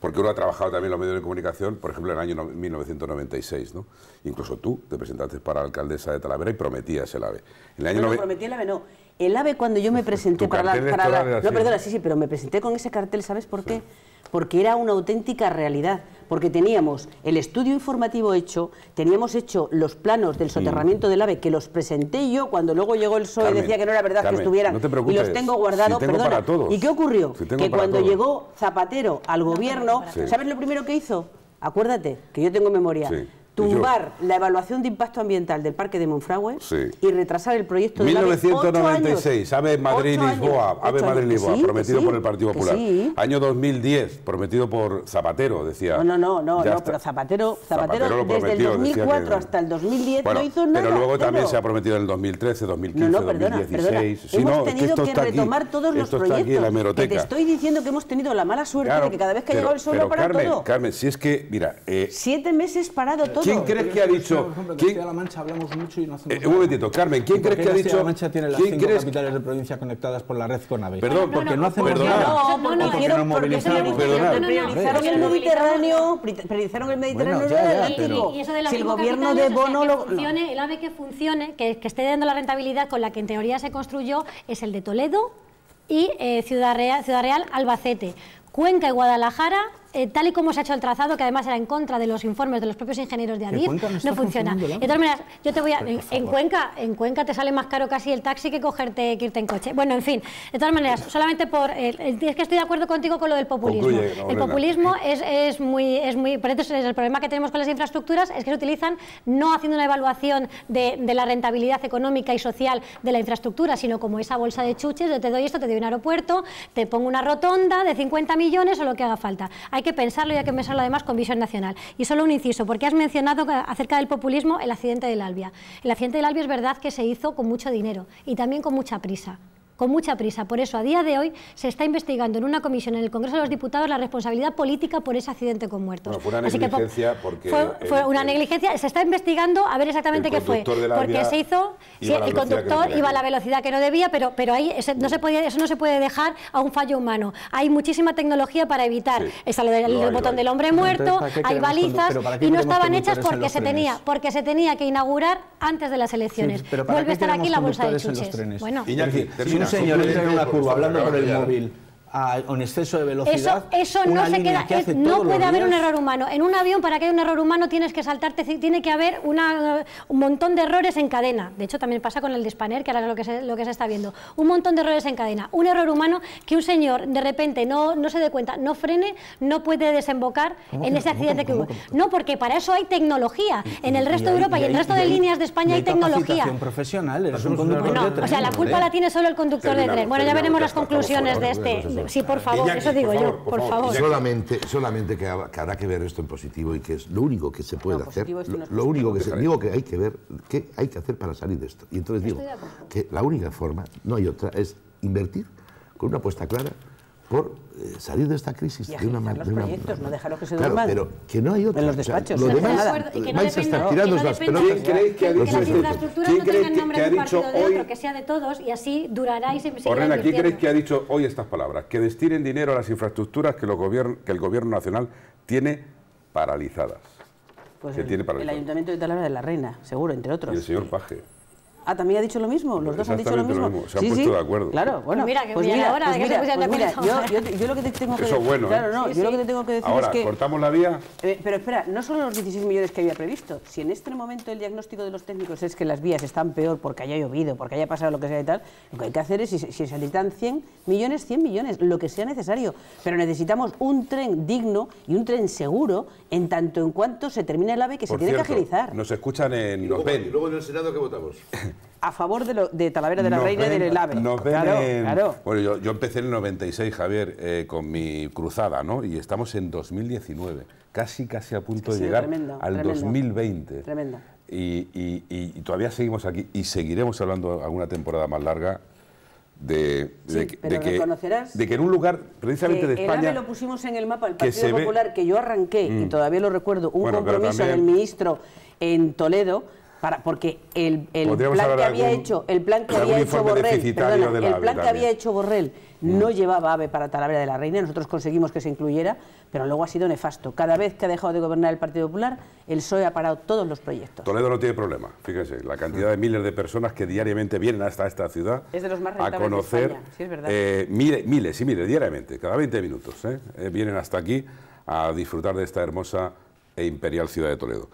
Speaker 1: Porque uno ha trabajado también en los medios de comunicación, por ejemplo, en el año 1996, ¿no? Incluso tú te presentaste para la alcaldesa de Talavera y prometías el AVE. no, no prometí
Speaker 2: el AVE, no. El AVE cuando yo me [LAUGHS] presenté para la, No, perdona, sí, sí, pero me presenté con ese cartel, ¿sabes por qué? porque era una auténtica realidad porque teníamos el estudio informativo hecho, teníamos hecho los planos del soterramiento del ave, que los presenté yo cuando luego llegó el PSOE y decía que no era verdad que estuvieran, y los tengo guardados, ¿Y qué ocurrió? que cuando llegó Zapatero al gobierno, ¿sabes lo primero que hizo? Acuérdate, que yo tengo memoria tumbar la evaluación de impacto ambiental del parque de Monfragüe y retrasar el proyecto de 1996,
Speaker 1: AVE Madrid-Lisboa, AVE Madrid-Lisboa, prometido por el Partido Popular. Año 2010, prometido por Zapatero, decía. No,
Speaker 2: no, no, no, pero Zapatero, Zapatero, desde el 2004 hasta el 2010 no hizo nada. Pero luego también se
Speaker 1: ha prometido en el 2013, 2015, 2016. Perdona. hemos tenido que, retomar todos los proyectos. Que te estoy
Speaker 2: diciendo que hemos tenido la mala suerte de que cada vez que ha llegado el suelo para todo.
Speaker 1: Carmen, si es que, mira... Eh,
Speaker 5: Siete meses parado eh, ¿Quién crees que ha dicho? Por ¿quién? La Mancha hablamos mucho y no hacemos. Eh, un momentito, Carmen, ¿quién crees que ha dicho? La Mancha tiene las cinco crees? capitales de provincia conectadas por la red Conave. Perdón, no, porque no, no hacemos nada. No, no, porque no movilizamos. Priorizaron el
Speaker 2: Mediterráneo, priorizaron el Mediterráneo y el Atlántico. Si el gobierno de Bono lo el
Speaker 3: ave que funcione, que esté dando la rentabilidad con la que en teoría se construyó, es el de Toledo y eh, Ciudad Real, Albacete. Cuenca y Guadalajara eh, tal y como se ha hecho el trazado, que además era en contra de los informes de los propios ingenieros de Adif, no, funciona. De todas maneras, yo te voy a... en, Cuenca, en Cuenca te sale más caro casi el taxi que cogerte irte en coche. Bueno, en fin, de todas maneras, solamente por... es que estoy de acuerdo contigo con lo del populismo. el populismo es, muy... Es muy por eso es el problema que tenemos con las infraestructuras es que se utilizan no haciendo una evaluación de, la rentabilidad económica y social de la infraestructura, sino como esa bolsa de chuches, yo te doy esto, te doy un aeropuerto, te pongo una rotonda de 50 millones o lo que haga falta hay que pensarlo y hay que pensarlo además con visión nacional. Y solo un inciso, porque has mencionado acerca del populismo el accidente del Albia. El accidente del Albia es verdad que se hizo con mucho dinero y también con mucha prisa con mucha prisa. Por eso, a día de hoy, se está investigando en una comisión en el Congreso de los Diputados la responsabilidad política por ese accidente con muertos. fue una negligencia Fue, una negligencia. Se está investigando a ver exactamente qué fue. Porque se hizo... el conductor iba a la velocidad que no debía, pero, pero ahí no se podía, eso no se puede dejar a un fallo humano. Hay muchísima tecnología para evitar. Está el, botón del hombre muerto, hay balizas y no estaban hechas porque se, tenía, porque se tenía que inaugurar antes de las elecciones. Vuelve a estar aquí la bolsa de chuches. Bueno, un señor entra en una curva hablando con el
Speaker 5: móvil a, un exceso de velocidad. Eso, no se queda, no puede haber un error
Speaker 3: humano. En un avión, para que haya un error humano, tienes que saltarte, tiene que haber una, un montón de errores en cadena. De hecho, también pasa con el Spanair, que ahora es lo que, se, está viendo. Un montón de errores en cadena. Un error humano que un señor de repente no, no se dé cuenta, no frene, no puede desembocar en ese accidente que hubo. no, porque para eso hay tecnología. en el resto de Europa y, en el resto de líneas de España hay tecnología.
Speaker 5: profesional, es un conductor de tren, O sea, la culpa la
Speaker 3: tiene solo el conductor de tren. Bueno, ya veremos las conclusiones de este sí, por favor, eso digo yo, por, favor.
Speaker 4: Solamente, solamente que, habrá que ver esto en positivo y que es lo único que se puede hacer. lo, único que se, digo que hay que ver qué hay que hacer para salir de esto. Y entonces digo que la única forma, no hay otra, es invertir con una apuesta clara por eh, salir de esta crisis y de una manera. Los proyectos, no dejarlos que se claro, duerman. Pero que no hay otra. En los despachos. no hay que no las que ha dicho que infraestructuras
Speaker 3: no tengan nombre de un partido de otro, que sea de todos y así durará y se Orrena, ¿quién creéis
Speaker 1: que ha dicho hoy estas palabras? Que destinen dinero a las infraestructuras que, que el gobierno nacional tiene paralizadas.
Speaker 2: Pues el, tiene paralizadas. el Ayuntamiento de Talavera de la Reina, seguro, entre otros. Y el señor Paje. Ah, también ha dicho lo mismo. Los dos han dicho lo mismo. Se han puesto de acuerdo. Claro, pues bueno. mira, pues mira, ahora, pues mira, pues yo, lo que te tengo que Eso decir. Bueno, ¿eh? claro, no, yo lo que te tengo que decir es que.
Speaker 5: ¿Cortamos la vía?
Speaker 2: Eh, pero espera, no solo los 16 millones que había previsto. Si en este momento el diagnóstico de los técnicos es que las vías están peor porque haya llovido, porque haya pasado lo que sea y tal, lo que hay que hacer es, si, se necesitan 100 millones, 100 millones, lo que sea necesario. Pero necesitamos un tren digno y un tren seguro en tanto en cuanto se termine el AVE que se tiene que agilizar.
Speaker 1: Nos escuchan en. los ven.
Speaker 4: luego en el Senado, que votamos?
Speaker 1: [LAUGHS]
Speaker 2: a favor de, de Talavera de la Reina y del AVE.
Speaker 1: Bueno, yo, empecé en el 96, Javier, eh, con mi cruzada, ¿no? Y estamos en 2019, casi, casi a punto de llegar al 2020. Tremendo. Y, todavía seguimos aquí y seguiremos hablando alguna temporada más larga. De, que, en un lugar precisamente de España... El lo
Speaker 2: pusimos en el mapa, el Partido Popular,
Speaker 1: que yo arranqué, y mm.
Speaker 2: todavía lo recuerdo, un compromiso del ministro en Toledo, porque el, plan que había hecho, el plan que había hecho Borrell, no mm. llevaba AVE para Talavera de la Reina, nosotros conseguimos que se incluyera, pero luego ha sido nefasto. Cada vez que ha dejado de gobernar el Partido Popular, el PSOE ha parado todos los proyectos.
Speaker 1: Toledo no tiene problema, fíjense, la cantidad de miles de personas que diariamente vienen hasta esta ciudad a conocer sí, es eh, miles, miles y miles diariamente, cada 20 minutos, eh, eh, vienen hasta aquí a disfrutar de esta hermosa e imperial ciudad de Toledo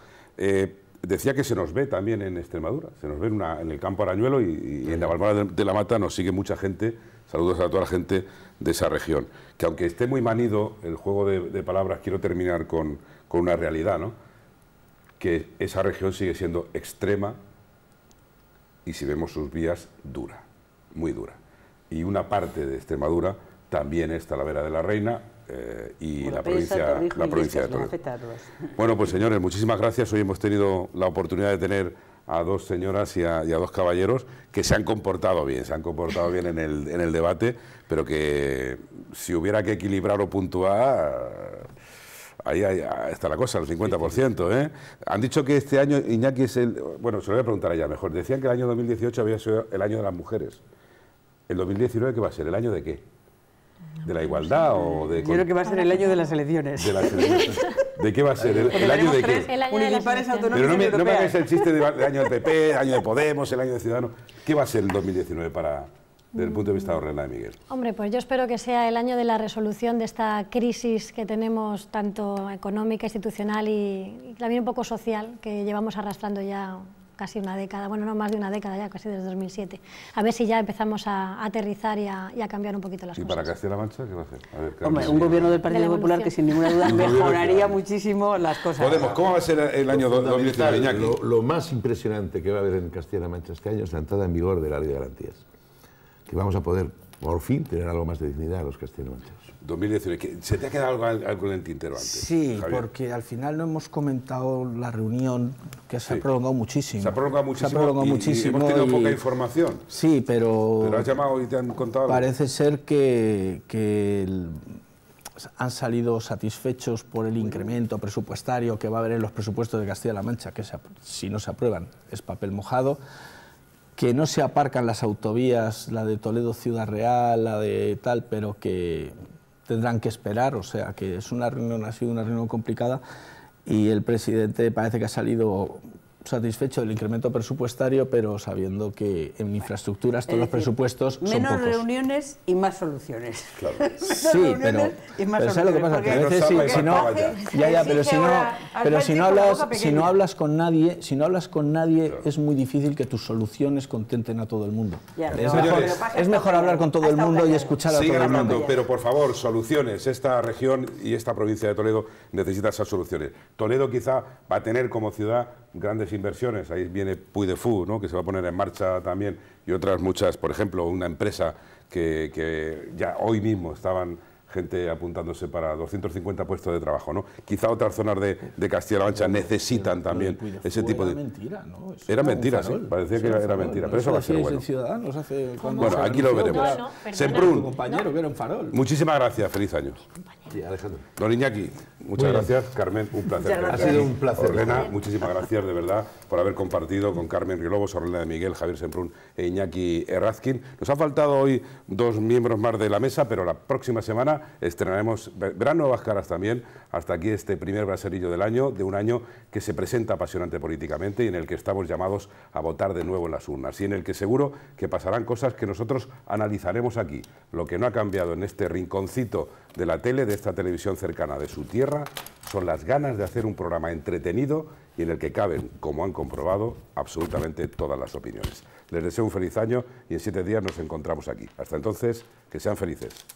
Speaker 1: decía que se nos ve también en Extremadura, se nos ve en, el campo Arañuelo y, en la Valmara de, la Mata nos sigue mucha gente, saludos a toda la gente de esa región. Que aunque esté muy manido el juego de, palabras, quiero terminar con, una realidad, ¿no? que esa región sigue siendo extrema y si vemos sus vías, dura, muy dura. Y una parte de Extremadura también es Talavera de la Reina, eh, y la provincia, la provincia de [LAUGHS] Bueno, pues señores, muchísimas gracias. Hoy hemos tenido la oportunidad de tener a dos señoras y a, dos caballeros que se han comportado bien, se han comportado bien en el, en el debate, pero que si hubiera que equilibrar o puntuar, ahí, está la cosa, el 50%. ¿eh? Han dicho que este año Iñaki es el... Bueno, se lo voy a preguntar allá mejor. Decían que el año 2018 había sido el año de las mujeres. ¿El 2019 qué va a ser? ¿El año de qué? de la igualdad o de... Yo creo que va a ser el año de las elecciones. De, qué va a ser? ¿El, año de qué? El
Speaker 3: año Pero no me, no me
Speaker 1: el chiste de año del PP, año de Podemos, el año de Ciudadanos. ¿Qué va a ser el 2019 para, desde el punto de vista de Orlando Miguel?
Speaker 3: Hombre, pues yo espero que sea el año de la resolución de esta crisis que tenemos, tanto económica, institucional y, y, también un poco social, que llevamos arrastrando ya casi una década, bueno, no más de una década ya, casi desde 2007. A ver si ya empezamos a, aterrizar y a, cambiar un poquito las cosas.
Speaker 1: ¿Y para Castilla-La Mancha qué va a hacer? Hombre, un gobierno del Partido Popular que sin ninguna duda [LAUGHS] mejoraría
Speaker 2: muchísimo
Speaker 1: las cosas. Podemos, ¿cómo va a ser el año 2019,
Speaker 4: lo, más impresionante que va a haber en Castilla-La Mancha este año es la entrada en vigor de la Ley de Garantías, que vamos a poder por fin tener algo más de
Speaker 1: dignidad a los castellanos. 2019. ¿Se te ha quedado algo, en el tintero antes? Sí,
Speaker 5: porque al final no hemos comentado la reunión que se ha prolongado muchísimo. Se ha prolongado muchísimo. Se ha prolongado muchísimo hemos tenido poca información. Sí, pero. Pero has llamado
Speaker 1: y te han contado. Parece
Speaker 5: ser que, han salido satisfechos por el incremento presupuestario que va a haber en los presupuestos de Castilla-La Mancha, que si no se aprueban es papel mojado que no se aparcan las autovías, la de Toledo Ciudad Real, la de tal, pero que tendrán que esperar, o sea que es una reunión, ha sido una reunión complicada y el presidente parece que ha salido satisfecho del incremento presupuestario, pero sabiendo que en infraestructuras todos los presupuestos menos
Speaker 2: reuniones y más soluciones. [LAUGHS] sí, pero, pero lo que pasa? Que a veces sí, si no, pero si no, hablas, si no
Speaker 5: hablas con nadie, si no hablas con nadie, es muy difícil que tus soluciones contenten a todo el mundo. es, mejor, hablar con todo el mundo y escuchar a todo el mundo.
Speaker 1: Pero por favor, soluciones. Esta región y esta provincia de Toledo necesita esas soluciones. Toledo quizá va a tener como ciudad grandes inversiones, ahí viene Puy de Fou, ¿no? que se va a poner en marcha también, y otras muchas, por ejemplo, una empresa que, ya hoy mismo estaban gente apuntándose para 250 puestos de trabajo, ¿no? Quizá otras zonas de, de Castilla-La Mancha necesitan también ese tipo de... Era
Speaker 5: mentira, ¿no? era mentira, sí,
Speaker 1: parecía que era, mentira, pero eso va a ser bueno.
Speaker 5: Ciudadanos hace bueno, aquí lo veremos. No, compañero, farol.
Speaker 1: Muchísimas gracias, feliz año. Sí, Alejandro. Don Muchas gracias, Carmen. Un placer. Ha sido un placer. Orlena, muchísimas gracias de verdad por haber compartido con Carmen Riolobos, Orlena de Miguel, Javier Semprún e Iñaki Errazkin. Nos ha faltado hoy dos miembros más de la mesa, pero la próxima semana estrenaremos, verán nuevas caras también, hasta aquí este primer braserillo del año, de un año que se presenta apasionante políticamente y en el que estamos llamados a votar de nuevo en las urnas y en el que seguro que pasarán cosas que nosotros analizaremos aquí. Lo que no ha cambiado en este rinconcito de la tele, de esta televisión cercana de su tierra, son las ganas de hacer un programa entretenido y en el que caben, como han comprobado, absolutamente todas las opiniones. Les deseo un feliz año y en siete días nos encontramos aquí. Hasta entonces, que sean felices.